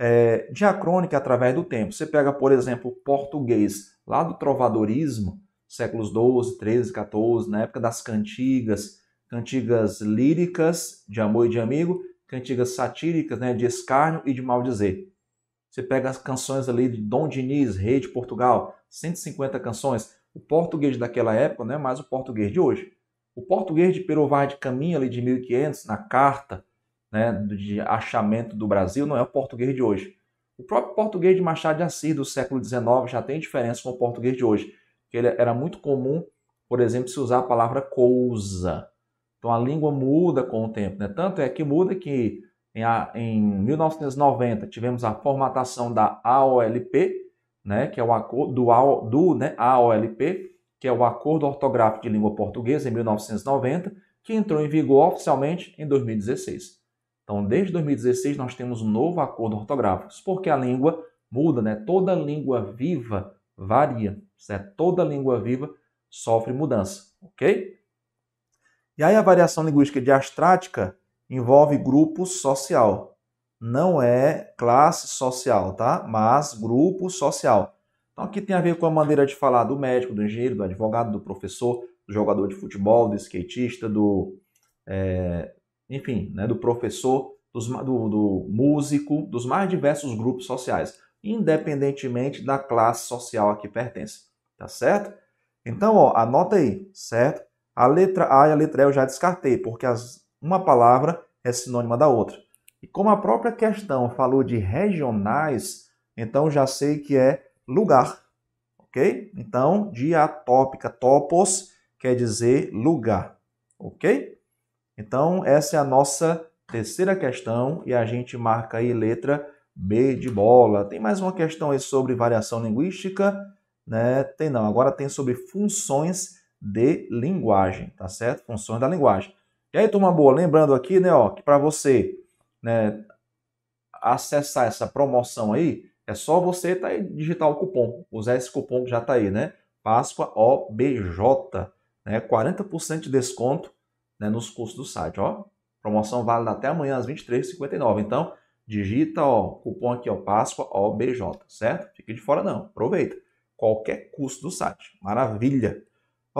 É, diacrônica é através do tempo. Você pega, por exemplo, português lá do trovadorismo, séculos 12, 13, 14, na época das cantigas, cantigas líricas de amor e de amigo, cantigas satíricas, né, de escárnio e de maldizer. Você pega as canções ali de Dom Diniz, rei de Portugal, 150 canções, o português daquela época não é mais o português de hoje. O português de Perovar de Caminha, ali de 1500, na carta né, de achamento do Brasil, não é o português de hoje. O próprio português de Machado de Assis, do século XIX, já tem diferença com o português de hoje. Porque ele era muito comum, por exemplo, se usar a palavra cousa. Então a língua muda com o tempo, né? Tanto é que muda que em, a, em 1990 tivemos a formatação da AOLP, né? Que é o acordo do, do né? AOLP, que é o Acordo Ortográfico de Língua Portuguesa em 1990, que entrou em vigor oficialmente em 2016. Então, desde 2016 nós temos um novo acordo ortográfico, porque a língua muda, né? Toda língua viva varia, certo? Toda língua viva sofre mudança, ok? E aí a variação linguística diastrática envolve grupo social. Não é classe social, tá? Mas grupo social. Então aqui tem a ver com a maneira de falar do médico, do engenheiro, do advogado, do professor, do jogador de futebol, do skatista, do. É, enfim, né, do professor, dos, do, do músico, dos mais diversos grupos sociais, independentemente da classe social a que pertence. Tá certo? Então, ó, anota aí, certo? A letra A e a letra E eu já descartei, porque as, uma palavra é sinônima da outra. E como a própria questão falou de regionais, então já sei que é lugar, ok? Então, diatópica, topos quer dizer lugar, ok? Então, essa é a nossa terceira questão e a gente marca aí letra B de bola. Tem mais uma questão aí sobre variação linguística, né? Tem não, agora tem sobre funções de linguagem, tá certo? Funções da linguagem. E aí, turma boa, lembrando aqui, né, ó, que para você né, acessar essa promoção aí, é só você tá aí, digitar o cupom, usar esse cupom que já tá aí, né? Páscoa OBJ, né? 40% de desconto né, nos cursos do site, ó. Promoção válida até amanhã às 23h59. Então, digita, ó, cupom aqui, ó, Páscoa OBJ, certo? Fique de fora não, aproveita. Qualquer curso do site. Maravilha!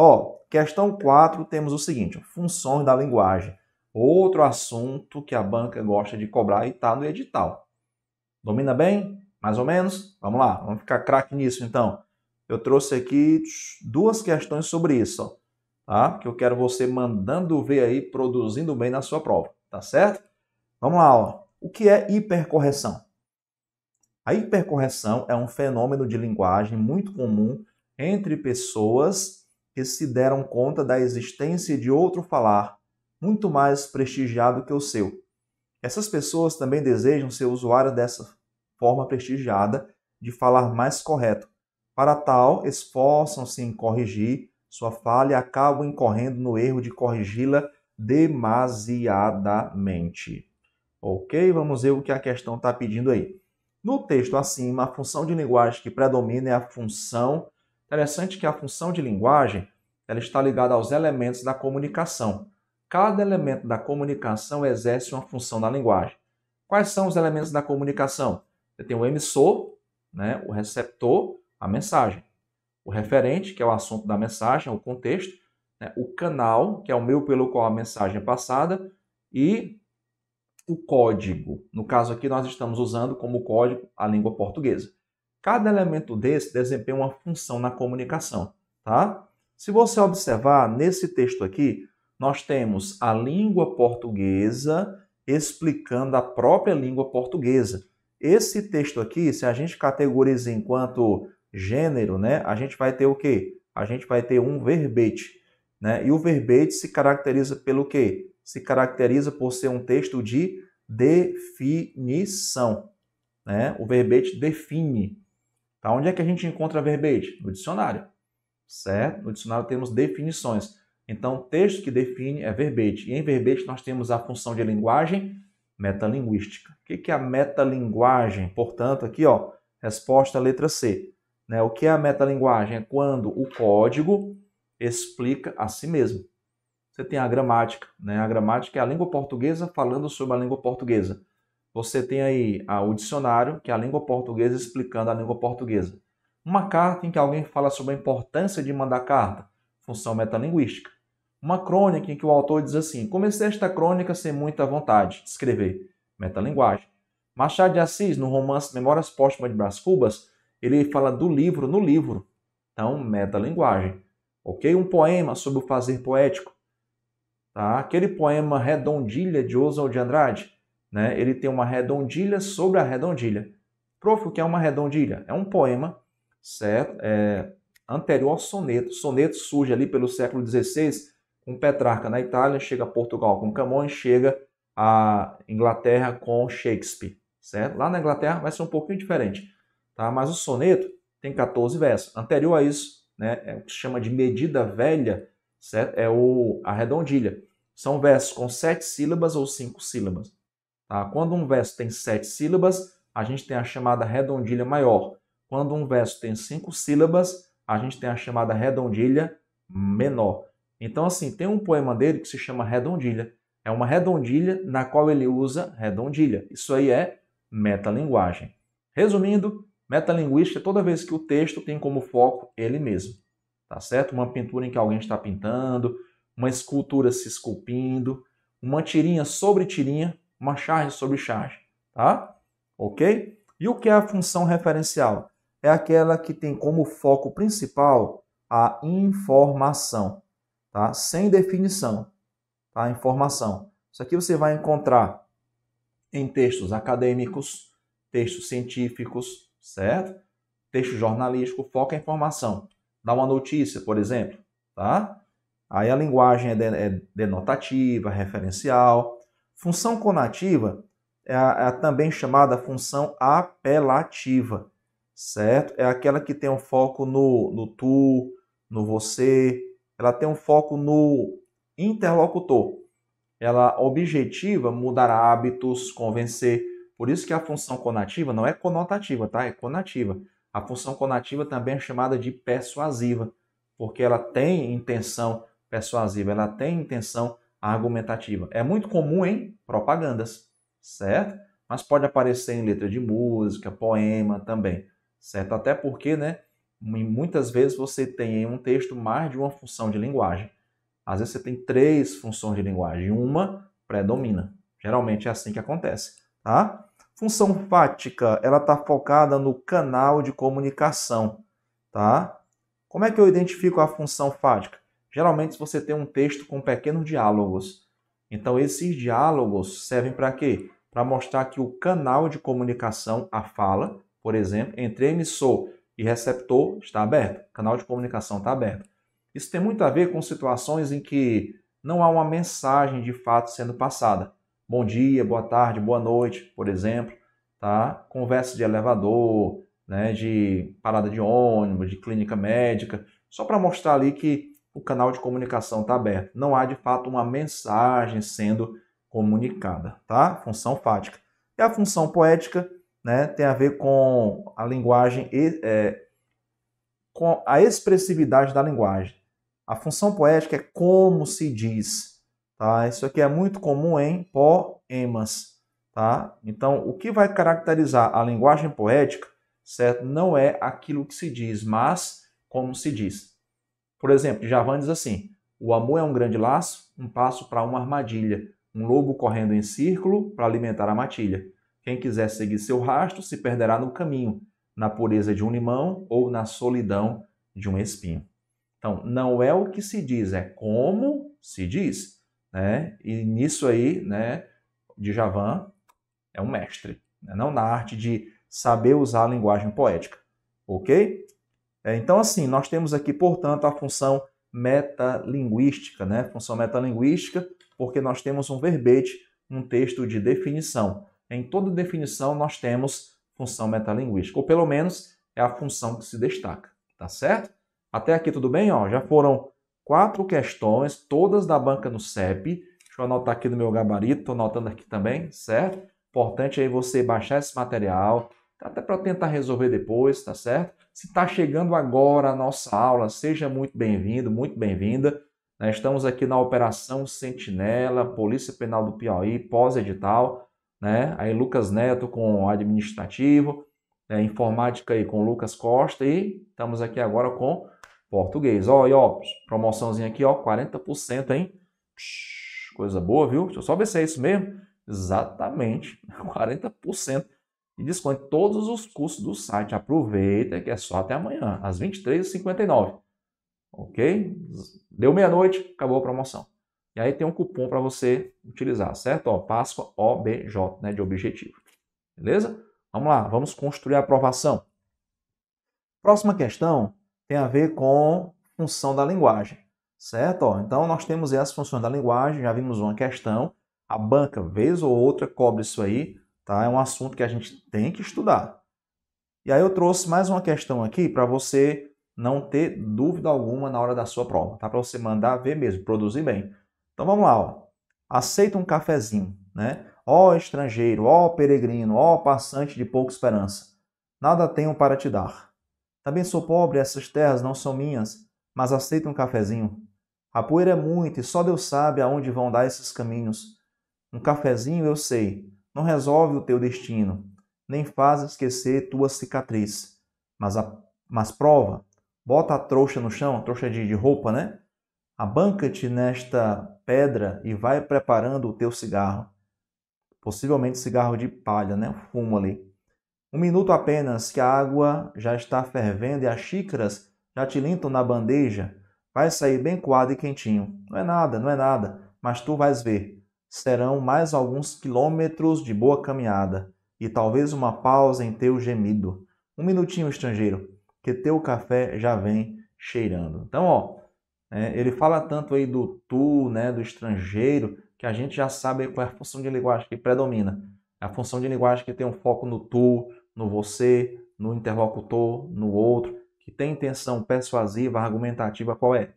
Ó, questão 4, temos o seguinte: funções da linguagem. Outro assunto que a banca gosta de cobrar e está no edital. Domina bem? Mais ou menos? Vamos lá, vamos ficar craque nisso então. Eu trouxe aqui duas questões sobre isso, ó, tá? Que eu quero você mandando ver aí, produzindo bem na sua prova, tá certo? Vamos lá, ó. O que é hipercorreção? A hipercorreção é um fenômeno de linguagem muito comum entre pessoas que se deram conta da existência de outro falar, muito mais prestigiado que o seu. Essas pessoas também desejam ser usuário dessa forma prestigiada de falar mais correto. Para tal, esforçam-se em corrigir sua falha e acabam incorrendo no erro de corrigi-la demasiadamente. Ok? Vamos ver o que a questão está pedindo aí. No texto acima, a função de linguagem que predomina é a função Interessante que a função de linguagem ela está ligada aos elementos da comunicação. Cada elemento da comunicação exerce uma função na linguagem. Quais são os elementos da comunicação? Você tem o emissor, né, o receptor, a mensagem. O referente, que é o assunto da mensagem, é o contexto. Né, o canal, que é o meio pelo qual a mensagem é passada. E o código. No caso aqui, nós estamos usando como código a língua portuguesa. Cada elemento desse desempenha uma função na comunicação, tá? Se você observar nesse texto aqui, nós temos a língua portuguesa explicando a própria língua portuguesa. Esse texto aqui, se a gente categoriza enquanto gênero, né, a gente vai ter o quê? A gente vai ter um verbete, né? E o verbete se caracteriza pelo quê? Se caracteriza por ser um texto de definição, né? O verbete define, Aonde é que a gente encontra verbete? No dicionário, certo? No dicionário temos definições. Então, texto que define é verbete. E em verbete nós temos a função de linguagem metalinguística. O que é a metalinguagem? Portanto, aqui, ó, resposta letra C. Né? O que é a metalinguagem? É quando o código explica a si mesmo. Você tem a gramática. Né? A gramática é a língua portuguesa falando sobre a língua portuguesa. Você tem aí ah, o dicionário, que é a língua portuguesa explicando a língua portuguesa. Uma carta em que alguém fala sobre a importância de mandar carta, função metalinguística. Uma crônica em que o autor diz assim: Comecei esta crônica sem muita vontade de escrever, metalinguagem. Machado de Assis, no romance Memórias Póstumas de Brás Cubas, ele fala do livro no livro, então metalinguagem. Ok? Um poema sobre o fazer poético, tá? aquele poema Redondilha de Oswald de Andrade, né? Ele tem uma redondilha sobre a redondilha. Prof, o que é uma redondilha? É um poema certo? É, anterior ao soneto. Soneto surge ali pelo século XVI, com Petrarca na Itália, chega a Portugal com Camões, chega a Inglaterra com Shakespeare, certo? Lá na Inglaterra vai ser um pouquinho diferente, tá? Mas o soneto tem 14 versos. Anterior a isso, né, é o que se chama de medida velha, certo? É o a redondilha. São versos com sete sílabas ou cinco sílabas. Tá? Quando um verso tem sete sílabas, a gente tem a chamada redondilha maior. Quando um verso tem cinco sílabas, a gente tem a chamada redondilha menor. Então, assim, tem um poema dele que se chama Redondilha. É uma redondilha na qual ele usa redondilha. Isso aí é metalinguagem. Resumindo, metalinguística é toda vez que o texto tem como foco ele mesmo. Tá certo? Uma pintura em que alguém está pintando, uma escultura se esculpindo, uma tirinha sobre tirinha uma charge sobre charge, tá? Ok? E o que é a função referencial? É aquela que tem como foco principal a informação, tá? Sem definição, tá? Informação. Isso aqui você vai encontrar em textos acadêmicos, textos científicos, certo? Texto jornalístico, foca em informação. Dá uma notícia, por exemplo, tá? Aí a linguagem é, é denotativa, referencial, Função conativa é, a, é também chamada função apelativa, certo? É aquela que tem um foco no, no tu, no você, ela tem um foco no interlocutor. Ela objetiva mudar hábitos, convencer. Por isso que a função conativa não é conotativa, tá? É conativa. A função conativa também é chamada de persuasiva, porque ela tem intenção persuasiva, ela tem intenção argumentativa. É muito comum em propagandas, certo? Mas pode aparecer em letra de música, poema também, certo? Até porque, né, muitas vezes você tem em um texto mais de uma função de linguagem. Às vezes você tem três funções de linguagem, uma predomina. Geralmente é assim que acontece, tá? Função fática, ela está focada no canal de comunicação, tá? Como é que eu identifico a função fática? geralmente você tem um texto com pequenos diálogos. Então, esses diálogos servem para quê? Para mostrar que o canal de comunicação, a fala, por exemplo, entre emissor e receptor está aberto. O canal de comunicação está aberto. Isso tem muito a ver com situações em que não há uma mensagem de fato sendo passada. Bom dia, boa tarde, boa noite, por exemplo. Tá? Conversa de elevador, né, de parada de ônibus, de clínica médica, só para mostrar ali que o canal de comunicação está aberto. Não há de fato uma mensagem sendo comunicada, tá? Função fática. E a função poética, né, tem a ver com a linguagem, é, com a expressividade da linguagem. A função poética é como se diz, tá? Isso aqui é muito comum em poemas, tá? Então, o que vai caracterizar a linguagem poética, certo? Não é aquilo que se diz, mas como se diz. Por exemplo, Javan diz assim: o amor é um grande laço, um passo para uma armadilha, um lobo correndo em círculo para alimentar a matilha. Quem quiser seguir seu rastro se perderá no caminho, na pureza de um limão ou na solidão de um espinho. Então, não é o que se diz, é como se diz. Né? E nisso aí, né, Djavan é um mestre, né? não na arte de saber usar a linguagem poética. Ok? É, então, assim, nós temos aqui, portanto, a função metalinguística, né? Função metalinguística, porque nós temos um verbete, um texto de definição. Em toda definição nós temos função metalinguística, ou pelo menos é a função que se destaca, tá certo? Até aqui tudo bem? Ó, já foram quatro questões, todas da banca no CEP. Deixa eu anotar aqui no meu gabarito, estou anotando aqui também, certo? Importante aí você baixar esse material, Tá até para tentar resolver depois, tá certo? Se está chegando agora a nossa aula, seja muito bem-vindo, muito bem-vinda. Nós estamos aqui na Operação Sentinela, Polícia Penal do Piauí, pós-edital, né? Aí Lucas Neto com administrativo, né? informática aí com Lucas Costa e estamos aqui agora com português. Ó, e ó, promoçãozinha aqui, ó, 40%, hein? Psh, coisa boa, viu? Deixa eu só ver se é isso mesmo. Exatamente, 40%. e desconte todos os custos do site. Aproveita que é só até amanhã, às 23h59. Ok? Deu meia-noite, acabou a promoção. E aí tem um cupom para você utilizar, certo? Ó, Páscoa OBJ, né, de objetivo. Beleza? Vamos lá, vamos construir a aprovação. Próxima questão tem a ver com função da linguagem, certo? Ó, então nós temos essas funções da linguagem, já vimos uma questão. A banca, vez ou outra, cobre isso aí Tá? É um assunto que a gente tem que estudar. E aí eu trouxe mais uma questão aqui para você não ter dúvida alguma na hora da sua prova, tá? Para você mandar ver mesmo, produzir bem. Então vamos lá, ó. Aceita um cafezinho, né? Ó estrangeiro, ó peregrino, ó passante de pouca esperança. Nada tenho para te dar. Também sou pobre, essas terras não são minhas, mas aceita um cafezinho. A poeira é muito e só Deus sabe aonde vão dar esses caminhos. Um cafezinho eu sei, não resolve o teu destino, nem faz esquecer tua cicatriz, mas, a, mas prova, bota a trouxa no chão, a trouxa de, de roupa, né? Abanca-te nesta pedra e vai preparando o teu cigarro. Possivelmente cigarro de palha, né? Fumo ali. Um minuto apenas que a água já está fervendo e as xícaras já te tilintam na bandeja. Vai sair bem coado e quentinho. Não é nada, não é nada, mas tu vais ver serão mais alguns quilômetros de boa caminhada, e talvez uma pausa em teu gemido. Um minutinho, estrangeiro, que teu café já vem cheirando. Então, ó, é, ele fala tanto aí do tu, né, do estrangeiro, que a gente já sabe qual é a função de linguagem que predomina. É a função de linguagem que tem um foco no tu, no você, no interlocutor, no outro, que tem intenção persuasiva, argumentativa, qual é?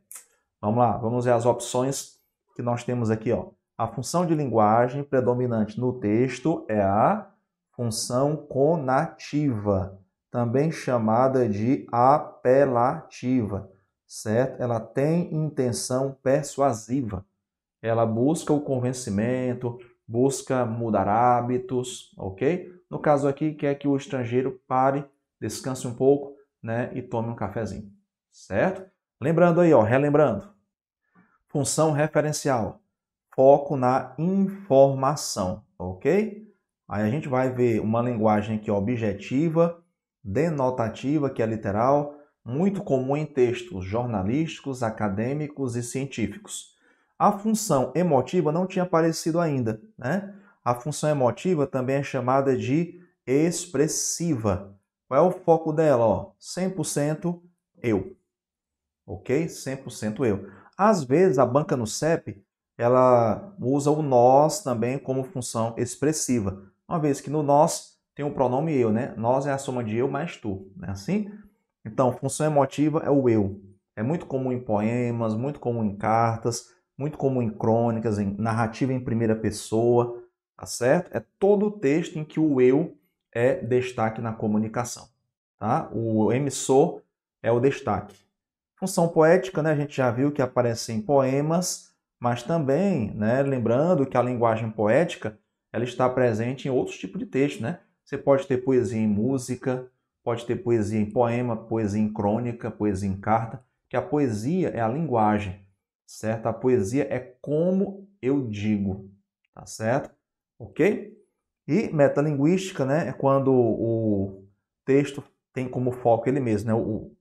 Vamos lá, vamos ver as opções que nós temos aqui, ó. A função de linguagem predominante no texto é a função conativa, também chamada de apelativa, certo? Ela tem intenção persuasiva. Ela busca o convencimento, busca mudar hábitos, ok? No caso aqui, quer que o estrangeiro pare, descanse um pouco, né, e tome um cafezinho, certo? Lembrando aí, ó, relembrando. Função referencial foco na informação, ok? Aí a gente vai ver uma linguagem aqui objetiva, denotativa, que é literal, muito comum em textos jornalísticos, acadêmicos e científicos. A função emotiva não tinha aparecido ainda, né? A função emotiva também é chamada de expressiva. Qual é o foco dela? Ó, 100% eu. Ok? 100% eu. Às vezes, a banca no CEP ela usa o nós também como função expressiva, uma vez que no nós tem o pronome eu, né? Nós é a soma de eu mais tu, né? Assim? Então, função emotiva é o eu. É muito comum em poemas, muito comum em cartas, muito comum em crônicas, em narrativa em primeira pessoa, tá certo? É todo o texto em que o eu é destaque na comunicação, tá? O emissor é o destaque. Função poética, né? A gente já viu que aparece em poemas, mas também, né, lembrando que a linguagem poética ela está presente em outros tipos de texto, né? Você pode ter poesia em música, pode ter poesia em poema, poesia em crônica, poesia em carta, que a poesia é a linguagem, certo? A poesia é como eu digo, tá certo? Ok? E metalinguística, né, é quando o texto tem como foco ele mesmo, né? O,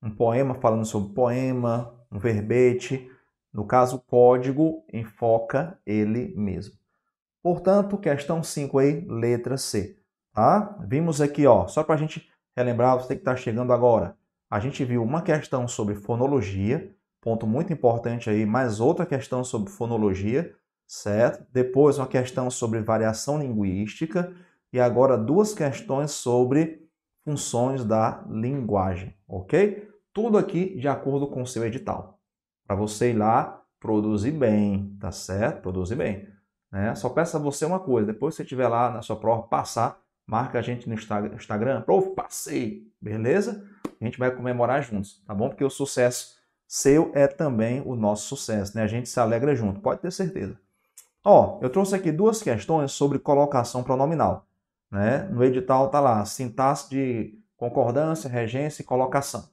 um poema falando sobre poema, um verbete, no caso, código enfoca ele mesmo. Portanto, questão 5 aí, letra C. Tá? Vimos aqui, ó, só para a gente relembrar, você que está chegando agora. A gente viu uma questão sobre fonologia, ponto muito importante aí, mais outra questão sobre fonologia, certo? Depois uma questão sobre variação linguística e agora duas questões sobre funções da linguagem, ok? Tudo aqui de acordo com o seu edital para você ir lá produzir bem, tá certo? Produzir bem. Né? Só peça a você uma coisa, depois que você estiver lá na sua prova, passar, marca a gente no Instagram, prof, passei, beleza? A gente vai comemorar juntos, tá bom? Porque o sucesso seu é também o nosso sucesso, né? A gente se alegra junto, pode ter certeza. Ó, eu trouxe aqui duas questões sobre colocação pronominal, né? No edital tá lá, sintaxe de concordância, regência e colocação.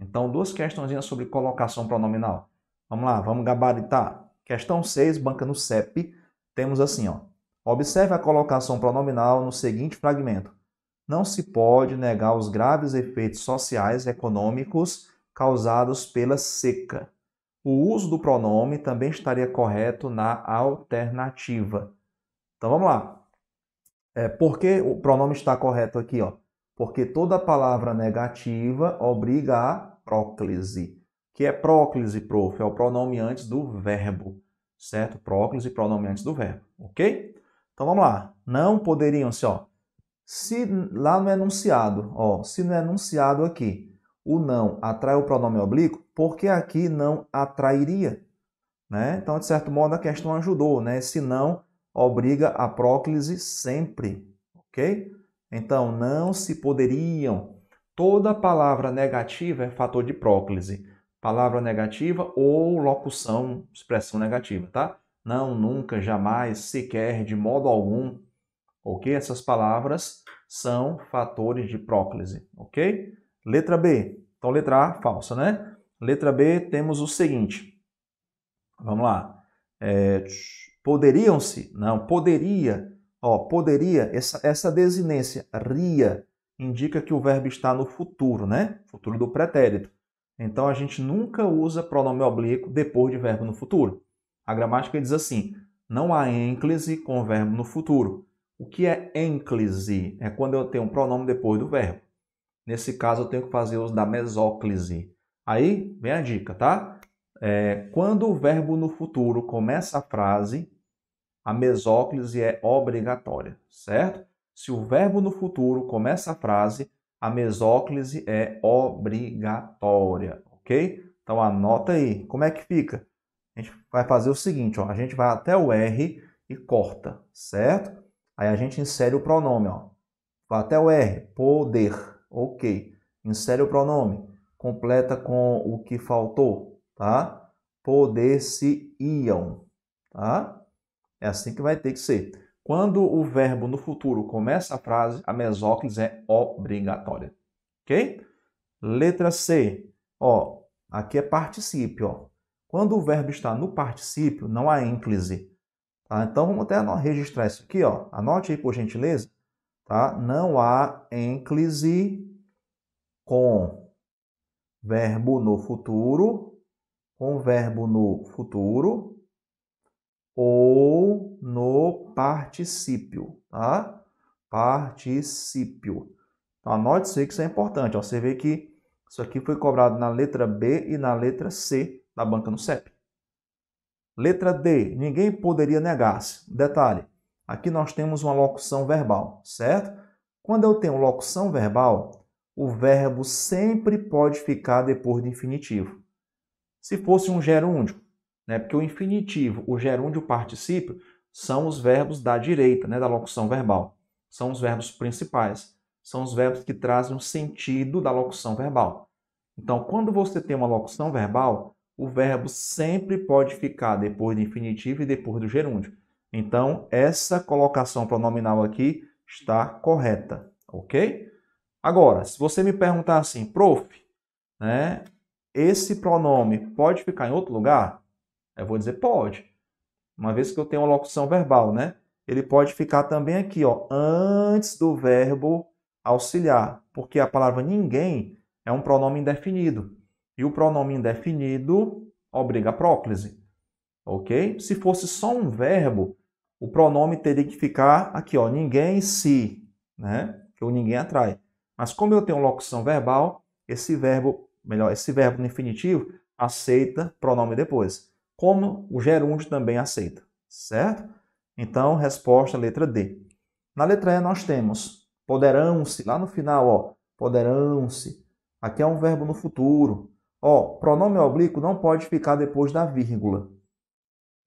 Então, duas questões sobre colocação pronominal. Vamos lá, vamos gabaritar. Questão 6, banca no CEP. Temos assim, ó. Observe a colocação pronominal no seguinte fragmento. Não se pode negar os graves efeitos sociais e econômicos causados pela seca. O uso do pronome também estaria correto na alternativa. Então vamos lá. É, por que o pronome está correto aqui? Ó? porque toda palavra negativa obriga a próclise. Que é próclise, prof? É o pronome antes do verbo, certo? Próclise, pronome antes do verbo, ok? Então vamos lá. Não poderiam se, ó, se lá no enunciado, ó, se no enunciado aqui o não atrai o pronome oblíquo, porque aqui não atrairia, né? Então, de certo modo, a questão ajudou, né? Se não, obriga a próclise sempre, ok? Então, não se poderiam. Toda palavra negativa é fator de próclise. Palavra negativa ou locução, expressão negativa, tá? Não, nunca, jamais, sequer, de modo algum. Ok? Essas palavras são fatores de próclise, ok? Letra B. Então, letra A, falsa, né? Letra B, temos o seguinte. Vamos lá. É, Poderiam-se? Não, poderia Ó, poderia, essa, essa desinência, ria, indica que o verbo está no futuro, né? Futuro do pretérito. Então a gente nunca usa pronome oblíquo depois de verbo no futuro. A gramática diz assim: não há ênclise com verbo no futuro. O que é ênclise? É quando eu tenho um pronome depois do verbo. Nesse caso, eu tenho que fazer uso da mesóclise. Aí vem a dica, tá? É, quando o verbo no futuro começa a frase, a mesóclise é obrigatória, certo? Se o verbo no futuro começa a frase, a mesóclise é obrigatória, ok? Então anota aí. Como é que fica? A gente vai fazer o seguinte, ó, a gente vai até o R e corta, certo? Aí a gente insere o pronome, ó. Vai até o R, poder, ok. Insere o pronome, completa com o que faltou, tá? Poder-se-iam, tá? É assim que vai ter que ser. Quando o verbo no futuro começa a frase, a mesóclise é obrigatória. Ok? Letra C. Ó, aqui é particípio. Ó. Quando o verbo está no particípio, não há ênclise. Tá? Então vamos até registrar isso aqui. Ó. Anote aí por gentileza. Tá? Não há ênclise com verbo no futuro, com verbo no futuro ou no particípio, tá? Particípio. Então, anote isso aí que isso é importante. Ó. Você vê que isso aqui foi cobrado na letra B e na letra C da banca no CEP. Letra D, ninguém poderia negar-se. Detalhe, aqui nós temos uma locução verbal, certo? Quando eu tenho locução verbal, o verbo sempre pode ficar depois do infinitivo. Se fosse um gerúndio, né? Porque o infinitivo, o gerúndio, o particípio são os verbos da direita, né, da locução verbal. São os verbos principais, são os verbos que trazem o sentido da locução verbal. Então, quando você tem uma locução verbal, o verbo sempre pode ficar depois do infinitivo e depois do gerúndio. Então, essa colocação pronominal aqui está correta, ok? Agora, se você me perguntar assim, prof, né, esse pronome pode ficar em outro lugar? Eu vou dizer pode. Uma vez que eu tenho uma locução verbal, né? Ele pode ficar também aqui, ó, antes do verbo auxiliar, porque a palavra ninguém é um pronome indefinido. E o pronome indefinido obriga a próclise. OK? Se fosse só um verbo, o pronome teria que ficar aqui, ó, ninguém se, né? Que o ninguém atrai. Mas como eu tenho locução verbal, esse verbo, melhor, esse verbo no infinitivo aceita pronome depois como o gerúndio também aceita, certo? Então, resposta letra D. Na letra E nós temos poderão-se, lá no final, ó, poderão-se. Aqui é um verbo no futuro. Ó, pronome oblíquo não pode ficar depois da vírgula.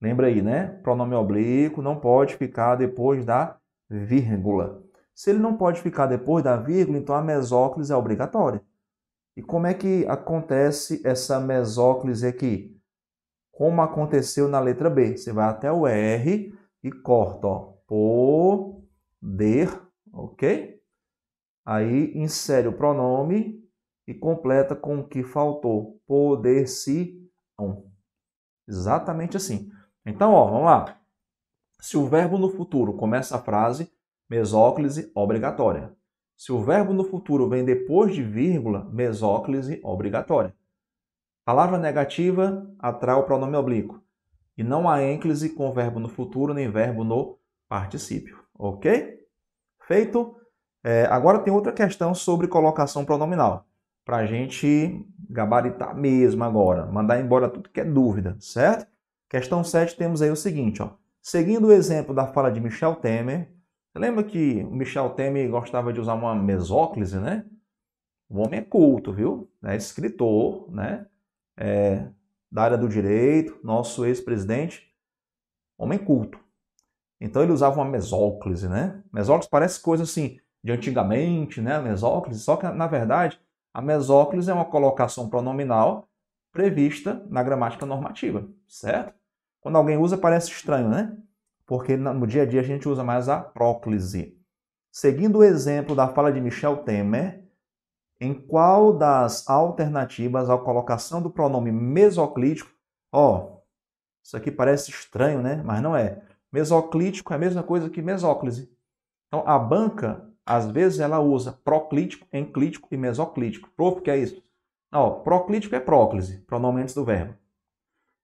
Lembra aí, né? Pronome oblíquo não pode ficar depois da vírgula. Se ele não pode ficar depois da vírgula, então a mesóclise é obrigatória. E como é que acontece essa mesóclise aqui? como aconteceu na letra B. Você vai até o R e corta, ó. Poder, ok? Aí insere o pronome e completa com o que faltou. Poder-se-ão. Exatamente assim. Então, ó, vamos lá. Se o verbo no futuro começa a frase, mesóclise obrigatória. Se o verbo no futuro vem depois de vírgula, mesóclise obrigatória. Palavra negativa atrai o pronome oblíquo. E não há ênclise com verbo no futuro nem verbo no particípio. Ok? Feito? É, agora tem outra questão sobre colocação pronominal. Para a gente gabaritar mesmo agora. Mandar embora tudo que é dúvida, certo? Questão 7 temos aí o seguinte, ó. Seguindo o exemplo da fala de Michel Temer, lembra que o Michel Temer gostava de usar uma mesóclise, né? O homem é culto, viu? É escritor, né? é, da área do direito, nosso ex-presidente, homem culto. Então ele usava uma mesóclise, né? Mesóclise parece coisa assim de antigamente, né? Mesóclise, só que na verdade a mesóclise é uma colocação pronominal prevista na gramática normativa, certo? Quando alguém usa parece estranho, né? Porque no dia a dia a gente usa mais a próclise. Seguindo o exemplo da fala de Michel Temer, em qual das alternativas à colocação do pronome mesoclítico. Ó, oh, isso aqui parece estranho, né? Mas não é. Mesoclítico é a mesma coisa que mesóclise. Então a banca, às vezes, ela usa proclítico, enclítico e mesoclítico. Prof, que é isso? Ó, proclítico é próclise, pronome antes do verbo.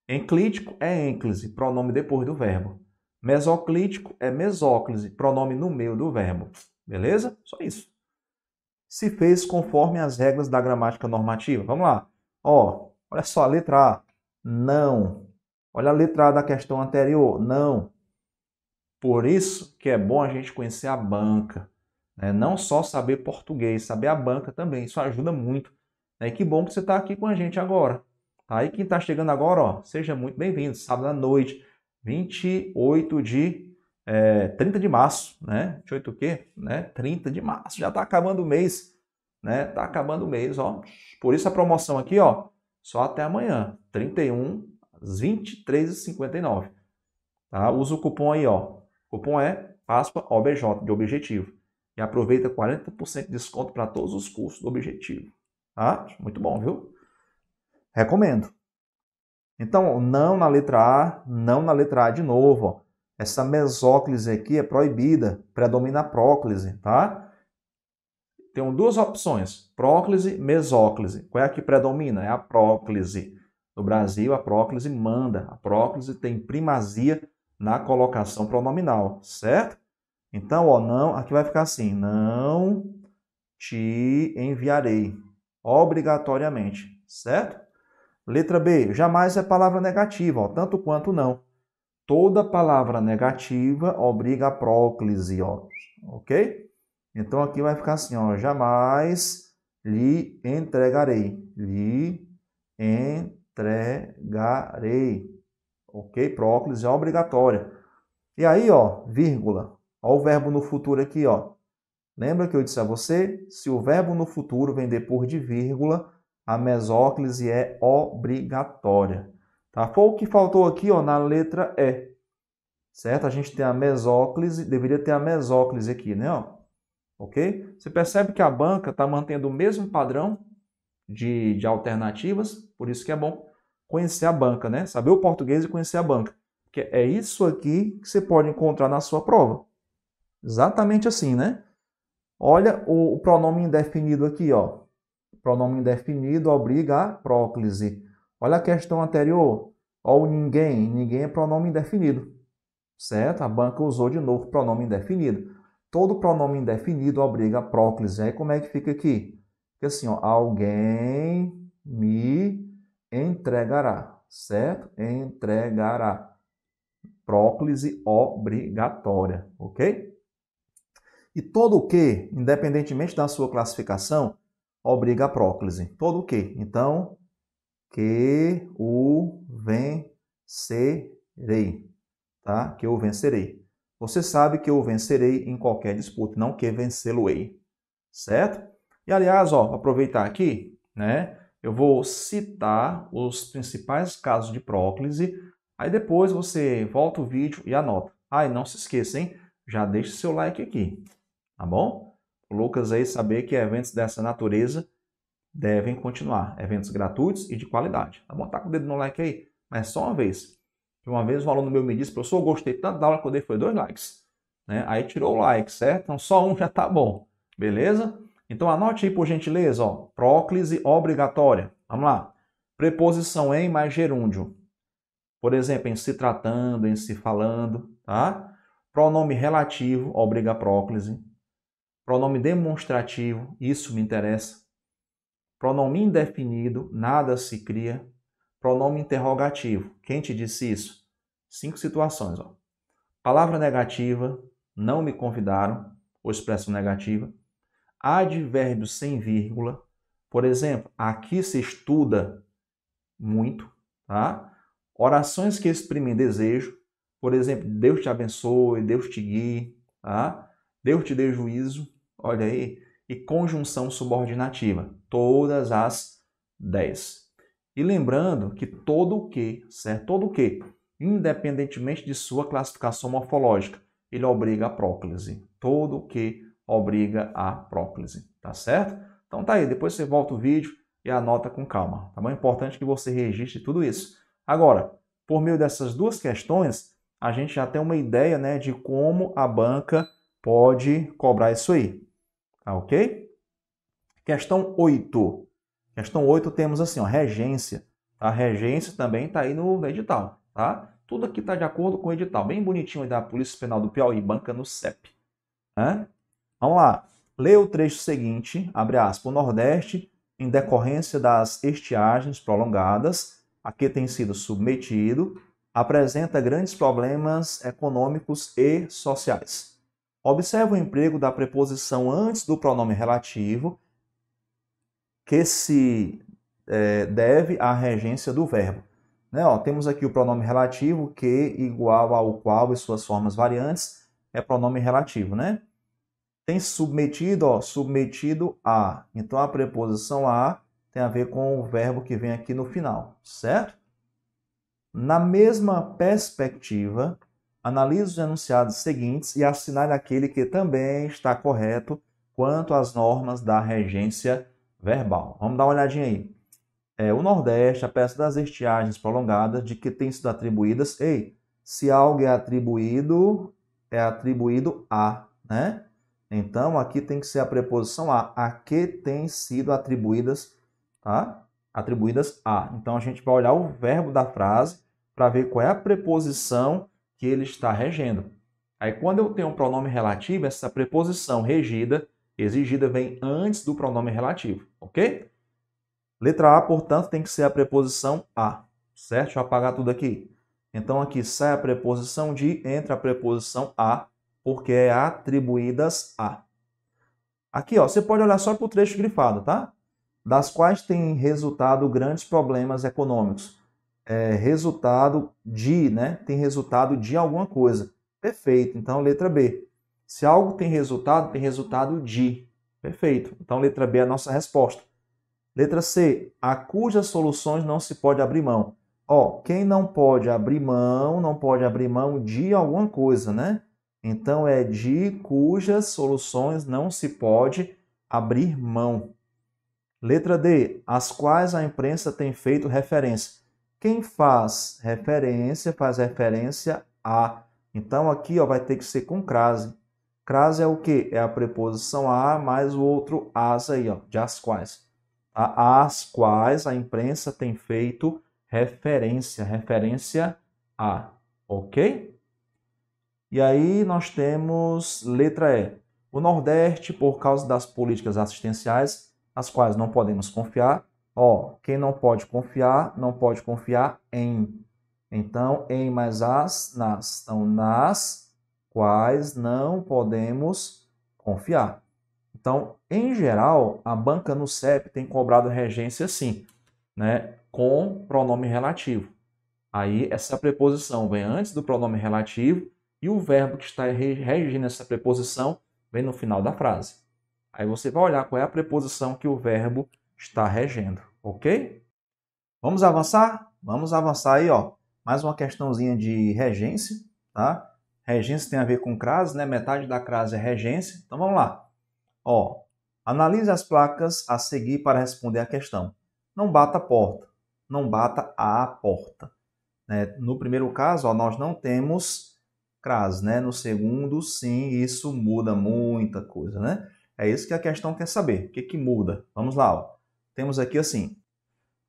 Enclítico é ênclise, pronome depois do verbo. Mesoclítico é mesóclise, pronome no meio do verbo. Beleza? Só isso se fez conforme as regras da gramática normativa. Vamos lá. Ó, olha só a letra A. Não. Olha a letra A da questão anterior. Não. Por isso que é bom a gente conhecer a banca. Né? Não só saber português, saber a banca também. Isso ajuda muito. Né? E que bom que você está aqui com a gente agora. Aí tá? quem está chegando agora, ó, seja muito bem-vindo. Sábado à noite, 28 de é, 30 de março, né? 28 o quê? Né? 30 de março, já está acabando o mês, né? Tá acabando o mês, ó. Por isso a promoção aqui, ó, só até amanhã, 31 às 23h59. Tá? Usa o cupom aí, ó. O cupom é aspa OBJ, de objetivo. E aproveita 40% de desconto para todos os cursos do objetivo. Tá? Muito bom, viu? Recomendo. Então, não na letra A, não na letra A de novo, ó. Essa mesóclise aqui é proibida, predomina a próclise, tá? Tem duas opções, próclise, mesóclise. Qual é a que predomina? É a próclise. No Brasil, a próclise manda. A próclise tem primazia na colocação pronominal, certo? Então, ó, não, aqui vai ficar assim, não te enviarei, obrigatoriamente, certo? Letra B, jamais é palavra negativa, ó, tanto quanto não. Toda palavra negativa obriga a próclise, ó, ok? Então aqui vai ficar assim, ó, jamais lhe entregarei, lhe entregarei, ok? Próclise é obrigatória. E aí, ó, vírgula, ó o verbo no futuro aqui, ó. Lembra que eu disse a você? Se o verbo no futuro vem depois de vírgula, a mesóclise é obrigatória. Tá? Foi o que faltou aqui ó, na letra E. Certo? A gente tem a mesóclise, deveria ter a mesóclise aqui, né? Ó, ok? Você percebe que a banca está mantendo o mesmo padrão de, de alternativas, por isso que é bom conhecer a banca, né? Saber o português e conhecer a banca. Porque é isso aqui que você pode encontrar na sua prova. Exatamente assim, né? Olha o, o pronome indefinido aqui, ó. O pronome indefinido obriga a próclise. Olha a questão anterior ou ninguém, ninguém é pronome indefinido, certo? A banca usou de novo pronome indefinido. Todo pronome indefinido obriga a próclise. Aí como é que fica aqui? Fica assim, ó, alguém me entregará, certo? Entregará. Próclise obrigatória, ok? E todo o que, independentemente da sua classificação, obriga a próclise. Todo o que. Então, que o vencerei, tá? Que eu vencerei. Você sabe que eu vencerei em qualquer disputa, não que vencê-lo-ei, certo? E aliás, ó, aproveitar aqui, né? Eu vou citar os principais casos de próclise, aí depois você volta o vídeo e anota. Ah, e não se esqueça, hein? Já deixa seu like aqui, tá bom? O Lucas aí saber que eventos dessa natureza devem continuar. Eventos gratuitos e de qualidade. Tá bom? Tá com o dedo no like aí, mas só uma vez. Uma vez um aluno meu me disse, professor, eu gostei tanto da aula que eu dei, foi dois likes. Né? Aí tirou o like, certo? Então só um já tá bom, beleza? Então anote aí por gentileza, ó, próclise obrigatória. Vamos lá. Preposição em mais gerúndio. Por exemplo, em se tratando, em se falando, tá? Pronome relativo obriga próclise. Pronome demonstrativo, isso me interessa. Pronome indefinido, nada se cria. Pronome interrogativo. Quem te disse isso? Cinco situações. Ó. Palavra negativa, não me convidaram, ou expressão negativa. Advérbio sem vírgula. Por exemplo, aqui se estuda muito. Tá? Orações que exprimem desejo. Por exemplo, Deus te abençoe, Deus te guie. Tá? Deus te dê juízo. Olha aí e conjunção subordinativa, todas as 10. E lembrando que todo o que, certo? Todo o que, independentemente de sua classificação morfológica, ele obriga a próclise. Todo o que obriga a próclise, tá certo? Então tá aí, depois você volta o vídeo e anota com calma, tá bom? É importante que você registre tudo isso. Agora, por meio dessas duas questões, a gente já tem uma ideia né, de como a banca pode cobrar isso aí. Tá ok? Questão 8. Questão 8 temos assim, ó, regência. Tá? A regência também está aí no edital, tá? Tudo aqui está de acordo com o edital. Bem bonitinho aí da Polícia Penal do Piauí, banca no CEP. Né? Vamos lá. Leia o trecho seguinte, abre aspas, o Nordeste, em decorrência das estiagens prolongadas, a que tem sido submetido, apresenta grandes problemas econômicos e sociais. Observe o emprego da preposição antes do pronome relativo, que se é, deve à regência do verbo. Né? Ó, temos aqui o pronome relativo, que igual ao qual e suas formas variantes, é pronome relativo, né? Tem submetido, ó, submetido a. Então a preposição a tem a ver com o verbo que vem aqui no final, certo? Na mesma perspectiva, analise os enunciados seguintes e assinale aquele que também está correto quanto às normas da regência verbal. Vamos dar uma olhadinha aí. É, o Nordeste, a peça das estiagens prolongadas de que têm sido atribuídas. Ei, se algo é atribuído, é atribuído a, né? Então, aqui tem que ser a preposição a, a que têm sido atribuídas, tá? Atribuídas a. Então, a gente vai olhar o verbo da frase para ver qual é a preposição que ele está regendo. Aí, quando eu tenho um pronome relativo, essa preposição regida, exigida, vem antes do pronome relativo, ok? Letra A, portanto, tem que ser a preposição a, certo? Deixa eu apagar tudo aqui. Então, aqui sai a preposição de, entra a preposição a, porque é atribuídas a. Aqui, ó, você pode olhar só para o trecho grifado, tá? Das quais têm resultado grandes problemas econômicos é, resultado de, né? Tem resultado de alguma coisa. Perfeito. Então, letra B. Se algo tem resultado, tem resultado de. Perfeito. Então, letra B é a nossa resposta. Letra C. A cujas soluções não se pode abrir mão. Ó, quem não pode abrir mão, não pode abrir mão de alguma coisa, né? Então, é de cujas soluções não se pode abrir mão. Letra D. As quais a imprensa tem feito referência. Quem faz referência, faz referência a. Então aqui ó, vai ter que ser com crase. Crase é o que? É a preposição a mais o outro as aí, ó, de as quais. A, as quais a imprensa tem feito referência, referência a, ok? E aí nós temos letra E. O Nordeste, por causa das políticas assistenciais, as quais não podemos confiar, Ó, quem não pode confiar, não pode confiar em. Então, em mais as, nas. Então, nas quais não podemos confiar. Então, em geral, a banca no CEP tem cobrado regência sim, né? com pronome relativo. Aí, essa preposição vem antes do pronome relativo e o verbo que está regindo essa preposição vem no final da frase. Aí você vai olhar qual é a preposição que o verbo está regendo ok? Vamos avançar? Vamos avançar aí, ó. Mais uma questãozinha de regência, tá? Regência tem a ver com crase, né? Metade da crase é regência. Então vamos lá. Ó, analise as placas a seguir para responder a questão. Não bata a porta. Não bata a porta. Né? No primeiro caso, ó, nós não temos crase, né? No segundo, sim, isso muda muita coisa, né? É isso que a questão quer saber. O que, que muda? Vamos lá, ó temos aqui assim: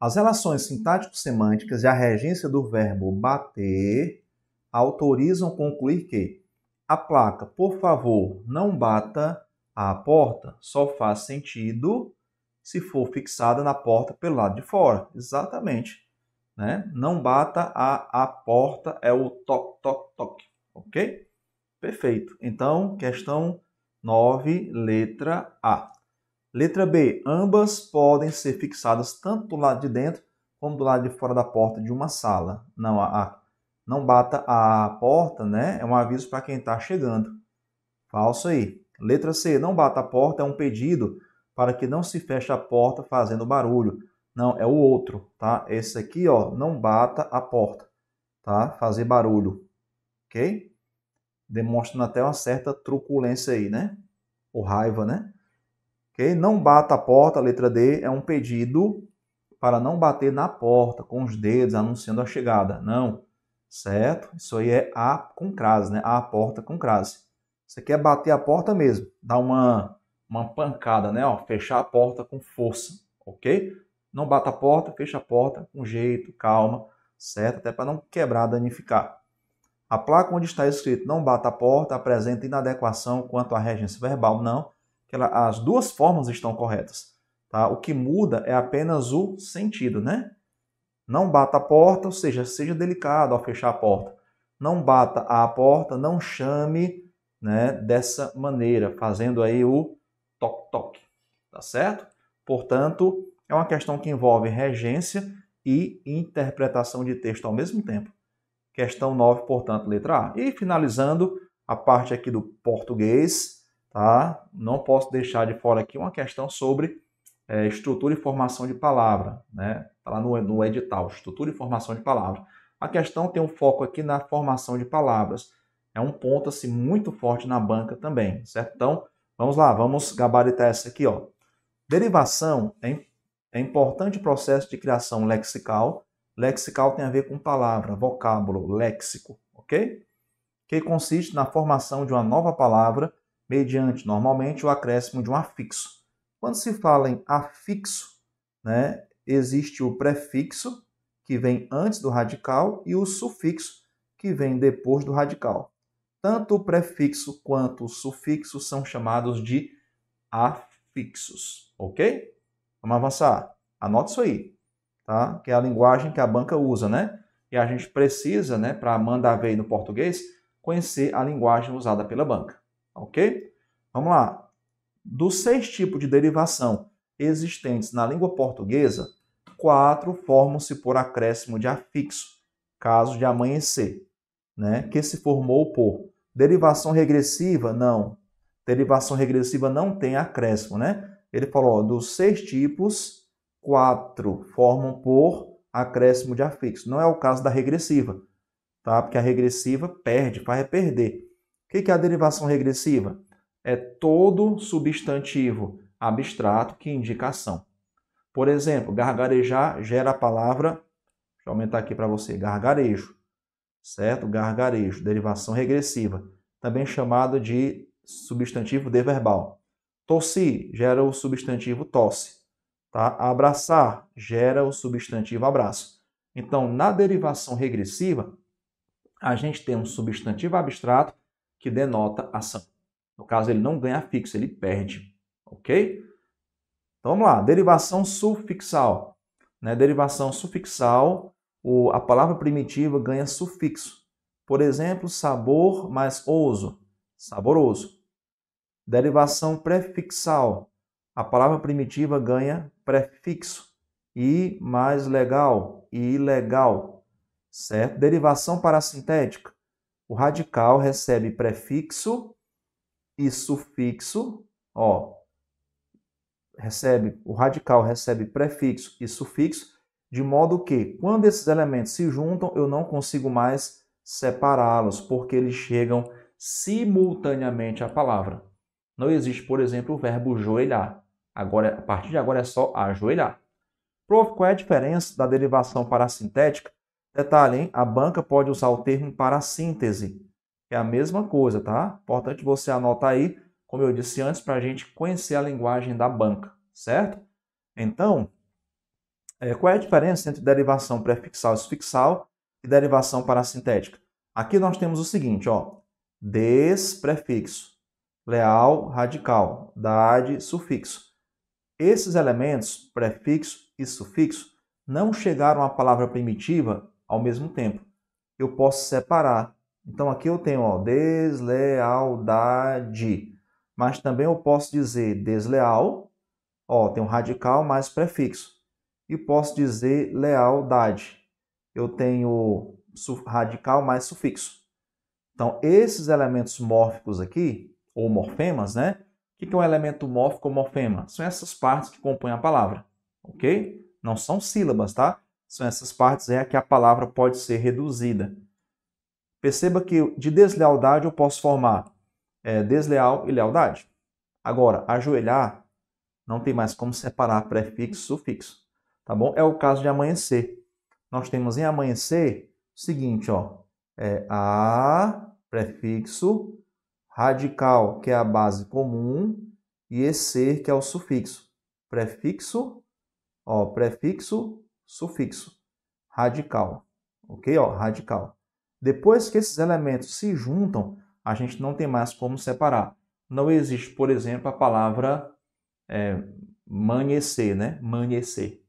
as relações sintático-semânticas e a regência do verbo bater autorizam concluir que a placa, por favor, não bata a porta, só faz sentido se for fixada na porta pelo lado de fora. Exatamente. Né? Não bata a, a porta, é o toque, toque, toque. Ok? Perfeito. Então, questão 9, letra A. Letra B. Ambas podem ser fixadas tanto do lado de dentro como do lado de fora da porta de uma sala. Não, a, a não bata a porta, né? É um aviso para quem está chegando. Falso aí. Letra C. Não bata a porta é um pedido para que não se feche a porta fazendo barulho. Não, é o outro, tá? Esse aqui, ó, não bata a porta, tá? Fazer barulho, ok? Demonstrando até uma certa truculência aí, né? Ou raiva, né? Okay? Não bata a porta, a letra D é um pedido para não bater na porta com os dedos anunciando a chegada. Não, certo? Isso aí é A com crase, né? A porta com crase. Você quer bater a porta mesmo, dar uma, uma pancada, né? Ó, fechar a porta com força, ok? Não bata a porta, fecha a porta com jeito, calma, certo? Até para não quebrar, danificar. A placa onde está escrito não bata a porta apresenta inadequação quanto à regência verbal, não que ela, as duas formas estão corretas. Tá? O que muda é apenas o sentido, né? Não bata a porta, ou seja, seja delicado ao fechar a porta. Não bata a porta, não chame né, dessa maneira, fazendo aí o toque-toque, tá certo? Portanto, é uma questão que envolve regência e interpretação de texto ao mesmo tempo. Questão 9, portanto, letra A. E finalizando a parte aqui do português, tá? Não posso deixar de fora aqui uma questão sobre é, estrutura e formação de palavra, né? Tá lá no, no edital, estrutura e formação de palavra. A questão tem um foco aqui na formação de palavras. É um ponto assim muito forte na banca também, certo? Então, vamos lá, vamos gabaritar essa aqui, ó. Derivação é, é importante processo de criação lexical. Lexical tem a ver com palavra, vocábulo, léxico, ok? Que consiste na formação de uma nova palavra mediante normalmente o acréscimo de um afixo. Quando se fala em afixo, né, existe o prefixo, que vem antes do radical, e o sufixo, que vem depois do radical. Tanto o prefixo quanto o sufixo são chamados de afixos, ok? Vamos avançar. Anota isso aí, tá? Que é a linguagem que a banca usa, né? E a gente precisa, né, para mandar ver no português, conhecer a linguagem usada pela banca ok? Vamos lá. Dos seis tipos de derivação existentes na língua portuguesa, quatro formam-se por acréscimo de afixo, caso de amanhecer, né? que se formou por derivação regressiva, não. Derivação regressiva não tem acréscimo, né? Ele falou, ó, dos seis tipos, quatro formam por acréscimo de afixo. Não é o caso da regressiva, tá? Porque a regressiva perde, faz é perder. O que é a derivação regressiva? É todo substantivo abstrato que indica ação. Por exemplo, gargarejar gera a palavra, deixa eu aumentar aqui para você, gargarejo, certo? Gargarejo, derivação regressiva, também chamado de substantivo deverbal. Tossir gera o substantivo tosse, tá? Abraçar gera o substantivo abraço. Então, na derivação regressiva, a gente tem um substantivo abstrato que denota ação. No caso, ele não ganha fixo, ele perde. Ok? Então vamos lá. Derivação sufixal. Né? Derivação sufixal, o, a palavra primitiva ganha sufixo. Por exemplo, sabor mais oso, Saboroso. Derivação prefixal. A palavra primitiva ganha prefixo. I mais legal. Ilegal. Certo? Derivação parasintética o radical recebe prefixo e sufixo, ó, recebe, o radical recebe prefixo e sufixo, de modo que quando esses elementos se juntam, eu não consigo mais separá-los, porque eles chegam simultaneamente à palavra. Não existe, por exemplo, o verbo joelhar. Agora, a partir de agora é só ajoelhar. Prof, qual é a diferença da derivação para sintética? Detalhe, hein? A banca pode usar o termo para síntese. É a mesma coisa, tá? Importante você anotar aí, como eu disse antes, para a gente conhecer a linguagem da banca, certo? Então, é, qual é a diferença entre derivação prefixal e sufixal e derivação parasintética? Aqui nós temos o seguinte, ó. Desprefixo, leal, radical, dade, sufixo. Esses elementos, prefixo e sufixo, não chegaram à palavra primitiva ao mesmo tempo. Eu posso separar. Então aqui eu tenho ó, deslealdade, mas também eu posso dizer desleal, ó, tem um radical mais prefixo, e posso dizer lealdade. Eu tenho radical mais sufixo. Então esses elementos mórficos aqui, ou morfemas, né? O que é um elemento mórfico ou morfema? São essas partes que compõem a palavra, ok? Não são sílabas, tá? são essas partes é a que a palavra pode ser reduzida. Perceba que de deslealdade eu posso formar é, desleal e lealdade. Agora, ajoelhar não tem mais como separar prefixo e sufixo, tá bom? É o caso de amanhecer. Nós temos em amanhecer o seguinte, ó, é a prefixo radical, que é a base comum, e ecer, que é o sufixo. Prefixo, ó, prefixo sufixo radical. Ok? Ó, radical. Depois que esses elementos se juntam, a gente não tem mais como separar. Não existe, por exemplo, a palavra é, manhecer, né? Manhecer.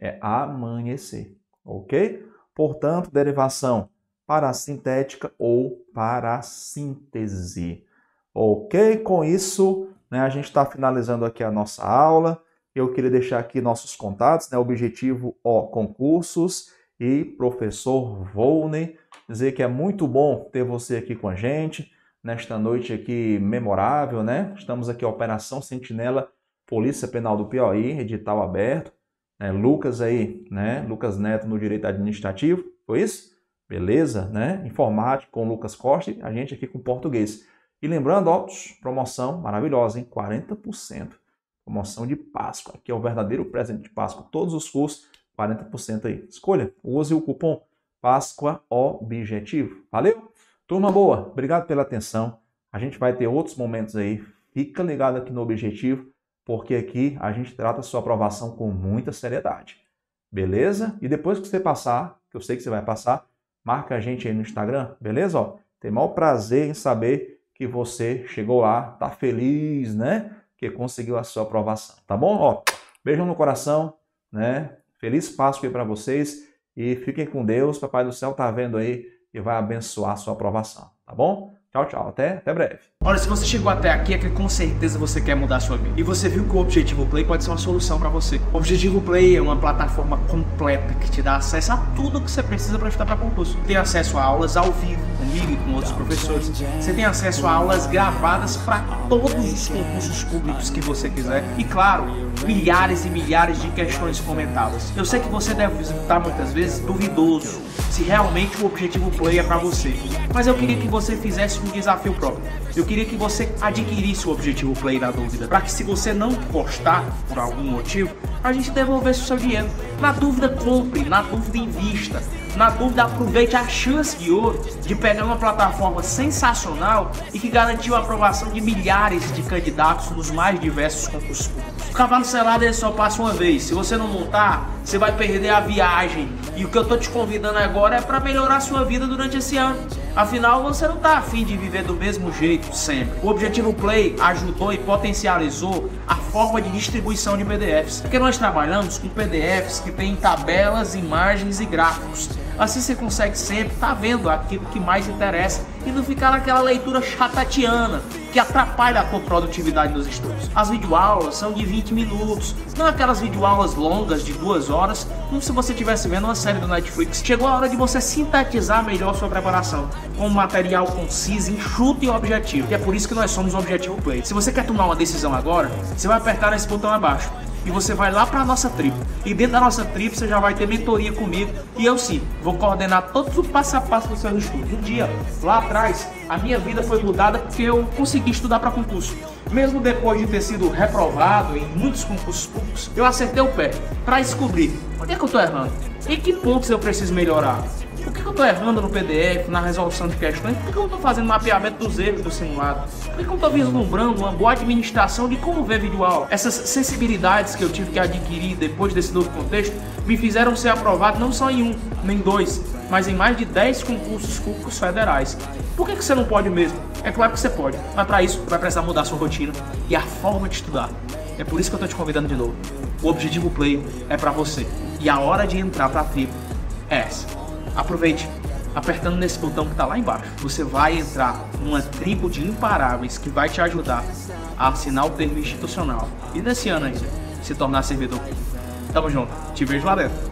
É amanhecer. Ok? Portanto, derivação parasintética ou parasíntese. Ok? Com isso, né, a gente está finalizando aqui a nossa aula eu queria deixar aqui nossos contatos, né? Objetivo O Concursos e professor Volney. Dizer que é muito bom ter você aqui com a gente nesta noite aqui memorável, né? Estamos aqui Operação Sentinela, Polícia Penal do Piauí, edital aberto. É, Lucas aí, né? Lucas Neto no Direito Administrativo, foi isso? Beleza, né? Informática com Lucas Costa, a gente aqui com português. E lembrando, ó, promoção maravilhosa, hein? 40% Promoção de Páscoa. Aqui é o verdadeiro presente de Páscoa. Todos os cursos, 40% aí. Escolha, use o cupom Páscoa Objetivo. Valeu? Turma boa, obrigado pela atenção. A gente vai ter outros momentos aí. Fica ligado aqui no Objetivo, porque aqui a gente trata a sua aprovação com muita seriedade. Beleza? E depois que você passar, que eu sei que você vai passar, marca a gente aí no Instagram, beleza? Ó, tem maior prazer em saber que você chegou lá, tá feliz, né? que conseguiu a sua aprovação, tá bom? Ó, beijão no coração, né? Feliz Páscoa aí para vocês e fiquem com Deus. Papai do céu tá vendo aí e vai abençoar a sua aprovação, tá bom? Tchau, tchau. Até, até breve. Olha, se você chegou até aqui é que com certeza você quer mudar a sua vida. E você viu que o Objetivo Play pode ser uma solução para você. O Objetivo Play é uma plataforma completa que te dá acesso a tudo que você precisa para estudar para concurso. Tem acesso a aulas ao vivo comigo e com outros professores. Você tem acesso a aulas gravadas para todos os concursos públicos que você quiser. E claro, né? milhares e milhares de questões comentadas. Eu sei que você deve visitar muitas vezes duvidoso se realmente o objetivo play é para você, mas eu queria que você fizesse um desafio próprio. Eu queria que você adquirisse o objetivo play da dúvida, para que se você não gostar por algum motivo, a gente devolvesse o seu dinheiro. Na dúvida, compre, na dúvida, invista. Na dúvida, aproveite a chance de ouro de pegar uma plataforma sensacional e que garantiu a aprovação de milhares de candidatos nos mais diversos concursos públicos. O cavalo selado ele só passa uma vez. Se você não montar, você vai perder a viagem. E o que eu tô te convidando agora é para melhorar sua vida durante esse ano. Afinal, você não está afim de viver do mesmo jeito sempre. O Objetivo Play ajudou e potencializou a forma de distribuição de PDFs, porque nós trabalhamos com PDFs que têm tabelas, imagens e gráficos. Assim você consegue sempre estar tá vendo aquilo que mais interessa e não ficar naquela leitura chatatiana que atrapalha a tua produtividade nos estudos. As videoaulas são de 20 minutos, não aquelas videoaulas longas de duas horas, como se você estivesse vendo uma série do Netflix. Chegou a hora de você sintetizar melhor sua preparação, com um material conciso, enxuto e objetivo. E é por isso que nós somos Objetivo Play. Se você quer tomar uma decisão agora, você vai apertar esse botão abaixo e você vai lá para a nossa tribo. E dentro da nossa tribo você já vai ter mentoria comigo e eu sim, vou coordenar todos o passo a passo do seu estudo Um dia, lá atrás, a minha vida foi mudada porque eu consegui estudar para concurso. Mesmo depois de ter sido reprovado em muitos concursos públicos, eu acertei o pé para descobrir onde é que eu estou errando e que pontos eu preciso melhorar que, que eu estou errando no PDF, na resolução de questões? Por que, eu tô estou fazendo mapeamento dos erros do simulado? Por que, eu não estou vislumbrando uma boa administração de como ver videoaula? Essas sensibilidades que eu tive que adquirir depois desse novo contexto me fizeram ser aprovado não só em um, nem dois, mas em mais de 10 concursos públicos federais. Por que, que você não pode mesmo? É claro que você pode, mas para isso vai precisar mudar sua rotina e a forma de estudar. É por isso que eu estou te convidando de novo. O Objetivo Play é para você. E a hora de entrar para a tribo é essa aproveite. Apertando nesse botão que está lá embaixo, você vai entrar numa tribo de imparáveis que vai te ajudar a assinar o termo institucional e nesse ano ainda se tornar servidor. Tamo junto, te vejo lá dentro.